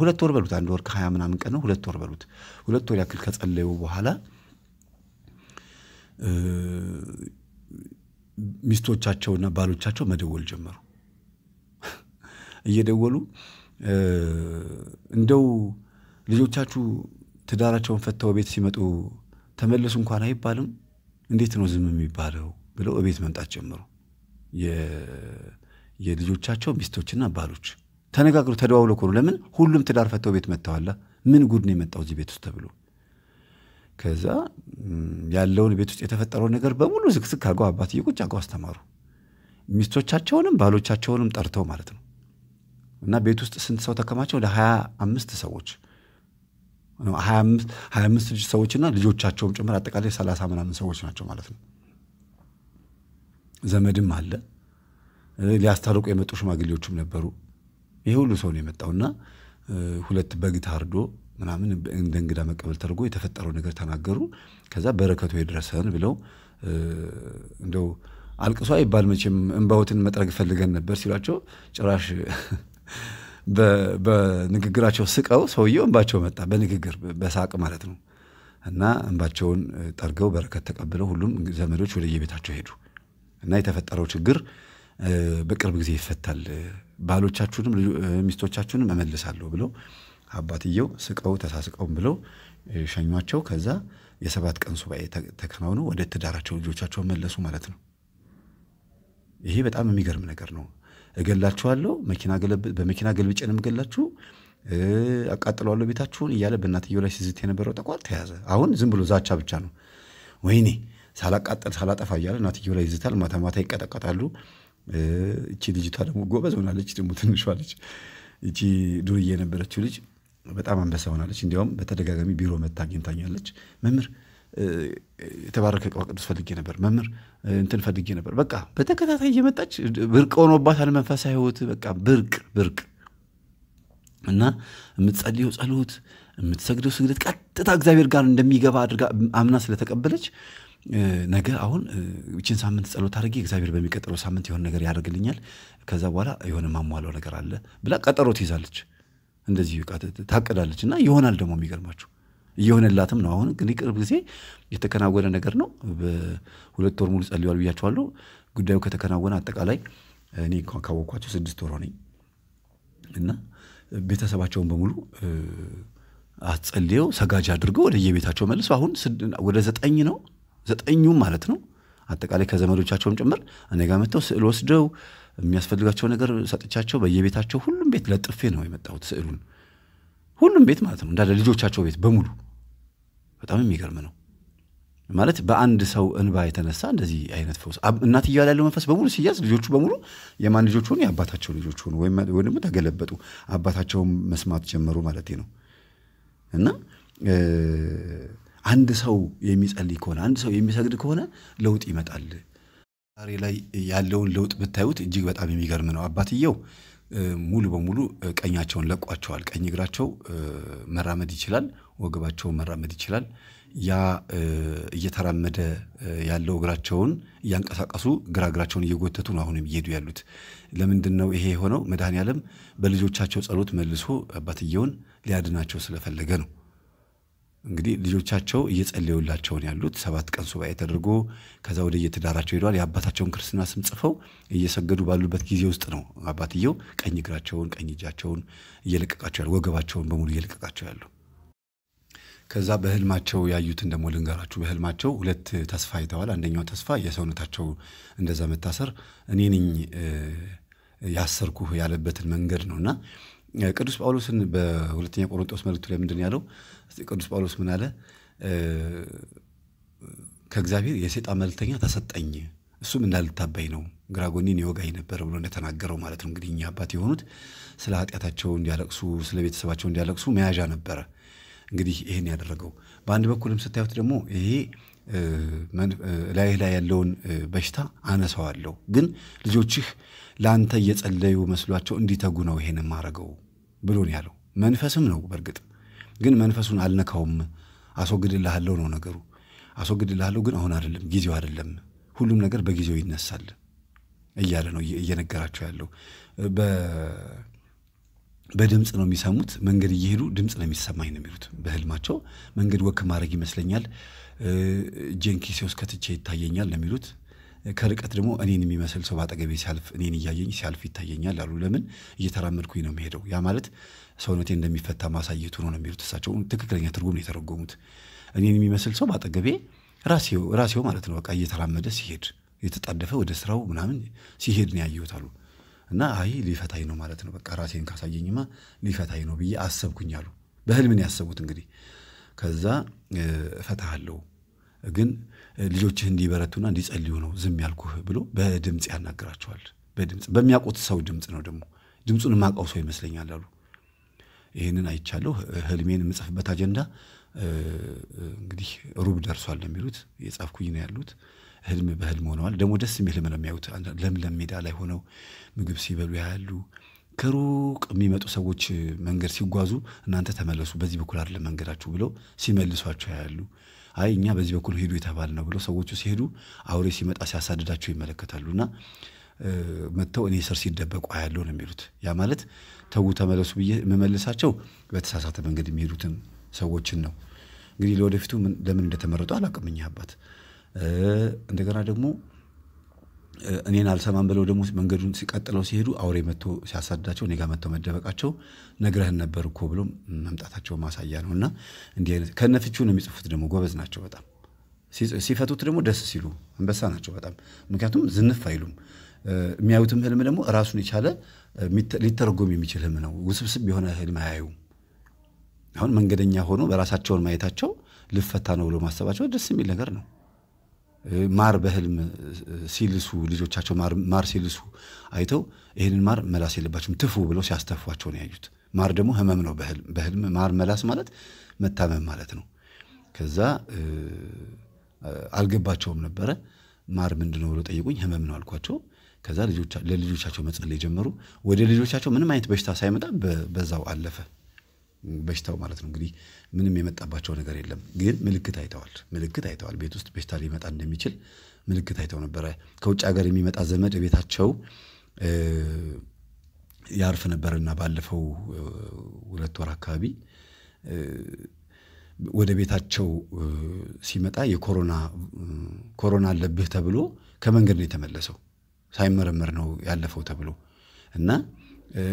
ሁለት ወር በሉት አንድ ወር ከሀያ ምናምን ቀን ነው ሁለት ወር በሉት ሁለት ወር ያክል ከጸለዩ በኋላ ሚስቶቻቸውና ባሎቻቸው መደወል ጀመሩ። እየደወሉ እንደው ልጆቻችሁ ትዳራቸውን ፈተው ቤት ሲመጡ ተመለሱ እንኳን አይባልም፣ እንዴት ነው ዝም የሚባለው ብለው እቤት መምጣት ጀመሩ። የልጆቻቸው ሚስቶችና ባሎች ተነጋግሮ ተደዋውለው እኮ ለምን ሁሉም ትዳር ፈተው ቤት መጥተዋላ። ምን ጉድ ነው የመጣው እዚህ ቤት ውስጥ ተብሎ ከዛ ያለውን ቤት ውስጥ የተፈጠረውን ነገር በሙሉ ዝግዝግ አገው አባትዬ ቁጭ አገው አስተማሩ። ሚስቶቻቸውንም ባሎቻቸውንም ጠርተው ማለት ነው። እና ቤት ውስጥ ስንት ሰው ተከማቸው? ወደ ሀያ አምስት ሰዎች ሀያ አምስት ሰዎችና ልጆቻቸውም ጭምር አጠቃላይ ሰላሳ ምናምን ሰዎች ናቸው ማለት ነው። ዘመድም አለ። ሊያስታርቁ የመጡ ሽማግሌዎችም ነበሩ። ይህ ሁሉ ሰው ነው የመጣውና ሁለት በግ ታርዶ ምናምን እንደ እንግዳ መቀበል ተደርጎ የተፈጠረው ነገር ተናገሩ። ከዛ በረከቱ የድረሰን ብለው እንደው አልቅሶ አይባል መቼም እንባዎትን መጥረግ ፈልገን ነበር ሲሏቸው ጭራሽ በንግግራቸው ስቀው ሰውየው እንባቸው መጣ፣ በንግግር በሳቅ ማለት ነው። እና እንባቸውን ጠርገው በረከት ተቀብለው ሁሉም ዘመዶች ወደ የቤታቸው ሄዱ እና የተፈጠረው ችግር በቅርብ ጊዜ ይፈታል፣ ባሎቻችሁንም ሚስቶቻችሁንም እመልሳለሁ ብለው አባትየው ስቀው ተሳስቀውም ብለው ሸኟቸው። ከዛ የሰባት ቀን ሱባኤ ተከናውኖ ወደ ትዳራቸው ልጆቻቸው መለሱ ማለት ነው። ይሄ በጣም የሚገርም ነገር ነው። እገላችኋለሁ፣ በመኪና ገልብጬ ነው የምገላችሁ፣ አቃጥለዋለሁ ቤታችሁን እያለ በእናትየው ላይ ሲዝት የነበረው ጠቋር ተያዘ። አሁን ዝም ብሎ ዛቻ ብቻ ነው። ወይኔ ሳላቃጠል ሳላጠፋ እያለ እናትየው ላይ ይዝታል። ማታ ማታ ይቀጠቀጣሉ። እቺ ልጅቷ ደግሞ ጎበዝ ሆናለች። ደግሞ ትንሿ ልጅ እቺ ዱርዬ የነበረችው ልጅ በጣም አንበሳ ሆናለች። እንዲያውም በተደጋጋሚ ቢሮ መታ አግኝታኛለች። መምህር የተባረከ ቁርአን ቅዱስ ፈልጌ ነበር፣ መምህር እንትን ፈልጌ ነበር። በቃ በተከታታይ እየመጣች ብርቅ ሆኖባታል መንፈሳዊ ህይወት። በቃ ብርቅ ብርቅ እና የምትጸልየው ጸሎት የምትሰግደው ስግደት ቀጥታ እግዚአብሔር ጋር እንደሚገባ አድርጋ አምና ስለተቀበለች ነገ አሁን ይችን ሳምንት ጸሎት አድርጌ እግዚአብሔር በሚቀጥለው ሳምንት የሆነ ነገር ያደርግልኛል፣ ከዛ በኋላ የሆነ ማሟለው ነገር አለ ብላ ቀጠሮ ትይዛለች። እንደዚህ ታቅዳለች እና ይሆናል ደግሞ የሚገርማችሁ እየሆነላትም ነው። አሁን እንግዲህ ቅርብ ጊዜ የተከናወነ ነገር ነው። በሁለት ወር ሙሉ ጸልዋል ብያቸዋለሁ። ጉዳዩ ከተከናወነ አጠቃላይ እኔ ካወቅኳቸው ስድስት ወር ሆነኝ እና ቤተሰባቸውን በሙሉ አስጸልየው ሰጋጅ አድርገው ወደ የቤታቸው መልሶ አሁን ወደ ዘጠኝ ነው ዘጠኙም ማለት ነው አጠቃላይ ከዘመዶቻቸውም ጭምር እኔ ጋር መጥተው ስዕል ወስደው የሚያስፈልጋቸው ነገር ሰጥቻቸው በየቤታቸው ሁሉም ቤት ለጥፌ ነው የመጣሁት ስዕሉን። ሁሉም ቤት ማለት ነው እንዳለ ልጆቻቸው ቤት በሙሉ በጣም የሚገርም ነው። ማለት በአንድ ሰው እንባ የተነሳ እንደዚህ አይነት ፈውስ እናትየዋ ያለው መንፈስ በሙሉ ሲያዝ ልጆቹ በሙሉ የማን ልጆች ሆኑ? የአባታቸው ልጆች ሆኑ፣ ወይም ደግሞ ተገለበጡ። አባታቸውን መስማት ጀመሩ ማለት ነው። እና አንድ ሰው የሚጸልይ ከሆነ አንድ ሰው የሚሰግድ ከሆነ ለውጥ ይመጣል። ዛሬ ላይ ያለውን ለውጥ ብታዩት እጅግ በጣም የሚገርም ነው። አባትየው ሙሉ በሙሉ ቀኛቸውን ለቋቸዋል። ቀኝ እግራቸው መራመድ ይችላል፣ ወገባቸውን መራመድ ይችላል። ያ እየተራመደ ያለው እግራቸውን እያንቀሳቀሱ ግራ እግራቸውን እየጎተቱ ነው አሁንም እየሄዱ ያሉት። ለምንድን ነው ይሄ የሆነው? መድኃኔ ዓለም በልጆቻቸው ጸሎት መልሶ አባትየውን ሊያድናቸው ስለፈለገ ነው። እንግዲህ ልጆቻቸው እየጸለዩላቸው ያሉት። ሰባት ቀን ሱባኤ ተደርጎ ከዛ ወደ የትዳራቸው ሄደዋል። የአባታቸውን ክርስትና ስም ጽፈው እየሰገዱ ባሉበት ጊዜ ውስጥ ነው አባትየው ቀኝ እግራቸውን ቀኝ እጃቸውን እየለቀቃቸው ያሉ፣ ወገባቸውን በሙሉ እየለቀቃቸው ያሉ። ከዛ በህልማቸው ያዩትን ደግሞ ልንገራችሁ። በህልማቸው ሁለት ተስፋ አይተዋል። አንደኛው ተስፋ የሰውነታቸው እንደዛ መታሰር እኔ ነኝ ያሰርኩህ ያለበትን መንገድ ነው እና ቅዱስ ጳውሎስን በሁለተኛ ቆሮንጦስ መልእክቱ ላይ ምንድን ያለው ቅዱስ ጳውሎስ ምን አለ? ከእግዚአብሔር የሰይጣን መልክተኛ ተሰጠኝ፣ እሱም እንዳልታበይ ነው፣ ግራጎኔን ይወጋኝ ነበር ብሎ እንደተናገረው ማለት ነው። እንግዲህ እኛ አባት የሆኑት ስለ ኃጢአታቸው እንዲያለቅሱ፣ ስለ ቤተሰባቸው እንዲያለቅሱ መያዣ ነበረ። እንግዲህ ይህን ያደረገው በአንድ በኩልም ስታዩት ደግሞ ይሄ ላይ ላይ ያለውን በሽታ አነሳዋለሁ፣ ግን ልጆችህ ለአንተ እየጸለዩ መስሏቸው እንዲተጉ ነው ይሄን ማረገው ብሎን ያለው መንፈስም ነው በእርግጥ ግን መንፈሱን አልነካውም። አስወግድልሃለሁ ነው ነገሩ። አስወግድልሃለሁ ግን አሁን አይደለም፣ ጊዜው አይደለም፣ ሁሉም ነገር በጊዜው ይነሳል እያለ ነው እየነገራቸው ያለው። በድምፅ ነው የሚሰሙት። መንገድ እየሄዱ ድምፅ ነው የሚሰማኝ ነው የሚሉት በህልማቸው። መንገድ ወክ ማድረግ ይመስለኛል። ጄንኪሴ ውስጥ ከትቼ ይታየኛል ነው የሚሉት። ከርቀት ደግሞ እኔን የሚመስል ሰው ባጠገቤ ሲያልፍ እኔን እያየኝ ሲያልፍ ይታየኛል አሉ። ለምን እየተራመድኩኝ ነው የሚሄደው? ያ ማለት ሰውነቴ እንደሚፈታ ማሳየቱ ነው ነው የሚሉት እሳቸው። ትክክለኛ ትርጉም ነው የተረጎሙት። እኔን የሚመስል ሰው ባጠገቤ ራሴው ማለት ነው በቃ እየተራመደ ሲሄድ የተጣደፈ ወደ ስራው ምናምን ሲሄድ ነው ያየሁት አሉ። እና አይ ሊፈታኝ ነው ማለት ነው በቃ ራሴን ካሳየኝማ ሊፈታኝ ነው ብዬ አሰብኩኝ አሉ። በህልምን ያሰቡት እንግዲህ ከዛ እፈታሃለሁ ግን ልጆችህ እንዲበረቱና እንዲጸልዩ ነው ዝም ያልኩህ ብሎ በድምፅ ያናግራቸዋል። በድምፅ በሚያውቁት ሰው ድምፅ ነው። ደግሞ ድምፁን የማውቀው ሰው ይመስለኛል አሉ። ይህንን አይቻለሁ። ህልሜን የምጽፍበት አጀንዳ እንግዲህ ሩብ ደርሷል ነው የሚሉት። የጻፍኩኝ ነው ያሉት። ህልም በህልም ሆነዋል። ደግሞ ደስ የሚል ህልም ነው የሚያዩት። ለምለም ሜዳ ላይ ሆነው ምግብ ሲበሉ ያያሉ። ከሩቅ የሚመጡ ሰዎች መንገድ ሲጓዙ እናንተ ተመለሱ፣ በዚህ በኩል አይደለም መንገዳችሁ ብለው ሲመልሷቸው ያያሉ። አይ እኛ በዚህ በኩል ሄዱ የተባል ነው ብለው ሰዎቹ ሲሄዱ አውሬ ሲመጣ ሲያሳድዳቸው ይመለከታሉና መጥተው እኔ ስር ሲደበቁ አያለው ነው የሚሉት። ያ ማለት ተዉ ተመለሱ ብዬ የምመልሳቸው በተሳሳተ መንገድ የሚሄዱትን ሰዎችን ነው። እንግዲህ ለወደፊቱ ለምን እንደተመረጡ አላቅምኛ አባት እንደገና ደግሞ እኔን አልሰማም ብለው ደግሞ መንገዱን ሲቀጥለው ሲሄዱ አውሬ መጥቶ ሲያሳዳቸው እኔ ጋር መጥተው መደበቃቸው ነግረህን ነበር እኮ ብሎ መምጣታቸው ማሳያ ነው። እና እንዲህ አይነት ከነፍቺው ነው የሚጽፉት። ደግሞ ጎበዝ ናቸው በጣም ሲፈቱት ደግሞ ደስ ሲሉ አንበሳ ናቸው በጣም ምክንያቱም ዝንፍ አይሉም። የሚያዩትም ህልም ደግሞ ራሱን የቻለ ሊተረጎም የሚችል ህልም ነው። ውስብስብ የሆነ ህልም አያዩም። አሁን መንገደኛ ሆኖ በራሳቸውን ማየታቸው ልፈታ ነው ብሎ ማሰባቸው ደስ የሚል ነገር ነው። ማር በህልም ሲልሱ ልጆቻቸው ማር ሲልሱ አይተው ይህንን ማር መላስ የለባቸውም ትፉ ብለው ሲያስተፏቸው ነው ያዩት። ማር ደግሞ ህመም ነው። በህልም ማር መላስ ማለት መታመም ማለት ነው። ከዛ አልገባቸውም ነበረ። ማር ምንድነው ብሎ ጠይቁኝ፣ ህመም ነው አልኳቸው። ከዛ ለልጆቻቸው መጸለይ ጀመሩ። ወደ ልጆቻቸው ምንም አይነት በሽታ ሳይመጣ በዛው አለፈ። በሽታው ማለት ነው እንግዲህ ምንም የመጣባቸው ነገር የለም፣ ግን ምልክት አይተዋል። ምልክት አይተዋል። ቤት ውስጥ በሽታ ሊመጣ እንደሚችል ምልክት አይተው ነበረ። ከውጭ ሀገር የሚመጣ ዘመድ ቤታቸው ያርፍ ነበርና ባለፈው ሁለት ወር አካባቢ ወደ ቤታቸው ሲመጣ የኮሮና ኮሮና አለብህ ተብሎ ከመንገድ ነው የተመለሰው። ሳይመረመር ነው ያለፈው ተብሎ እና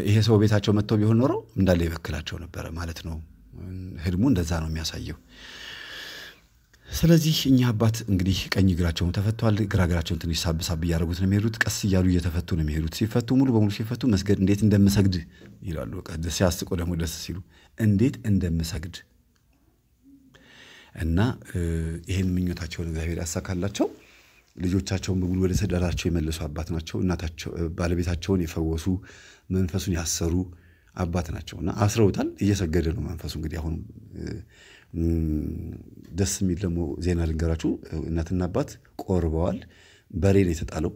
ይሄ ሰው ቤታቸው መጥቶ ቢሆን ኖሮ እንዳለ ይበክላቸው ነበረ ማለት ነው። ህልሙ እንደዛ ነው የሚያሳየው። ስለዚህ እኛ አባት እንግዲህ ቀኝ እግራቸውን ተፈቷል። ግራ እግራቸውን ትንሽ ሳብ ሳብ እያደረጉት ነው የሚሄዱት። ቀስ እያሉ እየተፈቱ ነው የሚሄዱት። ሲፈቱ ሙሉ በሙሉ ሲፈቱ መስገድ እንዴት እንደምሰግድ ይላሉ። ሲያስቁ ደግሞ ደስ ሲሉ እንዴት እንደምሰግድ እና ይህን ምኞታቸውን እግዚአብሔር ያሳካላቸው። ልጆቻቸውን በሙሉ ወደ ትዳራቸው የመለሱ አባት ናቸው። እናታቸው ባለቤታቸውን የፈወሱ መንፈሱን ያሰሩ አባት ናቸውና አስረውታል። እየሰገደ ነው መንፈሱ። እንግዲህ አሁን ደስ የሚል ደግሞ ዜና ልንገራችሁ። እናትና አባት ቆርበዋል። በሬ ነው የተጣለው።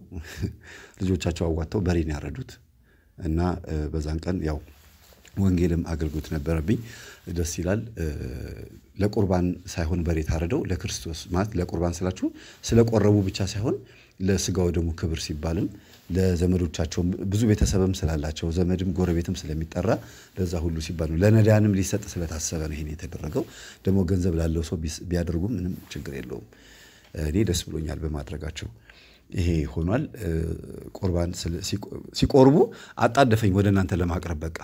ልጆቻቸው አዋጥተው በሬ ነው ያረዱት እና በዛን ቀን ያው ወንጌልም አገልግሎት ነበረብኝ። ደስ ይላል። ለቁርባን ሳይሆን በሬ ታረደው ለክርስቶስ ማለት ለቁርባን ስላችሁ ስለቆረቡ ብቻ ሳይሆን ለስጋው ደግሞ ክብር ሲባልም ለዘመዶቻቸው ብዙ ቤተሰብም ስላላቸው ዘመድም ጎረቤትም ስለሚጠራ ለዛ ሁሉ ሲባል ነው። ለነዳንም ሊሰጥ ስለታሰበ ነው ይሄን የተደረገው። ደግሞ ገንዘብ ላለው ሰው ቢያደርጉ ምንም ችግር የለውም። እኔ ደስ ብሎኛል በማድረጋቸው። ይሄ ሆኗል። ቁርባን ሲቆርቡ አጣደፈኝ ወደ እናንተ ለማቅረብ በቃ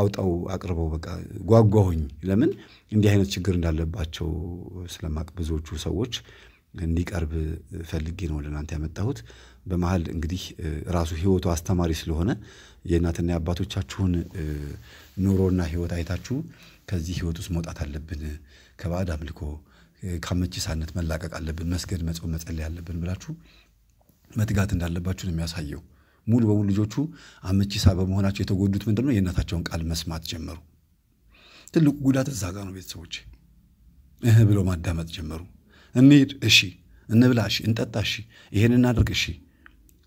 አውጣው አቅርበው በቃ ጓጓሁኝ። ለምን እንዲህ አይነት ችግር እንዳለባቸው ስለማቅ ብዙዎቹ ሰዎች እንዲቀርብ ፈልጌ ነው ወደ እናንተ ያመጣሁት። በመሀል እንግዲህ ራሱ ህይወቱ አስተማሪ ስለሆነ የእናትና የአባቶቻችሁን ኑሮና ህይወት አይታችሁ ከዚህ ህይወት ውስጥ መውጣት አለብን፣ ከባዕድ አምልኮ ከአመቺሳነት መላቀቅ አለብን፣ መስገድ፣ መጾም፣ መጸለይ አለብን ብላችሁ መትጋት እንዳለባችሁ ነው የሚያሳየው። ሙሉ በሙሉ ልጆቹ አመቺሳ በመሆናቸው የተጎዱት ምንድን ነው? የእናታቸውን ቃል መስማት ጀመሩ። ትልቁ ጉዳት እዛ ጋር ነው። ቤተሰቦች እህ ብለው ማዳመጥ ጀመሩ። እንሂድ፣ እሺ፣ እንብላ፣ እሺ፣ እንጠጣ፣ እሺ፣ ይሄን እናድርግ፣ እሺ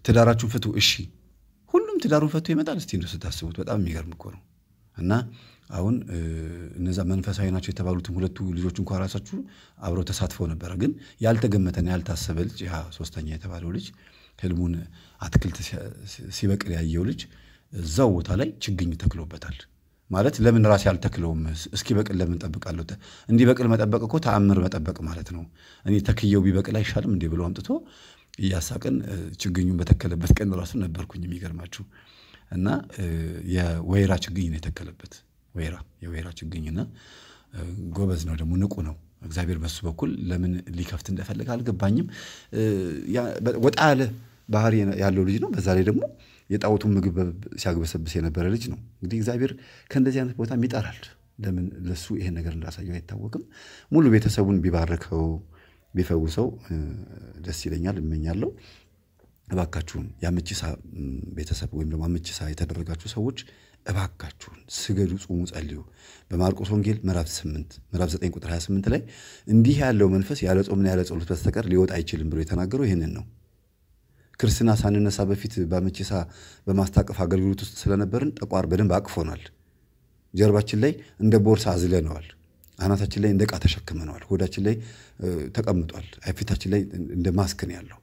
ትዳራችሁን ፍቱ። እሺ ሁሉም ትዳሩን ፈቶ ይመጣል። እስቲ እንደው ስታስቡት በጣም የሚገርም እኮ ነው። እና አሁን እነዛ መንፈሳዊ ናቸው የተባሉትም ሁለቱ ልጆች እንኳ ራሳችሁ አብረው ተሳትፈው ነበረ። ግን ያልተገመተና ያልታሰበ ልጅ ያ ሶስተኛ የተባለው ልጅ ህልሙን አትክልት ሲበቅል ያየው ልጅ እዛው ቦታ ላይ ችግኝ ተክሎበታል። ማለት ለምን ራሴ አልተክለውም? እስኪ በቅል ለምን ጠብቃለሁ? እንዲበቅል መጠበቅ እኮ ተአምር መጠበቅ ማለት ነው። እኔ ተክየው ቢበቅል አይሻልም እንዴ ብሎ አምጥቶ እያሳቅን ችግኙን በተከለበት ቀን ራሱ ነበርኩኝ የሚገርማችሁ እና የወይራ ችግኝ ነው የተከለበት። ወይራ የወይራ ችግኝ ጎበዝ ነው ደግሞ ንቁ ነው። እግዚአብሔር በሱ በኩል ለምን ሊከፍት እንደፈለገ አልገባኝም። ወጣ ያለ ባህሪ ያለው ልጅ ነው። በዛ ላይ ደግሞ የጣዖቱን ምግብ ሲያግበሰብስ የነበረ ልጅ ነው። እንግዲህ እግዚአብሔር ከእንደዚህ አይነት ቦታም ይጠራል። ለምን ለሱ ይሄን ነገር እንዳሳየው አይታወቅም። ሙሉ ቤተሰቡን ቢባርከው ቢፈውሰው ደስ ይለኛል እመኛለሁ። እባካችሁን የአመቺሳ ቤተሰብ ወይም ደግሞ አመቺሳ የተደረጋችሁ ሰዎች እባካችሁን ስገዱ፣ ጹሙ፣ ጸልዩ። በማርቆስ ወንጌል ምዕራፍ 8 ምዕራፍ 9 ቁጥር 28 ላይ እንዲህ ያለው መንፈስ ያለ ጾምና ያለ ጸሎት በስተቀር ሊወጣ አይችልም ብሎ የተናገረው ይህንን ነው። ክርስትና ሳንነሳ በፊት በአመቺሳ በማስታቀፍ አገልግሎት ውስጥ ስለነበርን ጠቋር በደንብ አቅፎናል። ጀርባችን ላይ እንደ ቦርሳ አዝለነዋል። አናታችን ላይ እንደ ዕቃ ተሸክመነዋል። ሆዳችን ላይ ተቀምጧል። ፊታችን ላይ እንደ ማስክን ያለው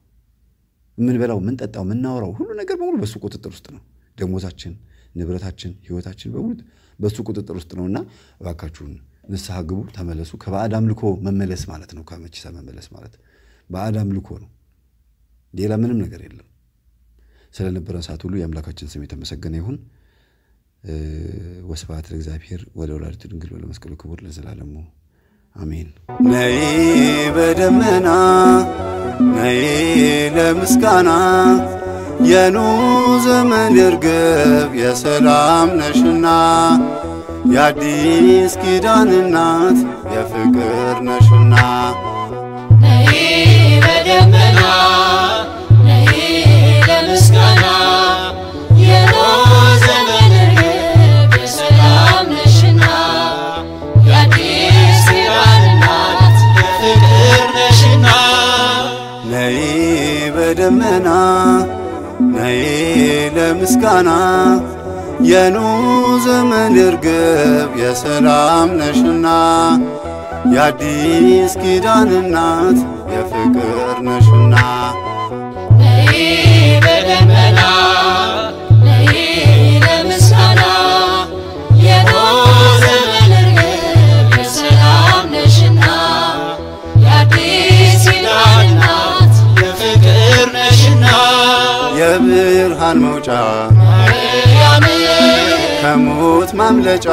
የምንበላው፣ የምንጠጣው፣ የምናወራው ሁሉ ነገር በሙሉ በሱ ቁጥጥር ውስጥ ነው። ደሞዛችን፣ ንብረታችን፣ ህይወታችን በሙሉ በሱ ቁጥጥር ውስጥ ነው እና እባካችሁን ንስሐ ግቡ፣ ተመለሱ። ከባዕድ አምልኮ መመለስ ማለት ነው። ከመችሳ መመለስ ማለት ባዕድ አምልኮ ነው። ሌላ ምንም ነገር የለም። ስለነበረን ሰዓት ሁሉ የአምላካችን ስም የተመሰገነ ይሁን። ወስብሐት ለእግዚአብሔር ወደ ወላዲቱ ድንግል ወለመስቀሉ ክቡር ለዘላለሙ አሜን። ነይ በደመና ነይ ለምስጋና የኑ ዘመን እርግብ የሰላም ነሽና የአዲስ ኪዳን እናት የፍቅር ነሽና ነይ በደመና ደመና ነይ ለምስጋና የኑ ዘመን እርግብ የሰላም ነሽና የአዲስ ኪዳን እናት የፍቅር ነሽና ነይ በደመና ከሙታን መውጫ ከሞት ማምለጫ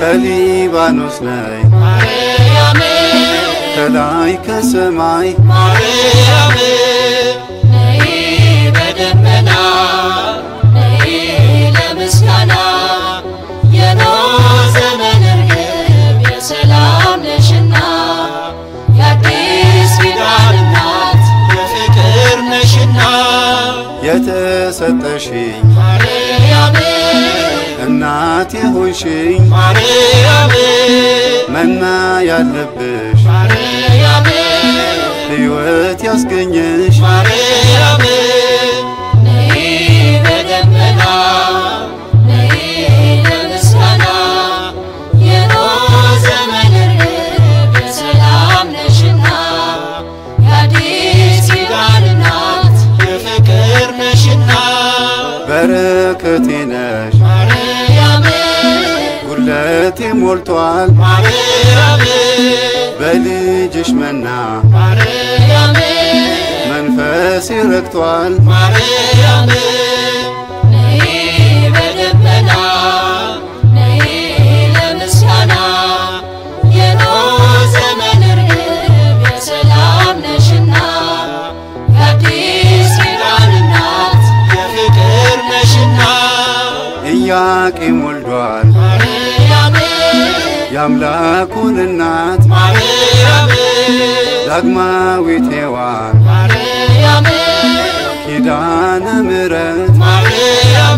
ከሊባኖስ ላይ ከላይ ከሰማይ ሰጠሽኝ ማርያም እናቴ ሆንሽኝ ማርያም መና ያለብሽ ሕይወት ያስገኘሽ ማርያም ولاتي ناش ولاتي مولتوال بلجش منا منفاسي ركتوال አምላክ ይሞልዷል የአምላኩን እናት ዳግማዊት ሔዋን ኪዳነ ምሕረት